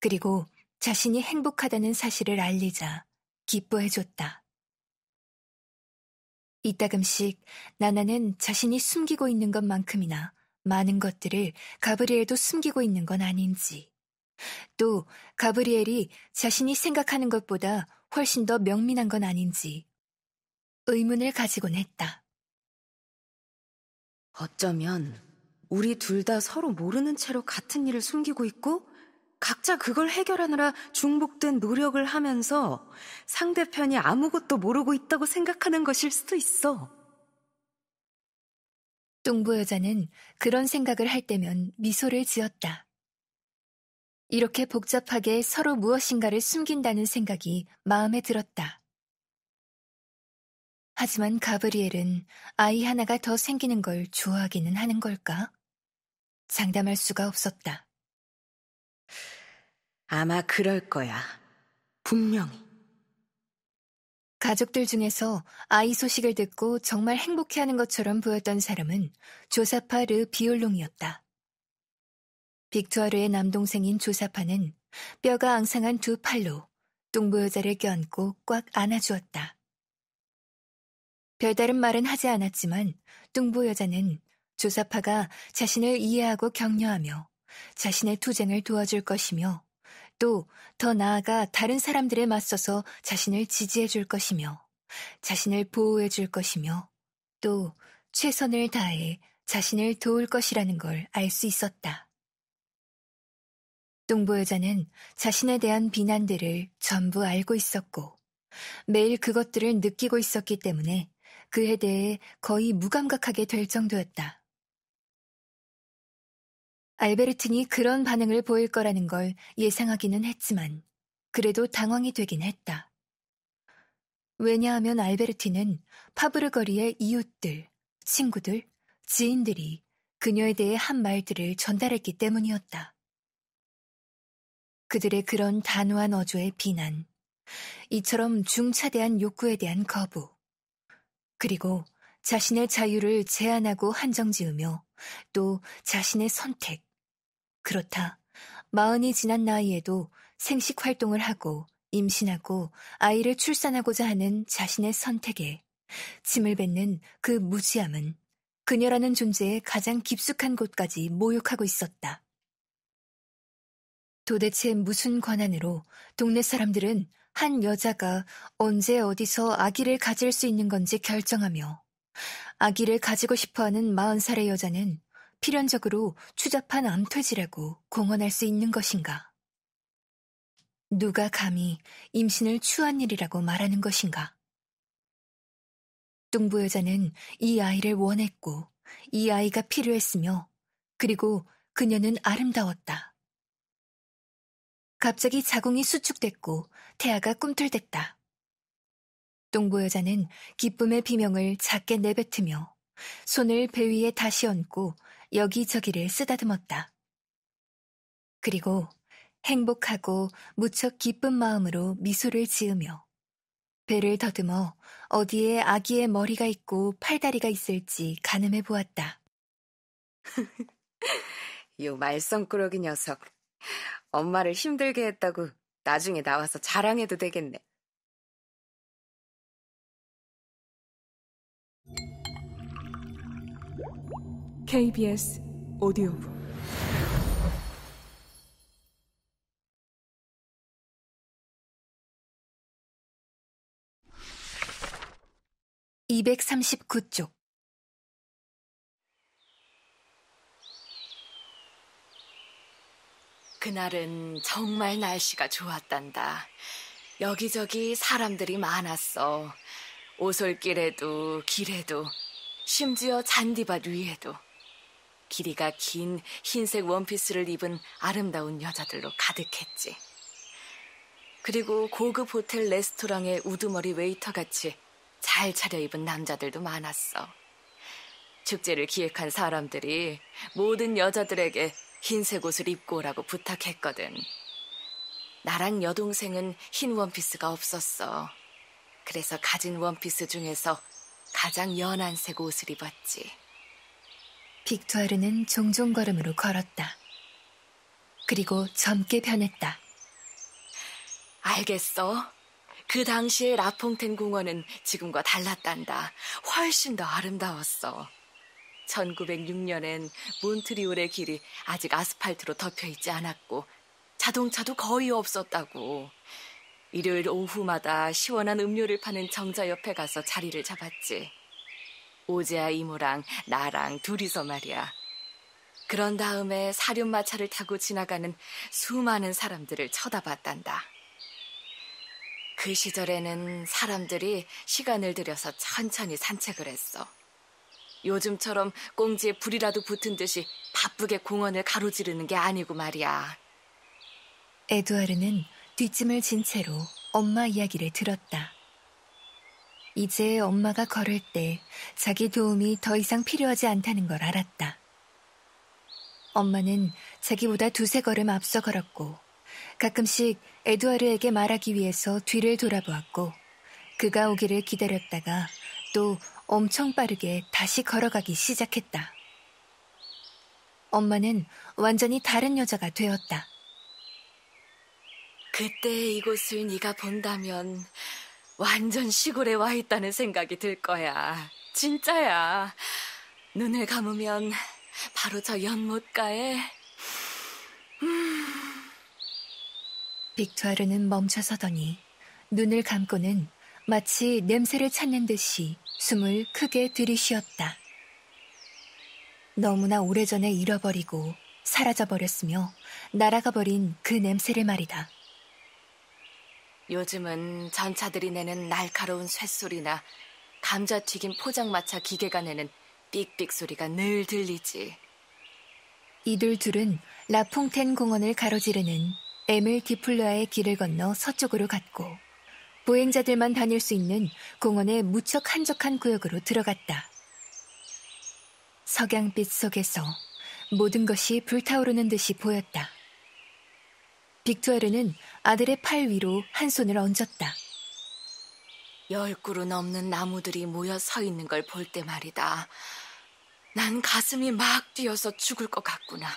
그리고 자신이 행복하다는 사실을 알리자 기뻐해줬다. 이따금씩 나나는 자신이 숨기고 있는 것만큼이나 많은 것들을 가브리엘도 숨기고 있는 건 아닌지, 또 가브리엘이 자신이 생각하는 것보다 훨씬 더 명민한 건 아닌지 의문을 가지곤 했다. 어쩌면 우리 둘 다 서로 모르는 채로 같은 일을 숨기고 있고 각자 그걸 해결하느라 중복된 노력을 하면서 상대편이 아무것도 모르고 있다고 생각하는 것일 수도 있어. 뚱부 여자는 그런 생각을 할 때면 미소를 지었다. 이렇게 복잡하게 서로 무엇인가를 숨긴다는 생각이 마음에 들었다. 하지만 가브리엘은 아이 하나가 더 생기는 걸 좋아하기는 하는 걸까? 장담할 수가 없었다. 아마 그럴 거야. 분명히. 가족들 중에서 아이 소식을 듣고 정말 행복해하는 것처럼 보였던 사람은 조사파 르 비올롱이었다. 빅투아르의 남동생인 조사파는 뼈가 앙상한 두 팔로 뚱보여자를 껴안고 꽉 안아주었다. 별다른 말은 하지 않았지만 뚱보여자는 조사파가 자신을 이해하고 격려하며 자신의 투쟁을 도와줄 것이며 또 더 나아가 다른 사람들에 맞서서 자신을 지지해 줄 것이며 자신을 보호해 줄 것이며 또 최선을 다해 자신을 도울 것이라는 걸 알 수 있었다. 동보 여자는 자신에 대한 비난들을 전부 알고 있었고 매일 그것들을 느끼고 있었기 때문에 그에 대해 거의 무감각하게 될 정도였다. 알베르틴이 그런 반응을 보일 거라는 걸 예상하기는 했지만 그래도 당황이 되긴 했다. 왜냐하면 알베르틴은 파브르 거리의 이웃들, 친구들, 지인들이 그녀에 대해 한 말들을 전달했기 때문이었다. 그들의 그런 단호한 어조의 비난, 이처럼 중차대한 욕구에 대한 거부, 그리고 자신의 자유를 제한하고 한정 지으며 또 자신의 선택, 그렇다. 마흔이 지난 나이에도 생식 활동을 하고 임신하고 아이를 출산하고자 하는 자신의 선택에 짐을 뱉는 그 무지함은 그녀라는 존재의 가장 깊숙한 곳까지 모욕하고 있었다. 도대체 무슨 권한으로 동네 사람들은 한 여자가 언제 어디서 아기를 가질 수 있는 건지 결정하며 아기를 가지고 싶어 하는 마흔 살의 여자는 필연적으로 추잡한 암퇴지라고 공언할 수 있는 것인가? 누가 감히 임신을 추한 일이라고 말하는 것인가? 뚱부 여자는 이 아이를 원했고 이 아이가 필요했으며 그리고 그녀는 아름다웠다. 갑자기 자궁이 수축됐고 태아가 꿈틀댔다. 똥부 여자는 기쁨의 비명을 작게 내뱉으며 손을 배 위에 다시 얹고 여기저기를 쓰다듬었다. 그리고 행복하고 무척 기쁜 마음으로 미소를 지으며 배를 더듬어 어디에 아기의 머리가 있고 팔다리가 있을지 가늠해 보았다. 요 말썽꾸러기 녀석. 엄마를 힘들게 했다고 나중에 나와서 자랑해도 되겠네. KBS 오디오북 (239쪽) 그날은 정말 날씨가 좋았단다. 여기저기 사람들이 많았어. 오솔길에도 길에도 심지어 잔디밭 위에도. 길이가 긴 흰색 원피스를 입은 아름다운 여자들로 가득했지. 그리고 고급 호텔 레스토랑의 우두머리 웨이터 같이 잘 차려입은 남자들도 많았어. 축제를 기획한 사람들이 모든 여자들에게 흰색 옷을 입고 오라고 부탁했거든. 나랑 여동생은 흰 원피스가 없었어. 그래서 가진 원피스 중에서 가장 연한 색 옷을 입었지. 빅투아르는 종종 걸음으로 걸었다. 그리고 젊게 변했다. 알겠어. 그 당시의 라퐁텐 공원은 지금과 달랐단다. 훨씬 더 아름다웠어. 1906년엔 몬트리올의 길이 아직 아스팔트로 덮여 있지 않았고 자동차도 거의 없었다고. 일요일 오후마다 시원한 음료를 파는 정자 옆에 가서 자리를 잡았지. 오재아 이모랑 나랑 둘이서 말이야. 그런 다음에 사륜마차를 타고 지나가는 수많은 사람들을 쳐다봤단다. 그 시절에는 사람들이 시간을 들여서 천천히 산책을 했어. 요즘처럼 꽁지에 불이라도 붙은 듯이 바쁘게 공원을 가로지르는 게 아니고 말이야. 에두아르는 뒷짐을 진 채로 엄마 이야기를 들었다. 이제 엄마가 걸을 때 자기 도움이 더 이상 필요하지 않다는 걸 알았다. 엄마는 자기보다 두세 걸음 앞서 걸었고 가끔씩 에드와르에게 말하기 위해서 뒤를 돌아보았고 그가 오기를 기다렸다가 또 엄청 빠르게 다시 걸어가기 시작했다. 엄마는 완전히 다른 여자가 되었다. 그때 이곳을 네가 본다면 완전 시골에 와 있다는 생각이 들 거야. 진짜야. 눈을 감으면 바로 저 연못가에 음... 빅투아르는 멈춰서더니 눈을 감고는 마치 냄새를 찾는 듯이 숨을 크게 들이쉬었다. 너무나 오래전에 잃어버리고 사라져버렸으며 날아가버린 그 냄새를 말이다. 요즘은 전차들이 내는 날카로운 쇳소리나 감자튀김 포장마차 기계가 내는 삑삑 소리가 늘 들리지. 이들 둘은 라퐁텐 공원을 가로지르는 에밀 디플로아의 길을 건너 서쪽으로 갔고 보행자들만 다닐 수 있는 공원의 무척 한적한 구역으로 들어갔다. 석양빛 속에서 모든 것이 불타오르는 듯이 보였다. 빅투아르는 아들의 팔 위로 한 손을 얹었다. 열 그루 넘는 나무들이 모여 서 있는 걸 볼 때 말이다. 난 가슴이 막 뛰어서 죽을 것 같구나.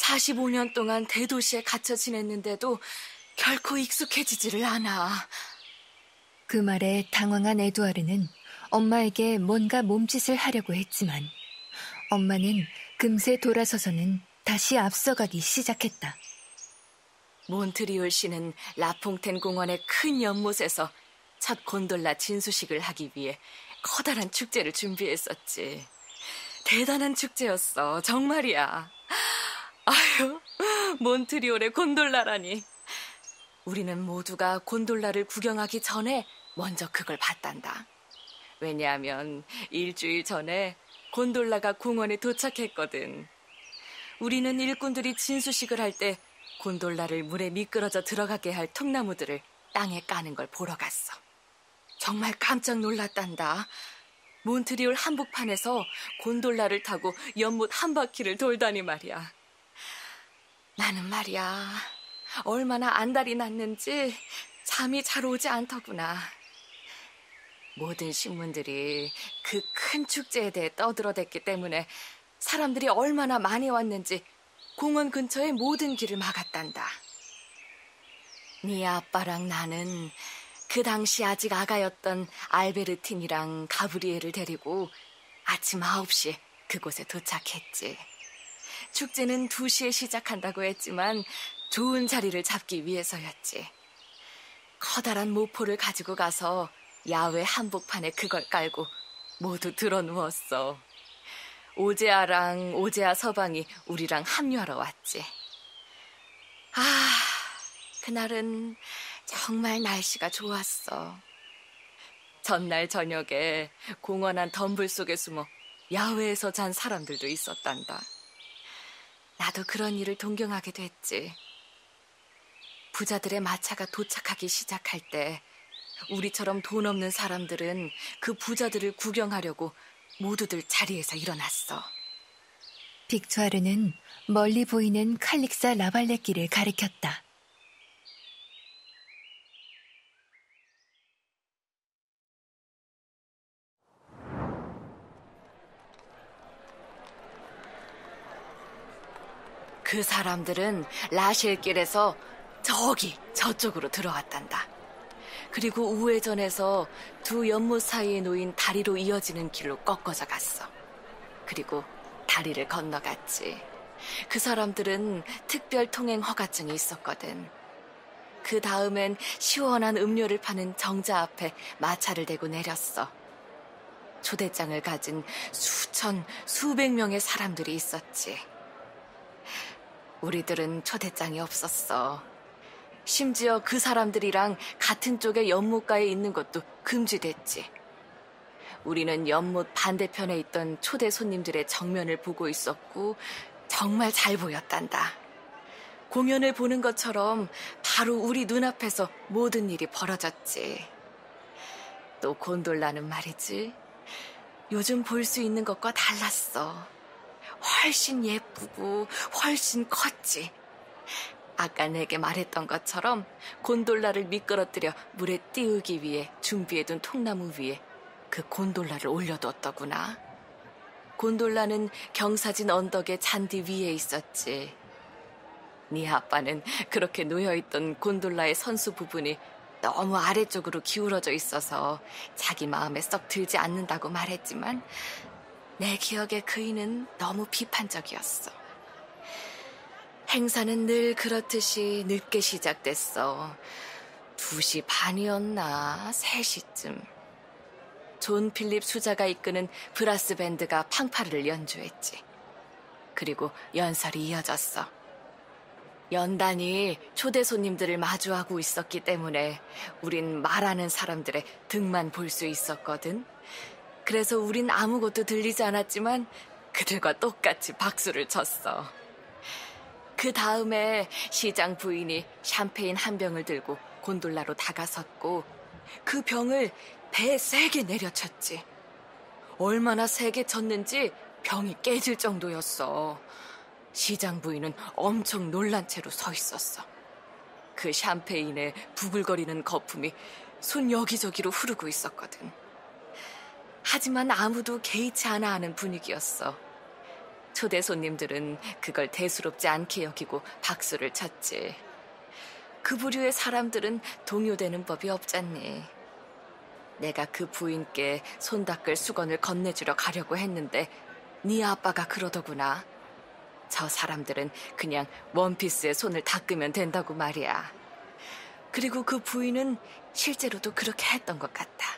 45년 동안 대도시에 갇혀 지냈는데도 결코 익숙해지지를 않아. 그 말에 당황한 에두아르는 엄마에게 뭔가 몸짓을 하려고 했지만 엄마는 금세 돌아서서는 다시 앞서가기 시작했다. 몬트리올 씨는 라퐁텐 공원의 큰 연못에서 첫 곤돌라 진수식을 하기 위해 커다란 축제를 준비했었지. 대단한 축제였어. 정말이야. 아유, 몬트리올의 곤돌라라니. 우리는 모두가 곤돌라를 구경하기 전에 먼저 그걸 봤단다. 왜냐하면 일주일 전에 곤돌라가 공원에 도착했거든. 우리는 일꾼들이 진수식을 할때 곤돌라를 물에 미끄러져 들어가게 할 통나무들을 땅에 까는 걸 보러 갔어. 정말 깜짝 놀랐단다. 몬트리올 한복판에서 곤돌라를 타고 연못 한 바퀴를 돌다니 말이야. 나는 말이야, 얼마나 안달이 났는지 잠이 잘 오지 않더구나. 모든 신문들이 그 큰 축제에 대해 떠들어댔기 때문에 사람들이 얼마나 많이 왔는지 공원 근처의 모든 길을 막았단다. 네 아빠랑 나는 그 당시 아직 아가였던 알베르틴이랑 가브리엘을 데리고 아침 9시 그곳에 도착했지. 축제는 2시에 시작한다고 했지만 좋은 자리를 잡기 위해서였지. 커다란 모포를 가지고 가서 야외 한복판에 그걸 깔고 모두 드러누웠어. 오재아랑 오재아 서방이 우리랑 합류하러 왔지. 아, 그날은 정말 날씨가 좋았어. 전날 저녁에 공원 한 덤불 속에 숨어 야외에서 잔 사람들도 있었단다. 나도 그런 일을 동경하게 됐지. 부자들의 마차가 도착하기 시작할 때 우리처럼 돈 없는 사람들은 그 부자들을 구경하려고 모두들 자리에서 일어났어. 빅투아르는 멀리 보이는 칼릭사 라발레길을 가리켰다. 그 사람들은 라실길에서 저기 저쪽으로 들어왔단다. 그리고 우회전해서 두 연못 사이에 놓인 다리로 이어지는 길로 꺾어져 갔어. 그리고 다리를 건너갔지. 그 사람들은 특별 통행 허가증이 있었거든. 그 다음엔 시원한 음료를 파는 정자 앞에 마차를 대고 내렸어. 초대장을 가진 수천, 수백 명의 사람들이 있었지. 우리들은 초대장이 없었어. 심지어 그 사람들이랑 같은 쪽의 연못가에 있는 것도 금지됐지. 우리는 연못 반대편에 있던 초대 손님들의 정면을 보고 있었고, 정말 잘 보였단다. 공연을 보는 것처럼 바로 우리 눈앞에서 모든 일이 벌어졌지. 또 곤돌라는 말이지. 요즘 볼 수 있는 것과 달랐어. 훨씬 예쁘고 훨씬 컸지. 아까 내게 말했던 것처럼 곤돌라를 미끄러뜨려 물에 띄우기 위해 준비해둔 통나무 위에 그 곤돌라를 올려뒀더구나. 곤돌라는 경사진 언덕의 잔디 위에 있었지. 네 아빠는 그렇게 놓여있던 곤돌라의 선수 부분이 너무 아래쪽으로 기울어져 있어서 자기 마음에 썩 들지 않는다고 말했지만 내 기억에 그이는 너무 비판적이었어. 행사는 늘 그렇듯이 늦게 시작됐어. 2시 반이었나, 3시쯤. 존 필립 수자가 이끄는 브라스 밴드가 팡파를 연주했지. 그리고 연설이 이어졌어. 연단이 초대 손님들을 마주하고 있었기 때문에 우린 말하는 사람들의 등만 볼 수 있었거든. 그래서 우린 아무것도 들리지 않았지만 그들과 똑같이 박수를 쳤어. 그 다음에 시장 부인이 샴페인 한 병을 들고 곤돌라로 다가섰고 그 병을 배에 세게 내려쳤지. 얼마나 세게 쳤는지 병이 깨질 정도였어. 시장 부인은 엄청 놀란 채로 서 있었어. 그 샴페인의 부글거리는 거품이 손 여기저기로 흐르고 있었거든. 하지만 아무도 개의치 않아 하는 분위기였어. 초대 손님들은 그걸 대수롭지 않게 여기고 박수를 쳤지. 그 부류의 사람들은 동요되는 법이 없잖니. 내가 그 부인께 손 닦을 수건을 건네주러 가려고 했는데 네 아빠가 그러더구나. 저 사람들은 그냥 원피스에 손을 닦으면 된다고 말이야. 그리고 그 부인은 실제로도 그렇게 했던 것 같다.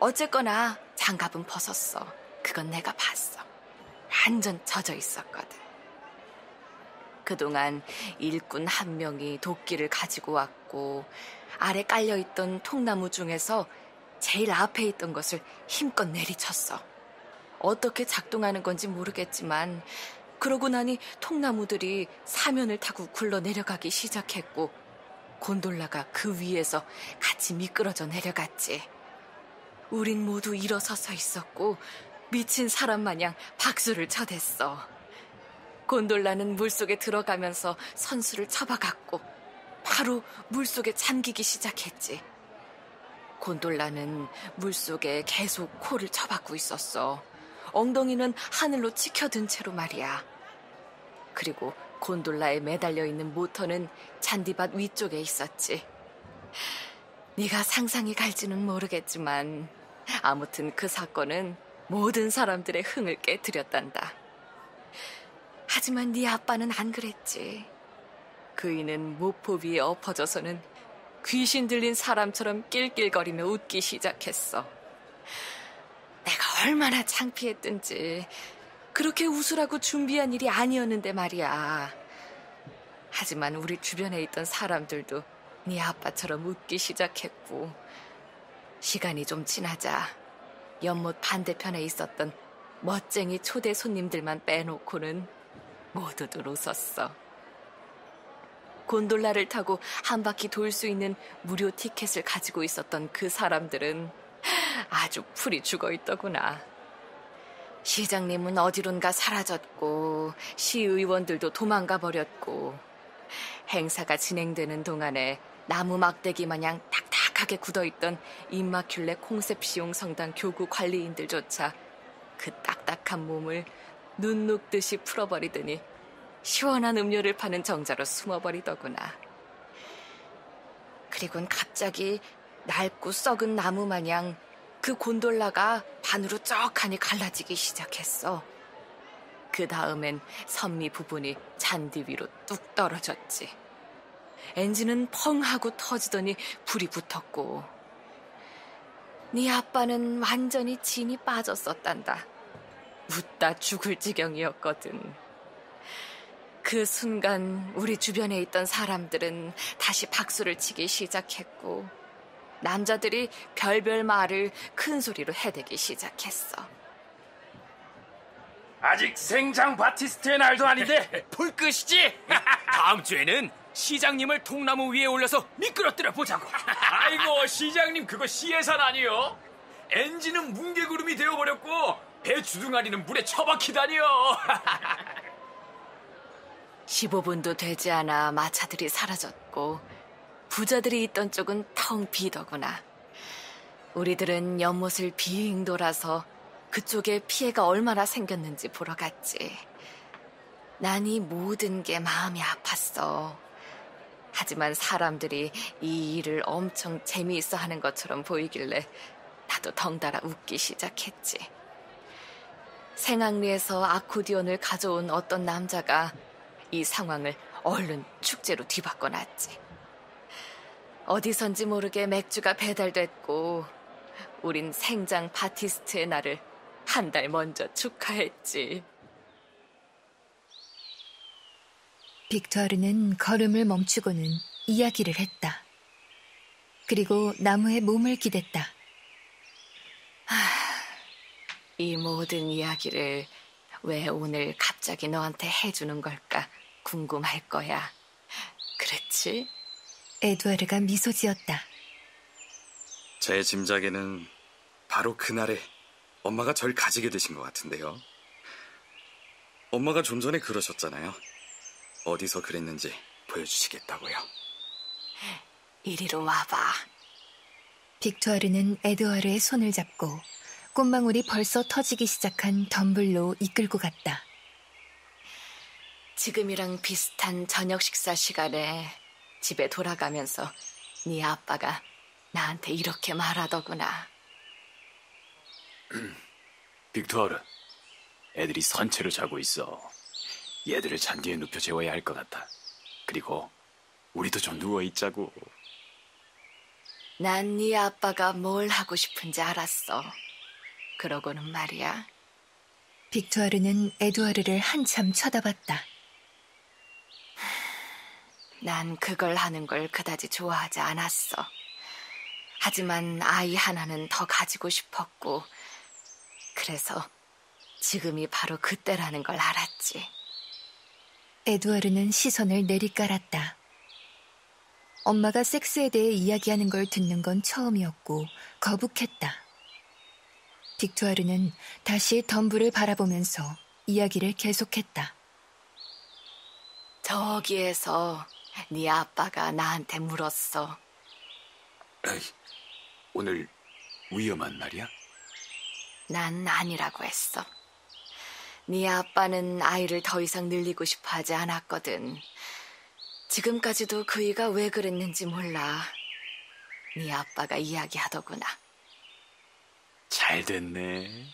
어쨌거나 장갑은 벗었어. 그건 내가 봤어. 완전 젖어 있었거든. 그동안 일꾼 한 명이 도끼를 가지고 왔고 아래 깔려있던 통나무 중에서 제일 앞에 있던 것을 힘껏 내리쳤어. 어떻게 작동하는 건지 모르겠지만 그러고 나니 통나무들이 사면을 타고 굴러 내려가기 시작했고 곤돌라가 그 위에서 같이 미끄러져 내려갔지. 우린 모두 일어서서 있었고 미친 사람 마냥 박수를 쳐댔어. 곤돌라는 물속에 들어가면서 선수를 쳐박았고 바로 물속에 잠기기 시작했지. 곤돌라는 물속에 계속 코를 쳐박고 있었어. 엉덩이는 하늘로 치켜든 채로 말이야. 그리고 곤돌라에 매달려 있는 모터는 잔디밭 위쪽에 있었지. 네가 상상이 갈지는 모르겠지만 아무튼 그 사건은 모든 사람들의 흥을 깨뜨렸단다. 하지만 네 아빠는 안 그랬지. 그이는 모포 위에 엎어져서는 귀신 들린 사람처럼 낄낄거리며 웃기 시작했어. 내가 얼마나 창피했든지 그렇게 웃으라고 준비한 일이 아니었는데 말이야. 하지만 우리 주변에 있던 사람들도 네 아빠처럼 웃기 시작했고 시간이 좀 지나자 연못 반대편에 있었던 멋쟁이 초대 손님들만 빼놓고는 모두들 웃었어. 곤돌라를 타고 한 바퀴 돌 수 있는 무료 티켓을 가지고 있었던 그 사람들은 아주 풀이 죽어 있더구나. 시장님은 어디론가 사라졌고, 시의원들도 도망가 버렸고, 행사가 진행되는 동안에 나무 막대기 마냥 딱 딱딱하게 굳어있던 임마큘레 콩셉시옹 성당 교구 관리인들조차 그 딱딱한 몸을 눈 녹듯이 풀어버리더니 시원한 음료를 파는 정자로 숨어버리더구나. 그리곤 갑자기 낡고 썩은 나무 마냥 그 곤돌라가 반으로 쩍하니 갈라지기 시작했어. 그 다음엔 선미 부분이 잔디 위로 뚝 떨어졌지. 엔진은 펑 하고 터지더니 불이 붙었고 네 아빠는 완전히 진이 빠졌었단다. 웃다 죽을 지경이었거든. 그 순간 우리 주변에 있던 사람들은 다시 박수를 치기 시작했고 남자들이 별별 말을 큰 소리로 해대기 시작했어. 아직 생장 바티스트의 날도 아닌데 불 끝이지. 다음 주에는 시장님을 통나무 위에 올려서 미끄러뜨려 보자고. 아이고 시장님 그거 시예산 아니요? 엔진은 뭉게구름이 되어버렸고 배 주둥아리는 물에 처박히다니요. 15분도 되지 않아 마차들이 사라졌고 부자들이 있던 쪽은 텅 비더구나. 우리들은 연못을 비행 돌아서 그쪽에 피해가 얼마나 생겼는지 보러 갔지. 난 이 모든 게 마음이 아팠어. 하지만 사람들이 이 일을 엄청 재미있어 하는 것처럼 보이길래 나도 덩달아 웃기 시작했지. 생악리에서 아코디언을 가져온 어떤 남자가 이 상황을 얼른 축제로 뒤바꿔 놨지. 어디선지 모르게 맥주가 배달됐고, 우린 생장 파티스트의 날을 한 달 먼저 축하했지. 빅투아르는 걸음을 멈추고는 이야기를 했다. 그리고 나무에 몸을 기댔다. 하, 아, 이 모든 이야기를 왜 오늘 갑자기 너한테 해주는 걸까 궁금할 거야. 그렇지? 에드와르가 미소 지었다. 제 짐작에는 바로 그날에 엄마가 절 가지게 되신 것 같은데요. 엄마가 좀 전에 그러셨잖아요. 어디서 그랬는지 보여주시겠다고요. 이리로 와봐. 빅투아르는 에드와르의 손을 잡고 꽃망울이 벌써 터지기 시작한 덤블로 이끌고 갔다. 지금이랑 비슷한 저녁 식사 시간에 집에 돌아가면서 네 아빠가 나한테 이렇게 말하더구나. 음, 빅투아르, 애들이 산채로 자고 있어. 얘들을 잔디에 눕혀 재워야 할 것 같아. 그리고 우리도 좀 누워 있자고. 난 네 아빠가 뭘 하고 싶은지 알았어. 그러고는 말이야. 빅투아르는 에드아르를 한참 쳐다봤다. 난 그걸 하는 걸 그다지 좋아하지 않았어. 하지만 아이 하나는 더 가지고 싶었고, 그래서 지금이 바로 그때라는 걸 알았지. 에드아르는 시선을 내리깔았다. 엄마가 섹스에 대해 이야기하는 걸 듣는 건 처음이었고 거북했다. 빅투아르는 다시 덤불을 바라보면서 이야기를 계속했다. 저기에서 네 아빠가 나한테 물었어. 에이, 오늘 위험한 날이야? 난 아니라고 했어. 네 아빠는 아이를 더 이상 늘리고 싶어 하지 않았거든. 지금까지도 그이가 왜 그랬는지 몰라. 네 아빠가 이야기하더구나. 잘 됐네.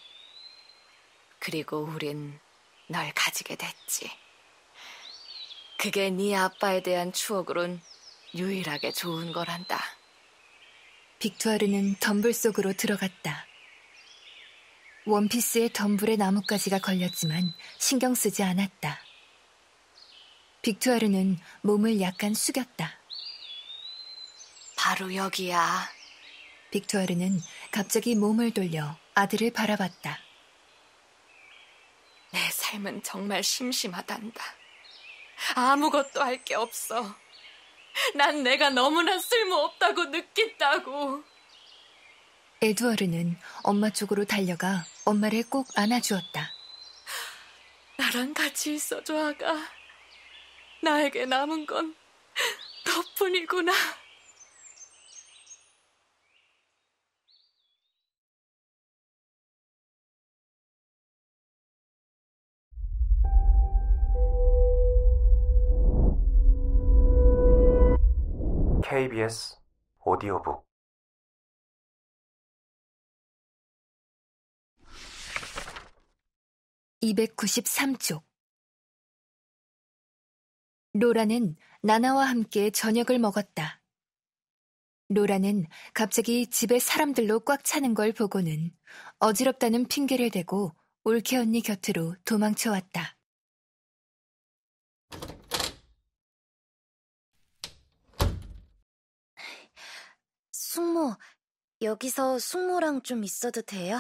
그리고 우린 널 가지게 됐지. 그게 네 아빠에 대한 추억으론 유일하게 좋은 거란다. 빅투아르는 덤불 속으로 들어갔다. 원피스의 덤불에 나뭇가지가 걸렸지만 신경 쓰지 않았다. 빅투아르는 몸을 약간 숙였다. 바로 여기야. 빅투아르는 갑자기 몸을 돌려 아들을 바라봤다. 내 삶은 정말 심심하단다. 아무것도 할 게 없어. 난 내가 너무나 쓸모없다고 느낀다고. 에드어르는 엄마 쪽으로 달려가 엄마를 꼭 안아주었다. 나랑 같이 있어줘, 아가. 나에게 남은 건 너뿐이구나. KBS 오디오북 293쪽 로라는 나나와 함께 저녁을 먹었다. 로라는 갑자기 집에 사람들로 꽉 차는 걸 보고는 어지럽다는 핑계를 대고 올케 언니 곁으로 도망쳐 왔다. 숙모, 여기서 숙모랑 좀 있어도 돼요?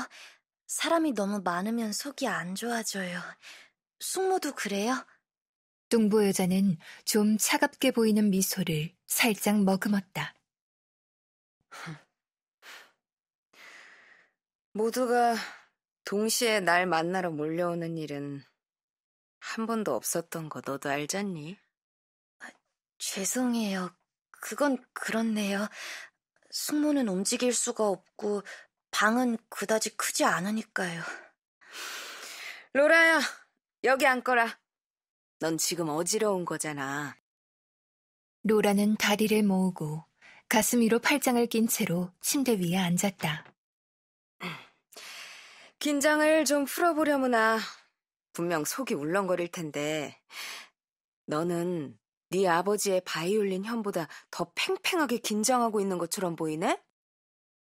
사람이 너무 많으면 속이 안 좋아져요. 숙모도 그래요? 뚱보 여자는 좀 차갑게 보이는 미소를 살짝 머금었다. 모두가 동시에 날 만나러 몰려오는 일은 한 번도 없었던 거 너도 알잖니? 아, 죄송해요. 그건 그렇네요. 숙모는 움직일 수가 없고 방은 그다지 크지 않으니까요. 로라야, 여기 앉거라. 넌 지금 어지러운 거잖아. 로라는 다리를 모으고 가슴 위로 팔짱을 낀 채로 침대 위에 앉았다. 긴장을 좀 풀어보려무나 분명 속이 울렁거릴 텐데 너는 네 아버지의 바이올린 현보다 더 팽팽하게 긴장하고 있는 것처럼 보이네?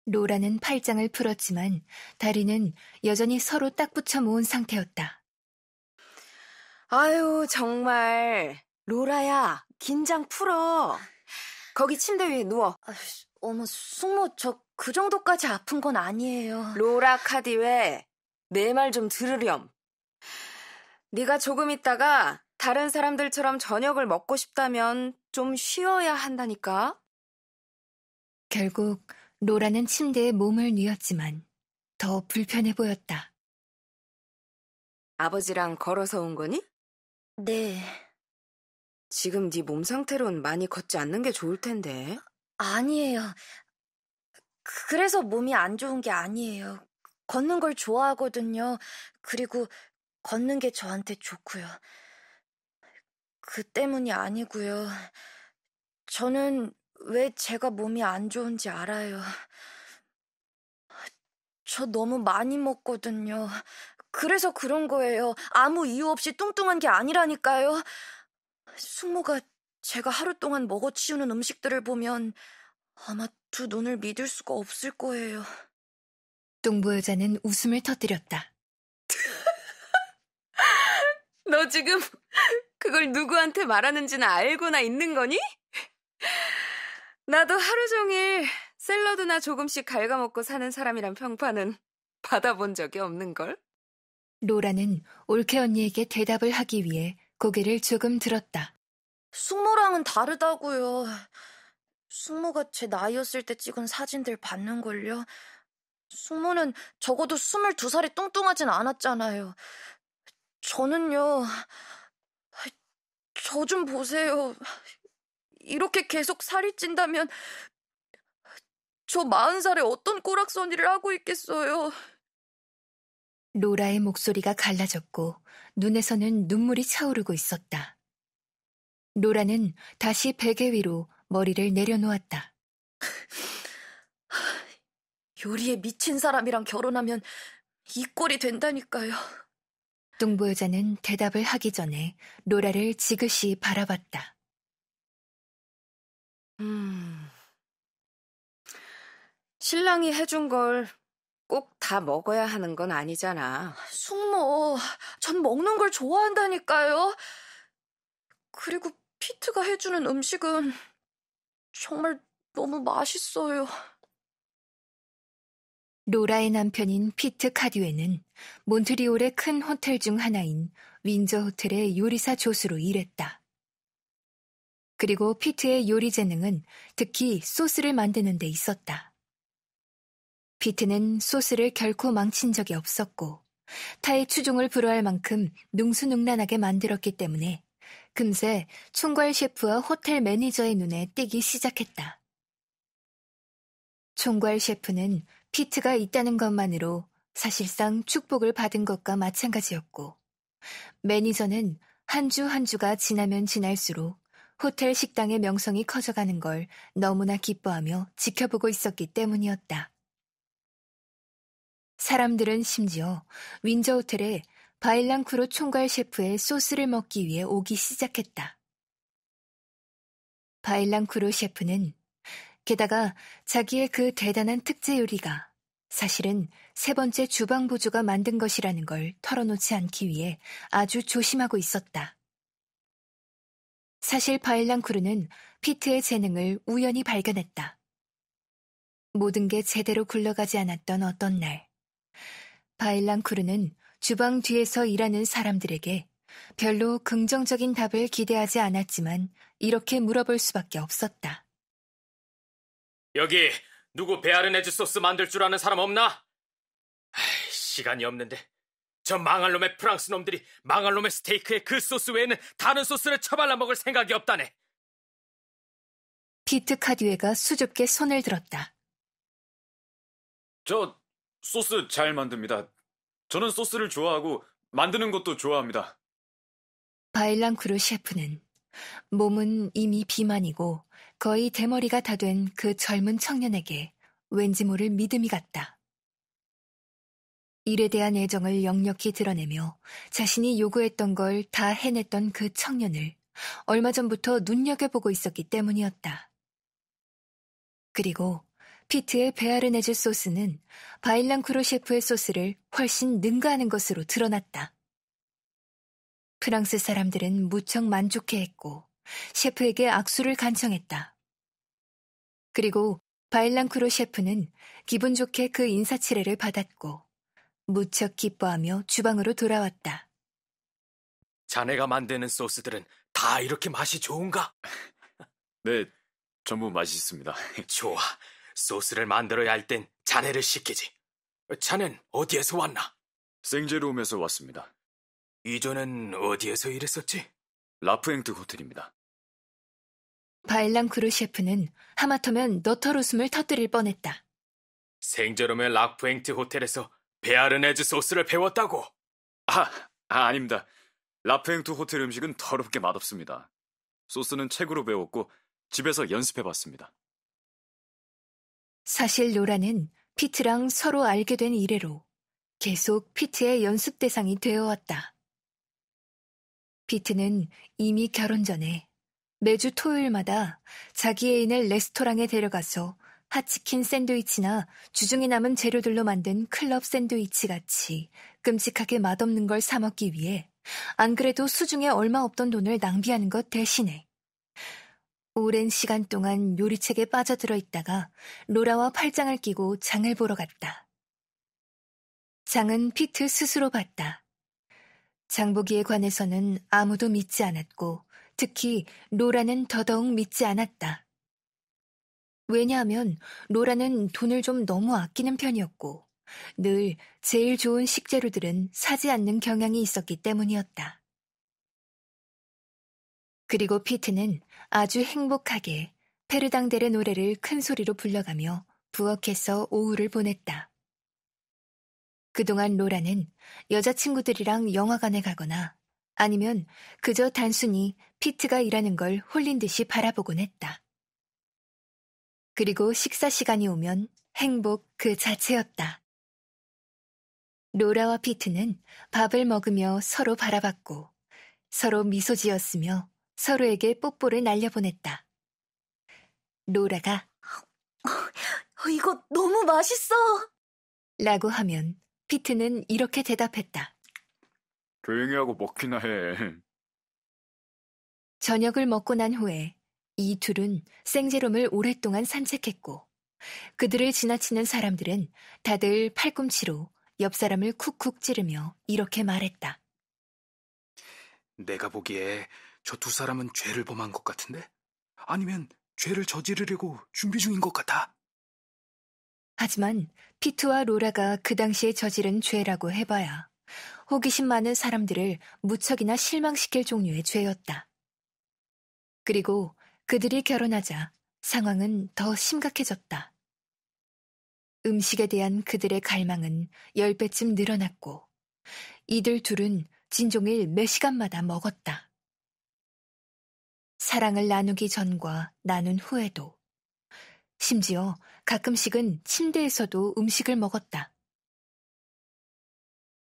로라는 팔짱을 풀었지만 다리는 여전히 서로 딱 붙여 모은 상태였다. 아유, 정말. 로라야, 긴장 풀어. 거기 침대 위에 누워. 아이씨, 어머, 숙모, 저 그 정도까지 아픈 건 아니에요. 로라 카디웨, 내 말 좀 들으렴. 네가 조금 있다가 다른 사람들처럼 저녁을 먹고 싶다면 좀 쉬어야 한다니까. 결국 로라는 침대에 몸을 뉘었지만 더 불편해 보였다. 아버지랑 걸어서 온 거니? 네. 지금 네 몸 상태론 많이 걷지 않는 게 좋을 텐데. 아니에요. 그, 그래서 몸이 안 좋은 게 아니에요. 걷는 걸 좋아하거든요. 그리고 걷는 게 저한테 좋고요. 그 때문이 아니고요. 저는 왜 제가 몸이 안 좋은지 알아요. 저 너무 많이 먹거든요. 그래서 그런 거예요. 아무 이유 없이 뚱뚱한 게 아니라니까요. 숙모가 제가 하루 동안 먹어치우는 음식들을 보면 아마 두 눈을 믿을 수가 없을 거예요. 뚱보 여자는 웃음을 터뜨렸다. 너 지금 그걸 누구한테 말하는지는 알고나 있는 거니? 나도 하루 종일 샐러드나 조금씩 갉아먹고 사는 사람이란 평판은 받아본 적이 없는걸? 로라는 올케 언니에게 대답을 하기 위해 고개를 조금 들었다. 숙모랑은 다르다고요. 숙모가 제 나이였을 때 찍은 사진들 봤는걸요. 숙모는 적어도 22살이 뚱뚱하진 않았잖아요. 저는요, 저 좀 보세요. 이렇게 계속 살이 찐다면 저 마흔 살에 어떤 꼬락서니를 하고 있겠어요. 로라의 목소리가 갈라졌고 눈에서는 눈물이 차오르고 있었다. 로라는 다시 베개 위로 머리를 내려놓았다. 요리에 미친 사람이랑 결혼하면 이 꼴이 된다니까요. 뚱보 여자는 대답을 하기 전에 로라를 지그시 바라봤다. 음. 신랑이 해준 걸 꼭 다 먹어야 하는 건 아니잖아. 숙모, 전 먹는 걸 좋아한다니까요. 그리고 피트가 해주는 음식은 정말 너무 맛있어요. 로라의 남편인 피트 카듀에는 몬트리올의 큰 호텔 중 하나인 윈저 호텔의 요리사 조수로 일했다. 그리고 피트의 요리 재능은 특히 소스를 만드는 데 있었다. 피트는 소스를 결코 망친 적이 없었고 타의 추종을 불허할 만큼 능수능란하게 만들었기 때문에 금세 총괄 셰프와 호텔 매니저의 눈에 띄기 시작했다. 총괄 셰프는 피트가 있다는 것만으로 사실상 축복을 받은 것과 마찬가지였고 매니저는 한 주한 한 주가 지나면 지날수록 호텔 식당의 명성이 커져가는 걸 너무나 기뻐하며 지켜보고 있었기 때문이었다. 사람들은 심지어 윈저 호텔에 바일랑크로 총괄 셰프의 소스를 먹기 위해 오기 시작했다. 바일랑크로 셰프는 게다가 자기의 그 대단한 특제 요리가 사실은 세 번째 주방 보조가 만든 것이라는 걸 털어놓지 않기 위해 아주 조심하고 있었다. 사실 바일랑크루는 피트의 재능을 우연히 발견했다. 모든 게 제대로 굴러가지 않았던 어떤 날, 바일랑크루는 주방 뒤에서 일하는 사람들에게 별로 긍정적인 답을 기대하지 않았지만 이렇게 물어볼 수밖에 없었다. 여기 누구 베아르네즈 소스 만들 줄 아는 사람 없나? 시간이 없는데 저 망할 놈의 프랑스 놈들이 망할 놈의 스테이크에 그 소스 외에는 다른 소스를 처발라 먹을 생각이 없다네. 피트 카듀에가 수줍게 손을 들었다. 저 소스 잘 만듭니다. 저는 소스를 좋아하고 만드는 것도 좋아합니다. 바일랑크루 셰프는 몸은 이미 비만이고 거의 대머리가 다 된 그 젊은 청년에게 왠지 모를 믿음이 갔다. 일에 대한 애정을 역력히 드러내며 자신이 요구했던 걸 다 해냈던 그 청년을 얼마 전부터 눈여겨보고 있었기 때문이었다. 그리고 피트의 베아르네즈 소스는 바일랑크루 셰프의 소스를 훨씬 능가하는 것으로 드러났다. 프랑스 사람들은 무척 만족해했고 셰프에게 악수를 간청했다. 그리고 바일랑크루 셰프는 기분 좋게 그 인사치레를 받았고 무척 기뻐하며 주방으로 돌아왔다. 자네가 만드는 소스들은 다 이렇게 맛이 좋은가? 네, 전부 맛있습니다. 좋아. 소스를 만들어야 할 땐 자네를 시키지. 자넨 어디에서 왔나? 생제롬에서 왔습니다. 이전엔 어디에서 일했었지? 라프행트 호텔입니다. 바일랑크루 셰프는 하마터면 너털 웃음을 터뜨릴 뻔했다. 생제롬의 라프행트 호텔에서 베아르네즈 소스를 배웠다고. 아, 아 아닙니다. 라프행투 호텔 음식은 더럽게 맛없습니다. 소스는 책으로 배웠고 집에서 연습해봤습니다. 사실 로라는 피트랑 서로 알게 된 이래로 계속 피트의 연습 대상이 되어왔다. 피트는 이미 결혼 전에 매주 토요일마다 자기 애인을 레스토랑에 데려가서 핫치킨 샌드위치나 주중에 남은 재료들로 만든 클럽 샌드위치 같이 끔찍하게 맛없는 걸 사먹기 위해 안 그래도 수중에 얼마 없던 돈을 낭비하는 것 대신에 오랜 시간 동안 요리책에 빠져들어 있다가 로라와 팔짱을 끼고 장을 보러 갔다. 장은 피트 스스로 봤다. 장보기에 관해서는 아무도 믿지 않았고 특히 로라는 더더욱 믿지 않았다. 왜냐하면 로라는 돈을 좀 너무 아끼는 편이었고 늘 제일 좋은 식재료들은 사지 않는 경향이 있었기 때문이었다. 그리고 피트는 아주 행복하게 페르당델의 노래를 큰 소리로 불러가며 부엌에서 오후를 보냈다. 그동안 로라는 여자친구들이랑 영화관에 가거나 아니면 그저 단순히 피트가 일하는 걸 홀린 듯이 바라보곤 했다. 그리고 식사 시간이 오면 행복 그 자체였다. 로라와 피트는 밥을 먹으며 서로 바라봤고 서로 미소 지었으며 서로에게 뽀뽀를 날려보냈다. 로라가 어, 어 이거 너무 맛있어! 라고 하면 피트는 이렇게 대답했다. 조용히 하고 먹기나 해. 저녁을 먹고 난 후에 이 둘은 생제롬을 오랫동안 산책했고 그들을 지나치는 사람들은 다들 팔꿈치로 옆 사람을 쿡쿡 찌르며 이렇게 말했다. 내가 보기에 저 두 사람은 죄를 범한 것 같은데? 아니면 죄를 저지르려고 준비 중인 것 같아. 하지만 피트와 로라가 그 당시에 저지른 죄라고 해봐야 호기심 많은 사람들을 무척이나 실망시킬 종류의 죄였다. 그리고 그들이 결혼하자 상황은 더 심각해졌다. 음식에 대한 그들의 갈망은 10배쯤 늘어났고, 이들 둘은 진종일 몇 시간마다 먹었다. 사랑을 나누기 전과 나눈 후에도, 심지어 가끔씩은 침대에서도 음식을 먹었다.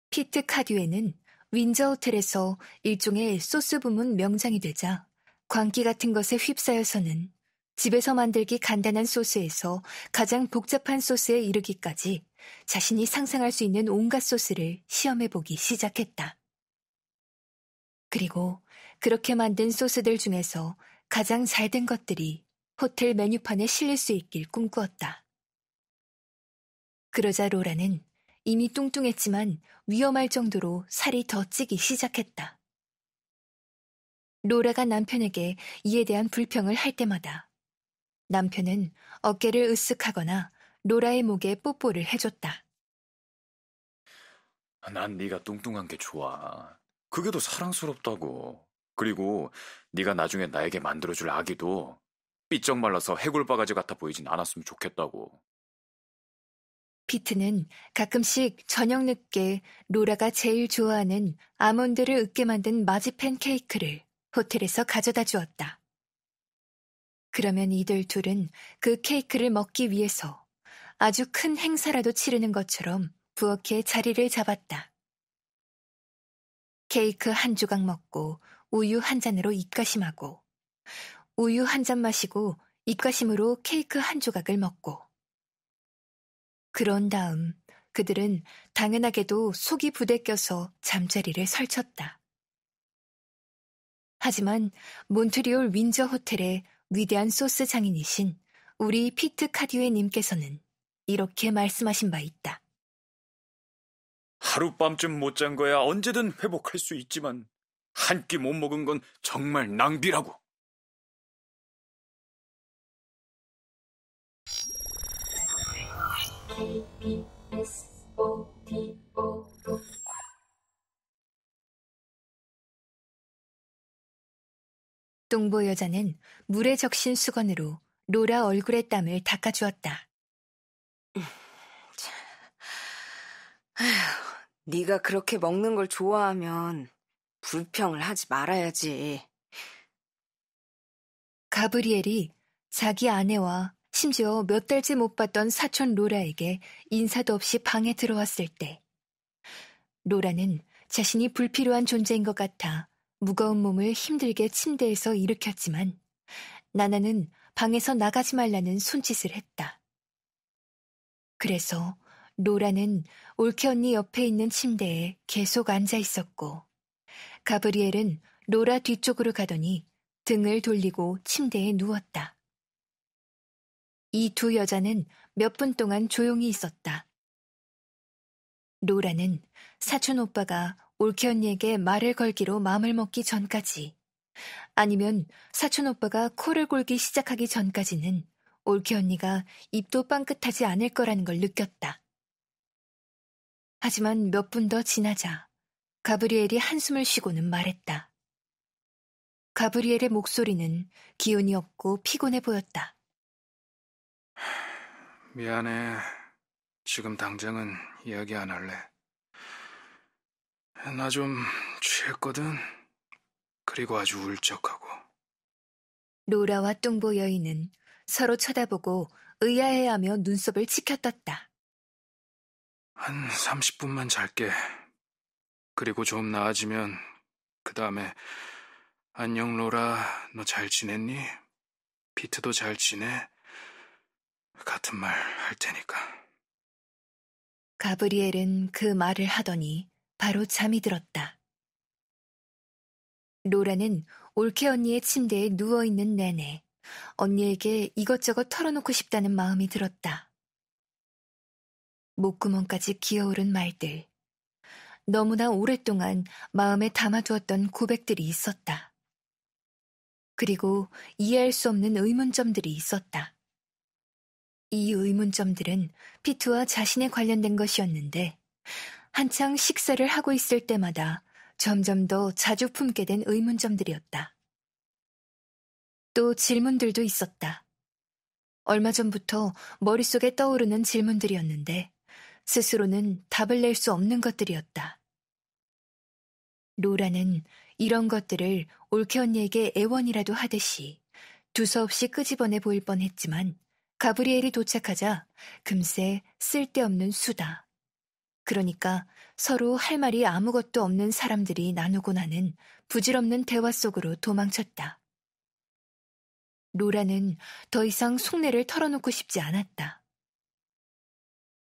피트 카듀에는 윈저 호텔에서 일종의 소스 부문 명장이 되자 광기 같은 것에 휩싸여서는 집에서 만들기 간단한 소스에서 가장 복잡한 소스에 이르기까지 자신이 상상할 수 있는 온갖 소스를 시험해보기 시작했다. 그리고 그렇게 만든 소스들 중에서 가장 잘 된 것들이 호텔 메뉴판에 실릴 수 있길 꿈꾸었다. 그러자 로라는 이미 뚱뚱했지만 위험할 정도로 살이 더 찌기 시작했다. 로라가 남편에게 이에 대한 불평을 할 때마다 남편은 어깨를 으쓱하거나 로라의 목에 뽀뽀를 해줬다. 아, 난 네가 뚱뚱한 게 좋아. 그게 더 사랑스럽다고. 그리고 네가 나중에 나에게 만들어줄 아기도 삐쩍 말라서 해골 바가지 같아 보이진 않았으면 좋겠다고. 피트는 가끔씩 저녁 늦게 로라가 제일 좋아하는 아몬드를 으깨 만든 마지펜 케이크를 호텔에서 가져다 주었다. 그러면 이들 둘은 그 케이크를 먹기 위해서 아주 큰 행사라도 치르는 것처럼 부엌에 자리를 잡았다. 케이크 한 조각 먹고 우유 한 잔으로 입가심하고 우유 한 잔 마시고 입가심으로 케이크 한 조각을 먹고 그런 다음 그들은 당연하게도 속이 부대껴서 잠자리를 설쳤다. 하지만 몬트리올 윈저 호텔의 위대한 소스 장인이신 우리 피트 카듀에님께서는 이렇게 말씀하신 바 있다. 하룻밤쯤 못 잔 거야 언제든 회복할 수 있지만 한 끼 못 먹은 건 정말 낭비라고. KBS o 동보 여자는 물에 적신 수건으로 로라 얼굴의 땀을 닦아주었다. 아휴, 네가 그렇게 먹는 걸 좋아하면 불평을 하지 말아야지. 가브리엘이 자기 아내와 심지어 몇 달째 못 봤던 사촌 로라에게 인사도 없이 방에 들어왔을 때, 로라는 자신이 불필요한 존재인 것 같아 무거운 몸을 힘들게 침대에서 일으켰지만 나나는 방에서 나가지 말라는 손짓을 했다. 그래서 로라는 올케 언니 옆에 있는 침대에 계속 앉아 있었고 가브리엘은 로라 뒤쪽으로 가더니 등을 돌리고 침대에 누웠다. 이 두 여자는 몇 분 동안 조용히 있었다. 로라는 사촌 오빠가 올케 언니에게 말을 걸기로 마음을 먹기 전까지 아니면 사촌 오빠가 코를 골기 시작하기 전까지는 올케 언니가 입도 빵긋하지 않을 거라는 걸 느꼈다. 하지만 몇 분 더 지나자 가브리엘이 한숨을 쉬고는 말했다. 가브리엘의 목소리는 기운이 없고 피곤해 보였다. 미안해. 지금 당장은 이야기 안 할래. 나좀 취했거든. 그리고 아주 울적하고. 로라와 뚱보 여인은 서로 쳐다보고 의아해하며 눈썹을 치켜떴다. 한 30분만 잘게. 그리고 좀 나아지면 그 다음에 안녕 로라 너 잘 지냈니? 비트도 잘 지내? 같은 말 할 테니까. 가브리엘은 그 말을 하더니 바로 잠이 들었다. 로라는 올케 언니의 침대에 누워있는 내내 언니에게 이것저것 털어놓고 싶다는 마음이 들었다. 목구멍까지 기어오른 말들. 너무나 오랫동안 마음에 담아두었던 고백들이 있었다. 그리고 이해할 수 없는 의문점들이 있었다. 이 의문점들은 피투와 자신에 관련된 것이었는데 한창 식사를 하고 있을 때마다 점점 더 자주 품게 된 의문점들이었다. 또 질문들도 있었다. 얼마 전부터 머릿속에 떠오르는 질문들이었는데 스스로는 답을 낼 수 없는 것들이었다. 로라는 이런 것들을 올케 언니에게 애원이라도 하듯이 두서없이 끄집어내 보일 뻔했지만 가브리엘이 도착하자 금세 쓸데없는 수다, 그러니까 서로 할 말이 아무것도 없는 사람들이 나누고 나는 부질없는 대화 속으로 도망쳤다. 로라는 더 이상 속내를 털어놓고 싶지 않았다.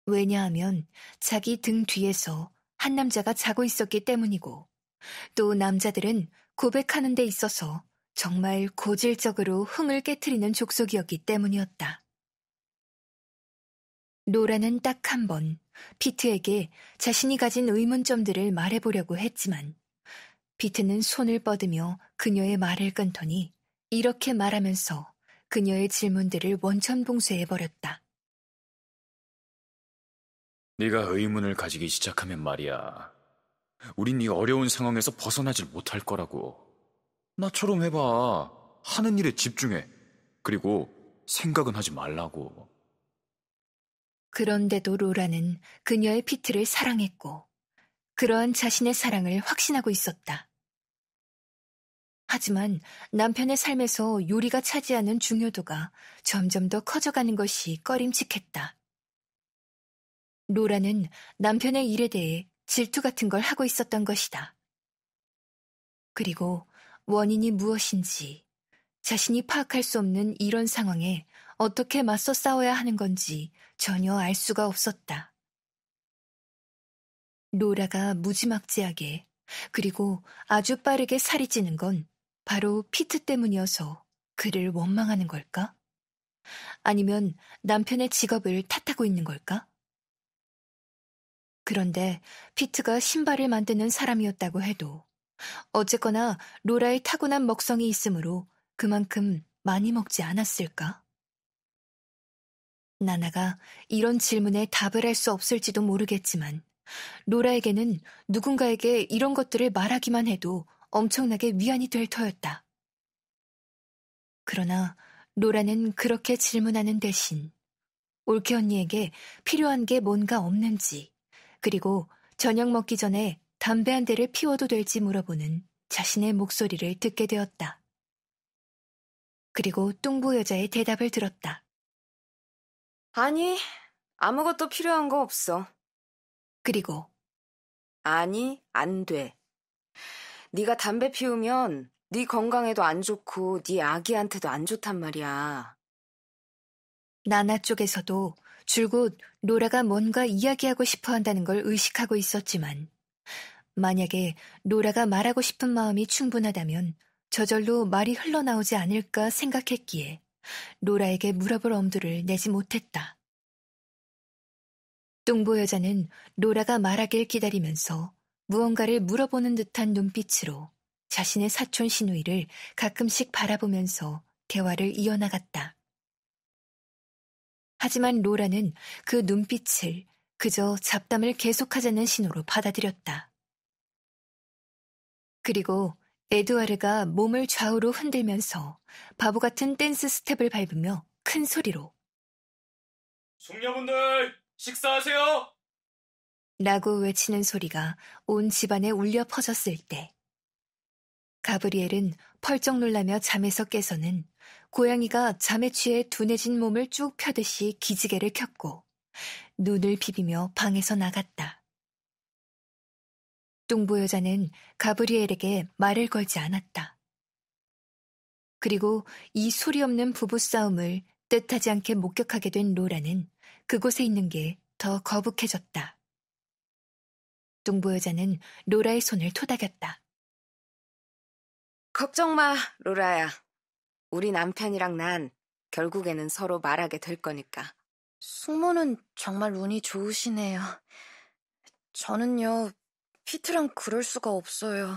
왜냐하면 자기 등 뒤에서 한 남자가 자고 있었기 때문이고 또 남자들은 고백하는 데 있어서 정말 고질적으로 흥을 깨뜨리는 족속이었기 때문이었다. 노라는딱한번 피트에게 자신이 가진 의문점들을 말해보려고 했지만 피트는 손을 뻗으며 그녀의 말을 끊더니 이렇게 말하면서 그녀의 질문들을 원천 봉쇄해버렸다. 네가 의문을 가지기 시작하면 말이야. 우린 이 어려운 상황에서 벗어나질 못할 거라고. 나처럼 해봐. 하는 일에 집중해. 그리고 생각은 하지 말라고. 그런데도 로라는 그녀의 피트를 사랑했고, 그러한 자신의 사랑을 확신하고 있었다. 하지만 남편의 삶에서 요리가 차지하는 중요도가 점점 더 커져가는 것이 꺼림칙했다. 로라는 남편의 일에 대해 질투 같은 걸 하고 있었던 것이다. 그리고 원인이 무엇인지 자신이 파악할 수 없는 이런 상황에 어떻게 맞서 싸워야 하는 건지 전혀 알 수가 없었다. 로라가 무지막지하게 그리고 아주 빠르게 살이 찌는 건 바로 피트 때문이어서 그를 원망하는 걸까? 아니면 남편의 직업을 탓하고 있는 걸까? 그런데 피트가 신발을 만드는 사람이었다고 해도 어쨌거나 로라의 타고난 먹성이 있으므로 그만큼 많이 먹지 않았을까? 나나가 이런 질문에 답을 할 수 없을지도 모르겠지만 로라에게는 누군가에게 이런 것들을 말하기만 해도 엄청나게 위안이 될 터였다. 그러나 로라는 그렇게 질문하는 대신 올케 언니에게 필요한 게 뭔가 없는지 그리고 저녁 먹기 전에 담배 한 대를 피워도 될지 물어보는 자신의 목소리를 듣게 되었다. 그리고 뚱보 여자의 대답을 들었다. 아니, 아무것도 필요한 거 없어. 그리고 아니, 안 돼. 네가 담배 피우면 네 건강에도 안 좋고 네 아기한테도 안 좋단 말이야. 나나 쪽에서도 줄곧 로라가 뭔가 이야기하고 싶어 한다는 걸 의식하고 있었지만 만약에 로라가 말하고 싶은 마음이 충분하다면 저절로 말이 흘러나오지 않을까 생각했기에 로라에게 물어볼 엄두를 내지 못했다. 뚱보 여자는 로라가 말하길 기다리면서 무언가를 물어보는 듯한 눈빛으로 자신의 사촌 시누이를 가끔씩 바라보면서 대화를 이어나갔다. 하지만 로라는 그 눈빛을 그저 잡담을 계속하자는 신호로 받아들였다. 그리고 에드와르가 몸을 좌우로 흔들면서 바보 같은 댄스 스텝을 밟으며 큰 소리로 숙녀분들 식사하세요! 라고 외치는 소리가 온 집안에 울려 퍼졌을 때 가브리엘은 펄쩍 놀라며 잠에서 깨서는 고양이가 잠에 취해 둔해진 몸을 쭉 펴듯이 기지개를 켰고 눈을 비비며 방에서 나갔다. 뚱보 여자는 가브리엘에게 말을 걸지 않았다. 그리고 이 소리 없는 부부싸움을 뜻하지 않게 목격하게 된 로라는 그곳에 있는 게 더 거북해졌다. 동부 여자는 로라의 손을 토닥였다. 걱정 마, 로라야. 우리 남편이랑 난 결국에는 서로 말하게 될 거니까. 숙모는 정말 운이 좋으시네요. 저는요, 피트랑 그럴 수가 없어요.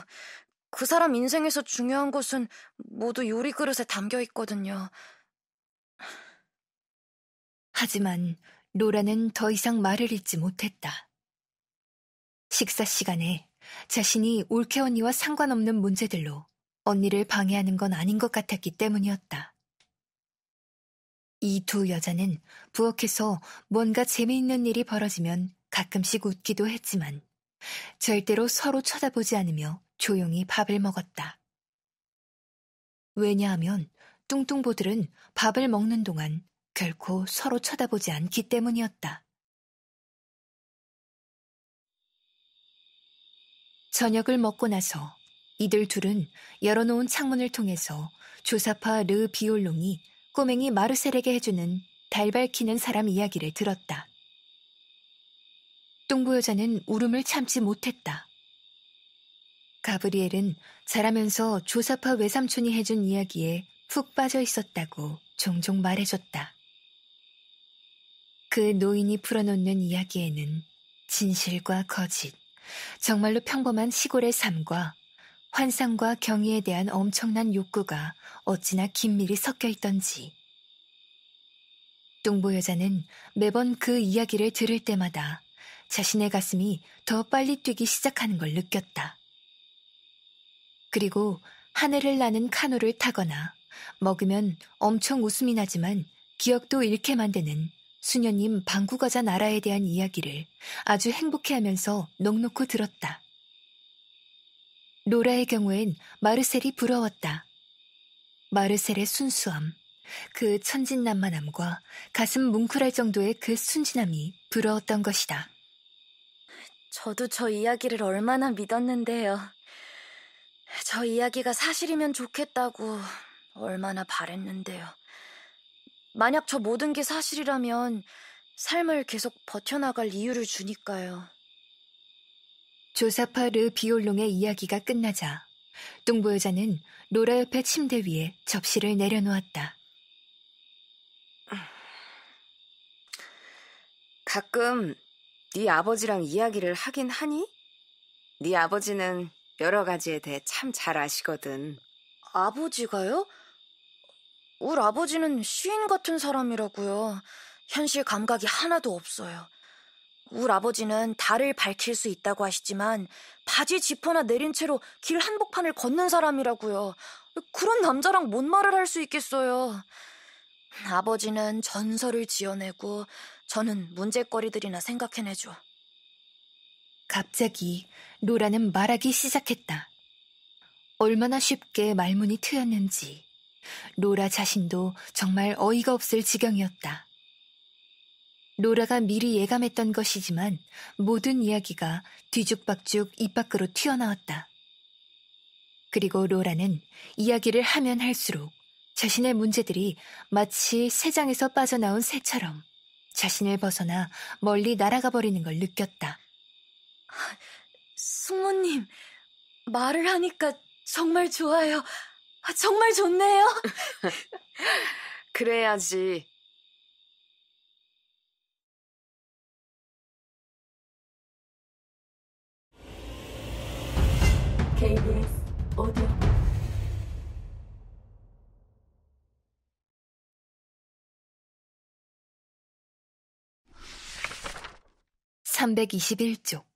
그 사람 인생에서 중요한 것은 모두 요리 그릇에 담겨 있거든요. 하지만 로라는 더 이상 말을 잇지 못했다. 식사 시간에 자신이 올케 언니와 상관없는 문제들로 언니를 방해하는 건 아닌 것 같았기 때문이었다. 이 두 여자는 부엌에서 뭔가 재미있는 일이 벌어지면 가끔씩 웃기도 했지만 절대로 서로 쳐다보지 않으며 조용히 밥을 먹었다. 왜냐하면 뚱뚱보들은 밥을 먹는 동안 결코 서로 쳐다보지 않기 때문이었다. 저녁을 먹고 나서 이들 둘은 열어놓은 창문을 통해서 조사파 르 비올롱이 꼬맹이 마르셀에게 해주는 달 밝히는 사람 이야기를 들었다. 뚱보 여자는 울음을 참지 못했다. 가브리엘은 자라면서 조사파 외삼촌이 해준 이야기에 푹 빠져 있었다고 종종 말해줬다. 그 노인이 풀어놓는 이야기에는 진실과 거짓, 정말로 평범한 시골의 삶과 환상과 경이에 대한 엄청난 욕구가 어찌나 긴밀히 섞여 있던지. 뚱보 여자는 매번 그 이야기를 들을 때마다 자신의 가슴이 더 빨리 뛰기 시작하는 걸 느꼈다. 그리고 하늘을 나는 카누를 타거나 먹으면 엄청 웃음이 나지만 기억도 잃게 만드는 수녀님 방구과자 나라에 대한 이야기를 아주 행복해하면서 넉놓고 들었다. 로라의 경우엔 마르셀이 부러웠다. 마르셀의 순수함, 그 천진난만함과 가슴 뭉클할 정도의 그 순진함이 부러웠던 것이다. 저도 저 이야기를 얼마나 믿었는데요. 저 이야기가 사실이면 좋겠다고 얼마나 바랬는데요. 만약 저 모든 게 사실이라면 삶을 계속 버텨나갈 이유를 주니까요. 조사파 르 비올롱의 이야기가 끝나자 뚱보 여자는 로라 옆의 침대 위에 접시를 내려놓았다. 가끔 네 아버지랑 이야기를 하긴 하니? 네 아버지는 여러 가지에 대해 참 잘 아시거든. 아버지가요? 울 아버지는 시인 같은 사람이라고요. 현실 감각이 하나도 없어요. 울 아버지는 달을 밝힐 수 있다고 하시지만 바지 지퍼나 내린 채로 길 한복판을 걷는 사람이라고요. 그런 남자랑 뭔 말을 할 수 있겠어요. 아버지는 전설을 지어내고 저는 문제거리들이나 생각해내죠. 갑자기 로라는 말하기 시작했다. 얼마나 쉽게 말문이 트였는지 로라 자신도 정말 어이가 없을 지경이었다. 로라가 미리 예감했던 것이지만 모든 이야기가 뒤죽박죽 입 밖으로 튀어나왔다. 그리고 로라는 이야기를 하면 할수록 자신의 문제들이 마치 새장에서 빠져나온 새처럼 자신을 벗어나 멀리 날아가 버리는 걸 느꼈다. 숙모님, 말을 하니까 정말 좋아요. 아, 정말 좋네요. 그래야지. (321쪽)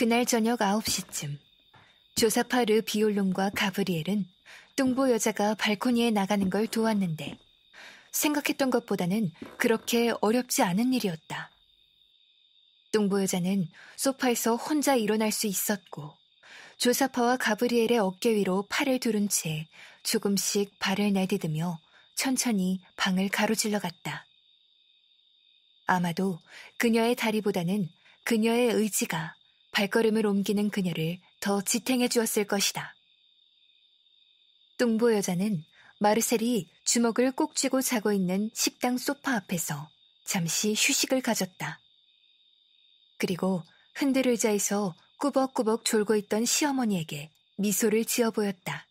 그날 저녁 9시쯤 조사파르 비올론과 가브리엘은 뚱보 여자가 발코니에 나가는 걸 도왔는데 생각했던 것보다는 그렇게 어렵지 않은 일이었다. 뚱보 여자는 소파에서 혼자 일어날 수 있었고 조사파와 가브리엘의 어깨 위로 팔을 두른 채 조금씩 발을 내디디며 천천히 방을 가로질러 갔다. 아마도 그녀의 다리보다는 그녀의 의지가 발걸음을 옮기는 그녀를 더 지탱해 주었을 것이다. 뚱보 여자는 마르셀이 주먹을 꼭 쥐고 자고 있는 식당 소파 앞에서 잠시 휴식을 가졌다. 그리고 흔들 의자에서 꾸벅꾸벅 졸고 있던 시어머니에게 미소를 지어 보였다.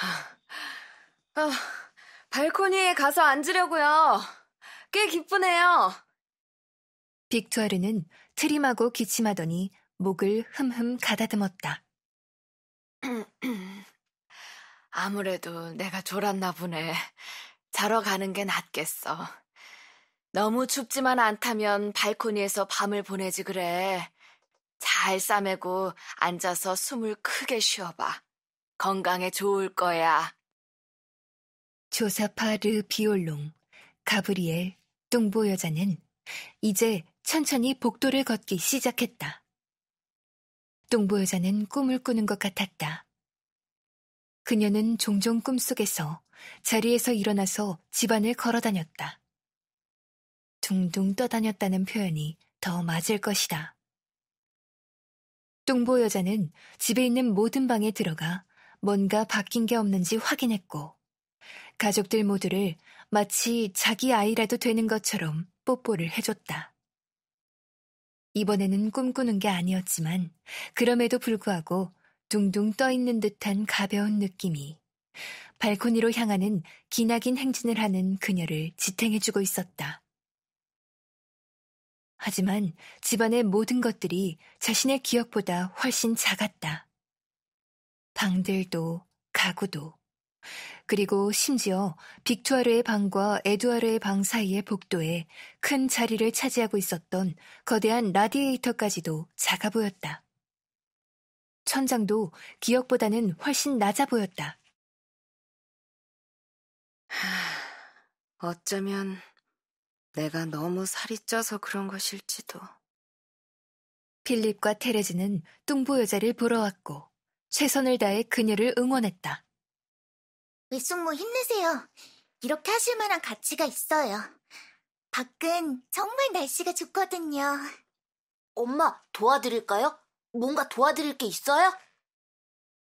아, 아, 발코니에 가서 앉으려고요. 꽤 기쁘네요. 빅투아르는 트림하고 기침하더니 목을 흠흠 가다듬었다. 아무래도 내가 졸았나 보네. 자러 가는 게 낫겠어. 너무 춥지만 않다면 발코니에서 밤을 보내지 그래. 잘 싸매고 앉아서 숨을 크게 쉬어봐. 건강에 좋을 거야. 조사파 르 비올롱, 가브리엘, 뚱보 여자는 이제 천천히 복도를 걷기 시작했다. 똥보여자는 꿈을 꾸는 것 같았다. 그녀는 종종 꿈속에서 자리에서 일어나서 집안을 걸어 다녔다. 둥둥 떠다녔다는 표현이 더 맞을 것이다. 똥보 여자는 집에 있는 모든 방에 들어가 뭔가 바뀐 게 없는지 확인했고, 가족들 모두를 마치 자기 아이라도 되는 것처럼 뽀뽀를 해줬다. 이번에는 꿈꾸는 게 아니었지만 그럼에도 불구하고 둥둥 떠있는 듯한 가벼운 느낌이 발코니로 향하는 기나긴 행진을 하는 그녀를 지탱해주고 있었다. 하지만 집안의 모든 것들이 자신의 기억보다 훨씬 작았다. 방들도 가구도 그리고 심지어 빅투아르의 방과 에두아르의 방 사이의 복도에 큰 자리를 차지하고 있었던 거대한 라디에이터까지도 작아 보였다. 천장도 기억보다는 훨씬 낮아 보였다. 하, 어쩌면 내가 너무 살이 쪄서 그런 것일지도. 필립과 테레즈는 뚱보 여자를 보러 왔고 최선을 다해 그녀를 응원했다. 외숙모 힘내세요. 이렇게 하실 만한 가치가 있어요. 밖은 정말 날씨가 좋거든요. 엄마, 도와드릴까요? 뭔가 도와드릴 게 있어요?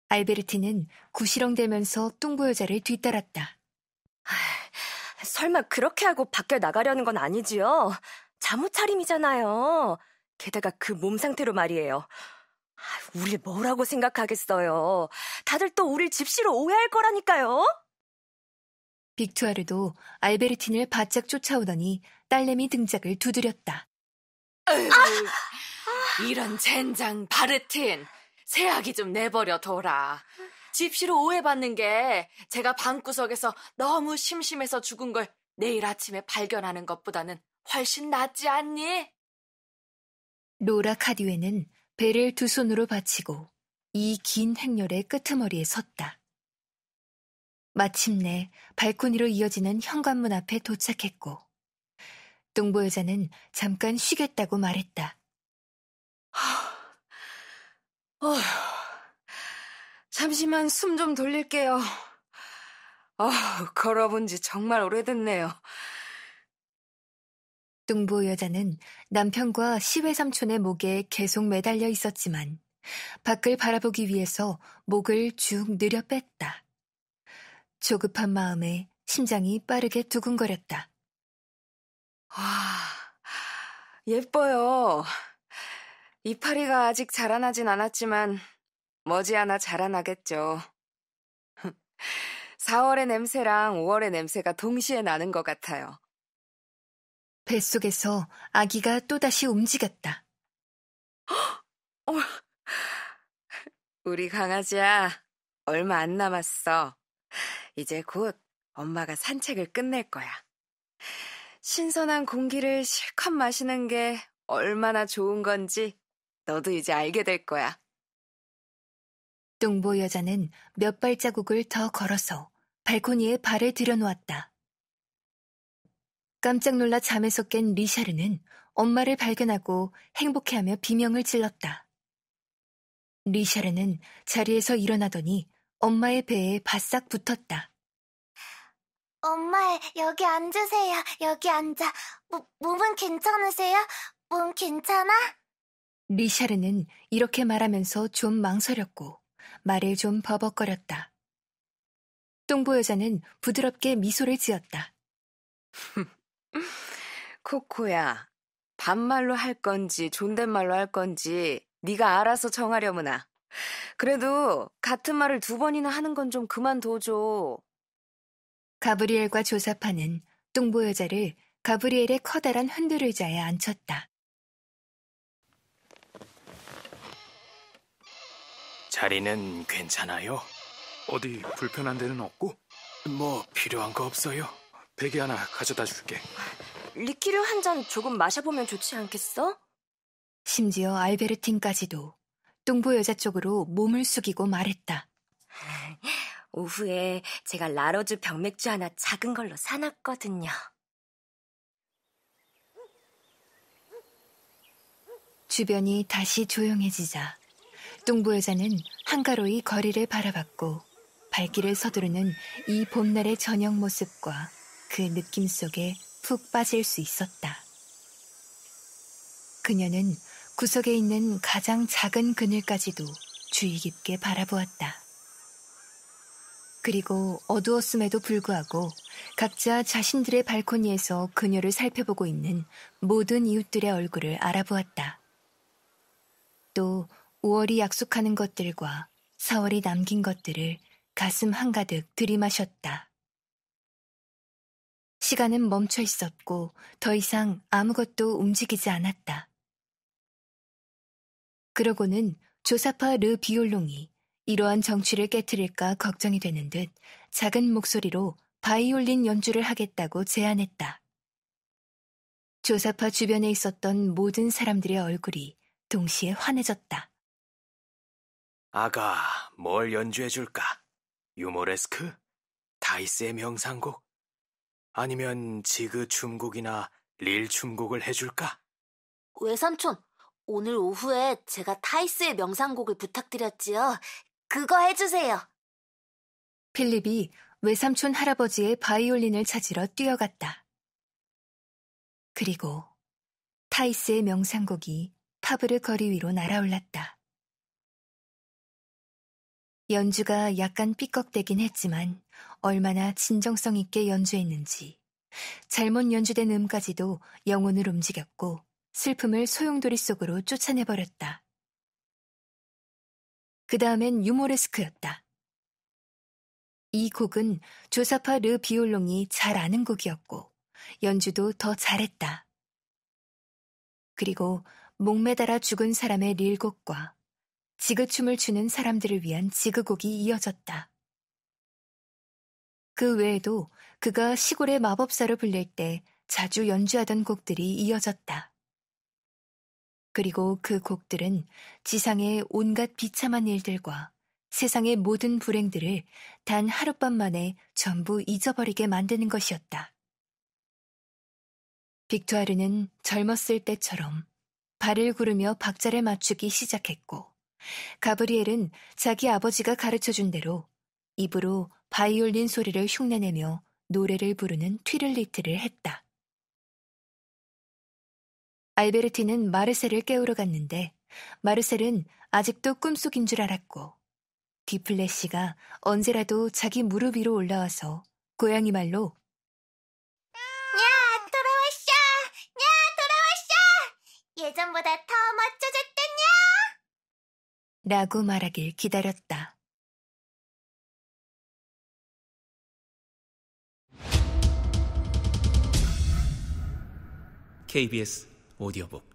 알베르티는 구시렁대면서 똥보 여자를 뒤따랐다. 설마 그렇게 하고 밖에 나가려는 건 아니지요? 잠옷차림이잖아요. 게다가 그 몸 상태로 말이에요. 우릴 뭐라고 생각하겠어요. 다들 또 우릴 집시로 오해할 거라니까요. 빅투아르도 알베르틴을 바짝 쫓아오더니 딸내미 등짝을 두드렸다. 이 아! 이런 젠장 바르틴 새아기 좀 내버려 둬라. 집시로 오해받는 게 제가 방구석에서 너무 심심해서 죽은 걸 내일 아침에 발견하는 것보다는 훨씬 낫지 않니? 로라 카디웨는 배를 두 손으로 받치고 이 긴 행렬의 끄트머리에 섰다. 마침내 발코니로 이어지는 현관문 앞에 도착했고 뚱부 여자는 잠깐 쉬겠다고 말했다. 어휴, 잠시만 숨 좀 돌릴게요. 어, 걸어본 지 정말 오래됐네요. 뚱보 여자는 남편과 시외 삼촌의 목에 계속 매달려 있었지만 밖을 바라보기 위해서 목을 쭉 늘려 뺐다. 조급한 마음에 심장이 빠르게 두근거렸다. 와, 예뻐요. 이파리가 아직 자라나진 않았지만 머지않아 자라나겠죠. 4월의 냄새랑 5월의 냄새가 동시에 나는 것 같아요. 뱃속에서 아기가 또다시 움직였다. 어, 우리 강아지야, 얼마 안 남았어. 이제 곧 엄마가 산책을 끝낼 거야. 신선한 공기를 실컷 마시는 게 얼마나 좋은 건지 너도 이제 알게 될 거야. 뚱보 여자는 몇 발자국을 더 걸어서 발코니에 발을 들여놓았다. 깜짝 놀라 잠에서 깬 리샤르는 엄마를 발견하고 행복해하며 비명을 질렀다. 리샤르는 자리에서 일어나더니 엄마의 배에 바싹 붙었다. 엄마, 여기 앉으세요. 여기 앉아. 모, 몸은 괜찮으세요? 몸 괜찮아? 리샤르는 이렇게 말하면서 좀 망설였고 말을 좀 버벅거렸다. 똥보 여자는 부드럽게 미소를 지었다. 코코야, 반말로 할 건지 존댓말로 할 건지 네가 알아서 정하려무나. 그래도 같은 말을 두 번이나 하는 건 좀 그만둬줘. 가브리엘과 조사파는 뚱보 여자를 가브리엘의 커다란 흔들 의자에 앉혔다. 자리는 괜찮아요? 어디 불편한 데는 없고? 뭐 필요한 거 없어요? 베개 하나 가져다 줄게. 리키류 한잔 조금 마셔보면 좋지 않겠어? 심지어 알베르틴까지도 뚱보 여자 쪽으로 몸을 숙이고 말했다. 오후에 제가 라로즈 병맥주 하나 작은 걸로 사놨거든요. 주변이 다시 조용해지자 뚱보 여자는 한가로이 거리를 바라봤고 발길을 서두르는 이 봄날의 저녁 모습과 그 느낌 속에 푹 빠질 수 있었다. 그녀는 구석에 있는 가장 작은 그늘까지도 주의 깊게 바라보았다. 그리고 어두웠음에도 불구하고 각자 자신들의 발코니에서 그녀를 살펴보고 있는 모든 이웃들의 얼굴을 알아보았다. 또 5월이 약속하는 것들과 4월이 남긴 것들을 가슴 한가득 들이마셨다. 시간은 멈춰 있었고 더 이상 아무것도 움직이지 않았다. 그러고는 조사파 르 비올롱이 이러한 정취를 깨뜨릴까 걱정이 되는 듯 작은 목소리로 바이올린 연주를 하겠다고 제안했다. 조사파 주변에 있었던 모든 사람들의 얼굴이 동시에 환해졌다. 아가, 뭘 연주해줄까? 유모레스크? 다이스의 명상곡? 아니면 지그 춤곡이나 릴 춤곡을 해줄까? 외삼촌, 오늘 오후에 제가 타이스의 명상곡을 부탁드렸지요. 그거 해주세요. 필립이 외삼촌 할아버지의 바이올린을 찾으러 뛰어갔다. 그리고 타이스의 명상곡이 파브르 거리 위로 날아올랐다. 연주가 약간 삐걱대긴 했지만 얼마나 진정성 있게 연주했는지 잘못 연주된 음까지도 영혼을 움직였고 슬픔을 소용돌이 속으로 쫓아내버렸다. 그 다음엔 유모레스크였다. 이 곡은 조사파 르 비올롱이 잘 아는 곡이었고 연주도 더 잘했다. 그리고 목매달아 죽은 사람의 릴곡과 지그춤을 추는 사람들을 위한 지그곡이 이어졌다. 그 외에도 그가 시골의 마법사로 불릴 때 자주 연주하던 곡들이 이어졌다. 그리고 그 곡들은 지상의 온갖 비참한 일들과 세상의 모든 불행들을 단 하룻밤 만에 전부 잊어버리게 만드는 것이었다. 빅투아르는 젊었을 때처럼 발을 구르며 박자를 맞추기 시작했고, 가브리엘은 자기 아버지가 가르쳐 준 대로 입으로 바이올린 소리를 흉내내며 노래를 부르는 트릴리트를 했다. 알베르티는 마르셀을 깨우러 갔는데 마르셀은 아직도 꿈속인 줄 알았고 디플레시가 언제라도 자기 무릎 위로 올라와서 고양이 말로 야 돌아왔어! 야 돌아왔어! 예전보다 더 멋져 라고 말하길 기다렸다. KBS 오디오북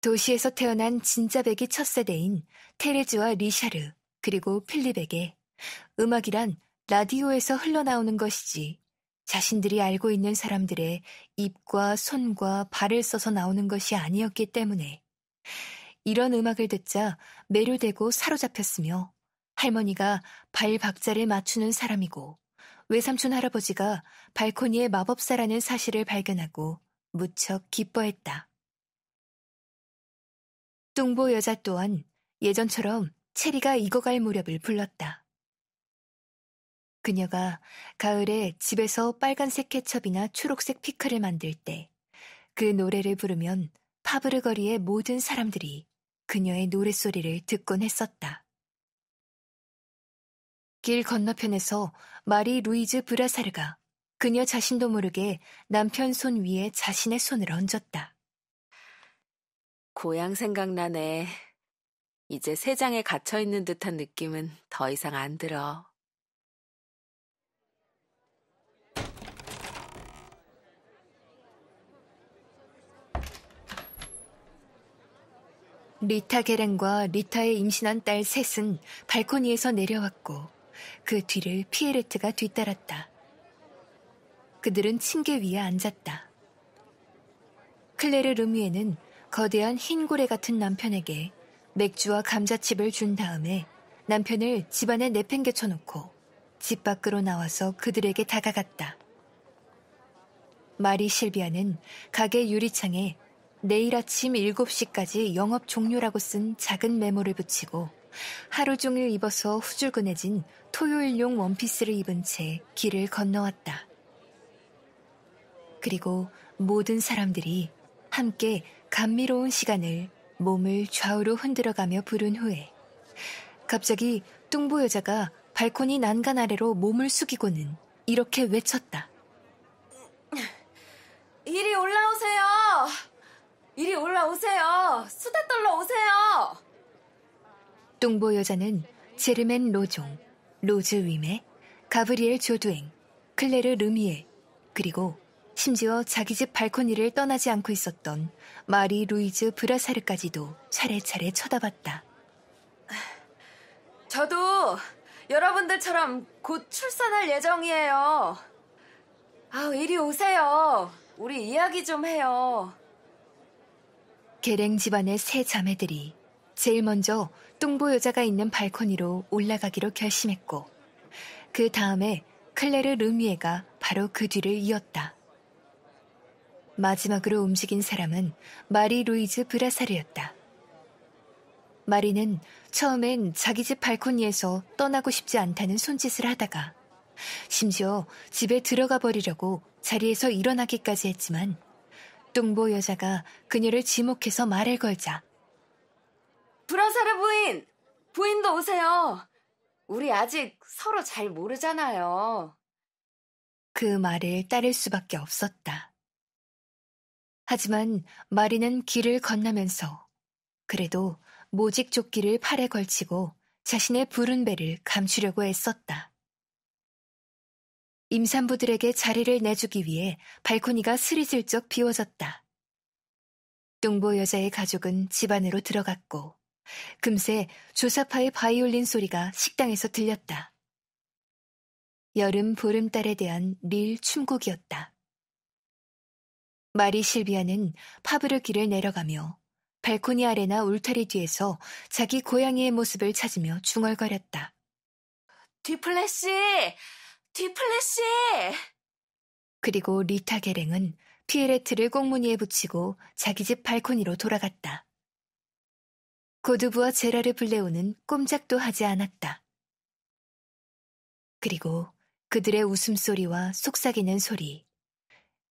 도시에서 태어난 진짜백이 첫 세대인 테레즈와 리샤르 그리고 필립에게 음악이란 라디오에서 흘러나오는 것이지 자신들이 알고 있는 사람들의 입과 손과 발을 써서 나오는 것이 아니었기 때문에 이런 음악을 듣자 매료되고 사로잡혔으며 할머니가 발 박자를 맞추는 사람이고 외삼촌 할아버지가 발코니의 마법사라는 사실을 발견하고 무척 기뻐했다. 뚱보 여자 또한 예전처럼 체리가 익어갈 무렵을 불렀다. 그녀가 가을에 집에서 빨간색 케첩이나 초록색 피클을 만들 때 그 노래를 부르면 파브르 거리의 모든 사람들이 그녀의 노랫소리를 듣곤 했었다. 길 건너편에서 마리 루이즈 브라사르가 그녀 자신도 모르게 남편 손 위에 자신의 손을 얹었다. 고향 생각나네. 이제 세장에 갇혀있는 듯한 느낌은 더 이상 안 들어. 리타 계란과 리타의 임신한 딸 셋은 발코니에서 내려왔고 그 뒤를 피에레트가 뒤따랐다. 그들은 층계 위에 앉았다. 클레르 르미에는 거대한 흰 고래 같은 남편에게 맥주와 감자칩을 준 다음에 남편을 집안에 내팽개쳐 놓고 집 밖으로 나와서 그들에게 다가갔다. 마리 실비아는 가게 유리창에 내일 아침 7시까지 영업 종료라고 쓴 작은 메모를 붙이고 하루 종일 입어서 후줄근해진 토요일용 원피스를 입은 채 길을 건너왔다. 그리고 모든 사람들이 함께 감미로운 시간을 몸을 좌우로 흔들어가며 부른 후에 갑자기 뚱보 여자가 발코니 난간 아래로 몸을 숙이고는 이렇게 외쳤다. 이리 올라오세요! 이리 올라오세요. 수다 떨러 오세요. 동보 여자는 제르멘 로종, 로즈 위메, 가브리엘 조두행, 클레르 르미에, 그리고 심지어 자기 집 발코니를 떠나지 않고 있었던 마리 루이즈 브라사르까지도 차례차례 쳐다봤다. 저도 여러분들처럼 곧 출산할 예정이에요. 아, 이리 오세요. 우리 이야기 좀 해요. 계랭 집안의 세 자매들이 제일 먼저 뚱보 여자가 있는 발코니로 올라가기로 결심했고 그 다음에 클레르 르미에가 바로 그 뒤를 이었다. 마지막으로 움직인 사람은 마리 루이즈 브라사르였다. 마리는 처음엔 자기 집 발코니에서 떠나고 싶지 않다는 손짓을 하다가 심지어 집에 들어가 버리려고 자리에서 일어나기까지 했지만 뚱보 여자가 그녀를 지목해서 말을 걸자. 브라사르 부인! 부인도 오세요! 우리 아직 서로 잘 모르잖아요. 그 말을 따를 수밖에 없었다. 하지만 마리는 길을 건너면서 그래도 모직 조끼를 팔에 걸치고 자신의 부른 배를 감추려고 애썼다. 임산부들에게 자리를 내주기 위해 발코니가 스리슬쩍 비워졌다. 뚱보 여자의 가족은 집 안으로 들어갔고 금세 조사파의 바이올린 소리가 식당에서 들렸다. 여름 보름달에 대한 릴 춤곡이었다. 마리 실비아는 파브르 길을 내려가며 발코니 아래나 울타리 뒤에서 자기 고양이의 모습을 찾으며 중얼거렸다. 디플레시 뒤플래시! 그리고 리타 게랭은 피에레트를 꽁무니에 붙이고 자기 집 발코니로 돌아갔다. 고두부와 제라를 불레오는 꼼짝도 하지 않았다. 그리고 그들의 웃음소리와 속삭이는 소리,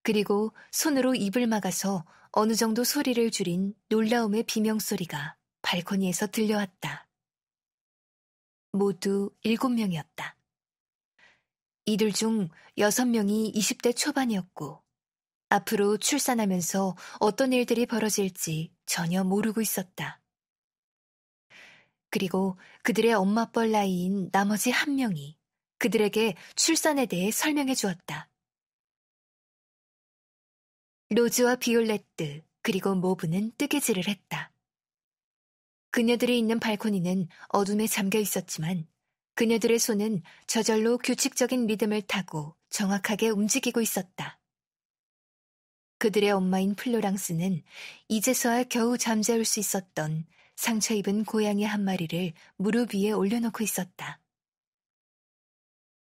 그리고 손으로 입을 막아서 어느 정도 소리를 줄인 놀라움의 비명소리가 발코니에서 들려왔다. 모두 일곱 명이었다. 이들 중 6명이 20대 초반이었고 앞으로 출산하면서 어떤 일들이 벌어질지 전혀 모르고 있었다. 그리고 그들의 엄마뻘 나이인 나머지 한 명이 그들에게 출산에 대해 설명해 주었다. 로즈와 비올렛트 그리고 모브는 뜨개질을 했다. 그녀들이 있는 발코니는 어둠에 잠겨 있었지만 그녀들의 손은 저절로 규칙적인 리듬을 타고 정확하게 움직이고 있었다. 그들의 엄마인 플로랑스는 이제서야 겨우 잠재울 수 있었던 상처 입은 고양이 한 마리를 무릎 위에 올려놓고 있었다.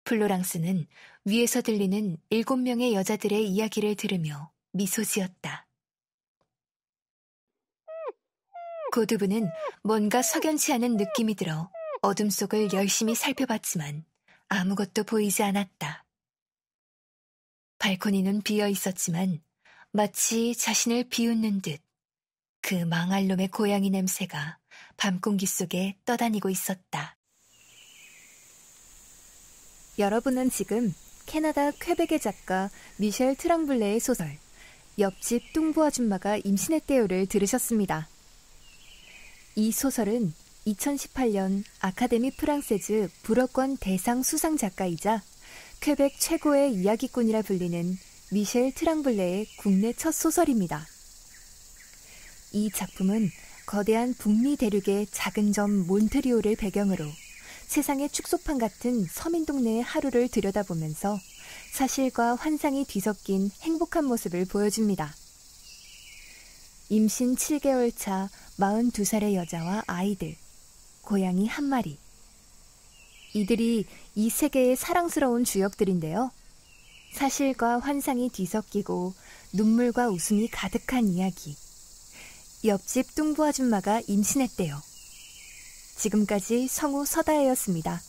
플로랑스는 위에서 들리는 일곱 명의 여자들의 이야기를 들으며 미소 지었다. 고두부는 뭔가 석연치 않은 느낌이 들어 어둠 속을 열심히 살펴봤지만 아무것도 보이지 않았다. 발코니는 비어 있었지만 마치 자신을 비웃는 듯 그 망할 놈의 고양이 냄새가 밤 공기 속에 떠다니고 있었다. 여러분은 지금 캐나다 쾌백의 작가 미셸 트랑블레의 소설 옆집 뚱보 아줌마가 임신했대요를 들으셨습니다. 이 소설은 2018년 아카데미 프랑세즈 불어권 대상 수상 작가이자 쾌백 최고의 이야기꾼이라 불리는 미셸 트랑블레의 국내 첫 소설입니다. 이 작품은 거대한 북미 대륙의 작은 점 몬트리올을 배경으로 세상의 축소판 같은 서민 동네의 하루를 들여다보면서 사실과 환상이 뒤섞인 행복한 모습을 보여줍니다. 임신 7개월 차 42살의 여자와 아이들, 고양이 한 마리. 이들이 이 세계의 사랑스러운 주역들인데요. 사실과 환상이 뒤섞이고 눈물과 웃음이 가득한 이야기. 옆집 뚱보 아줌마가 임신했대요. 지금까지 성우 서다혜였습니다.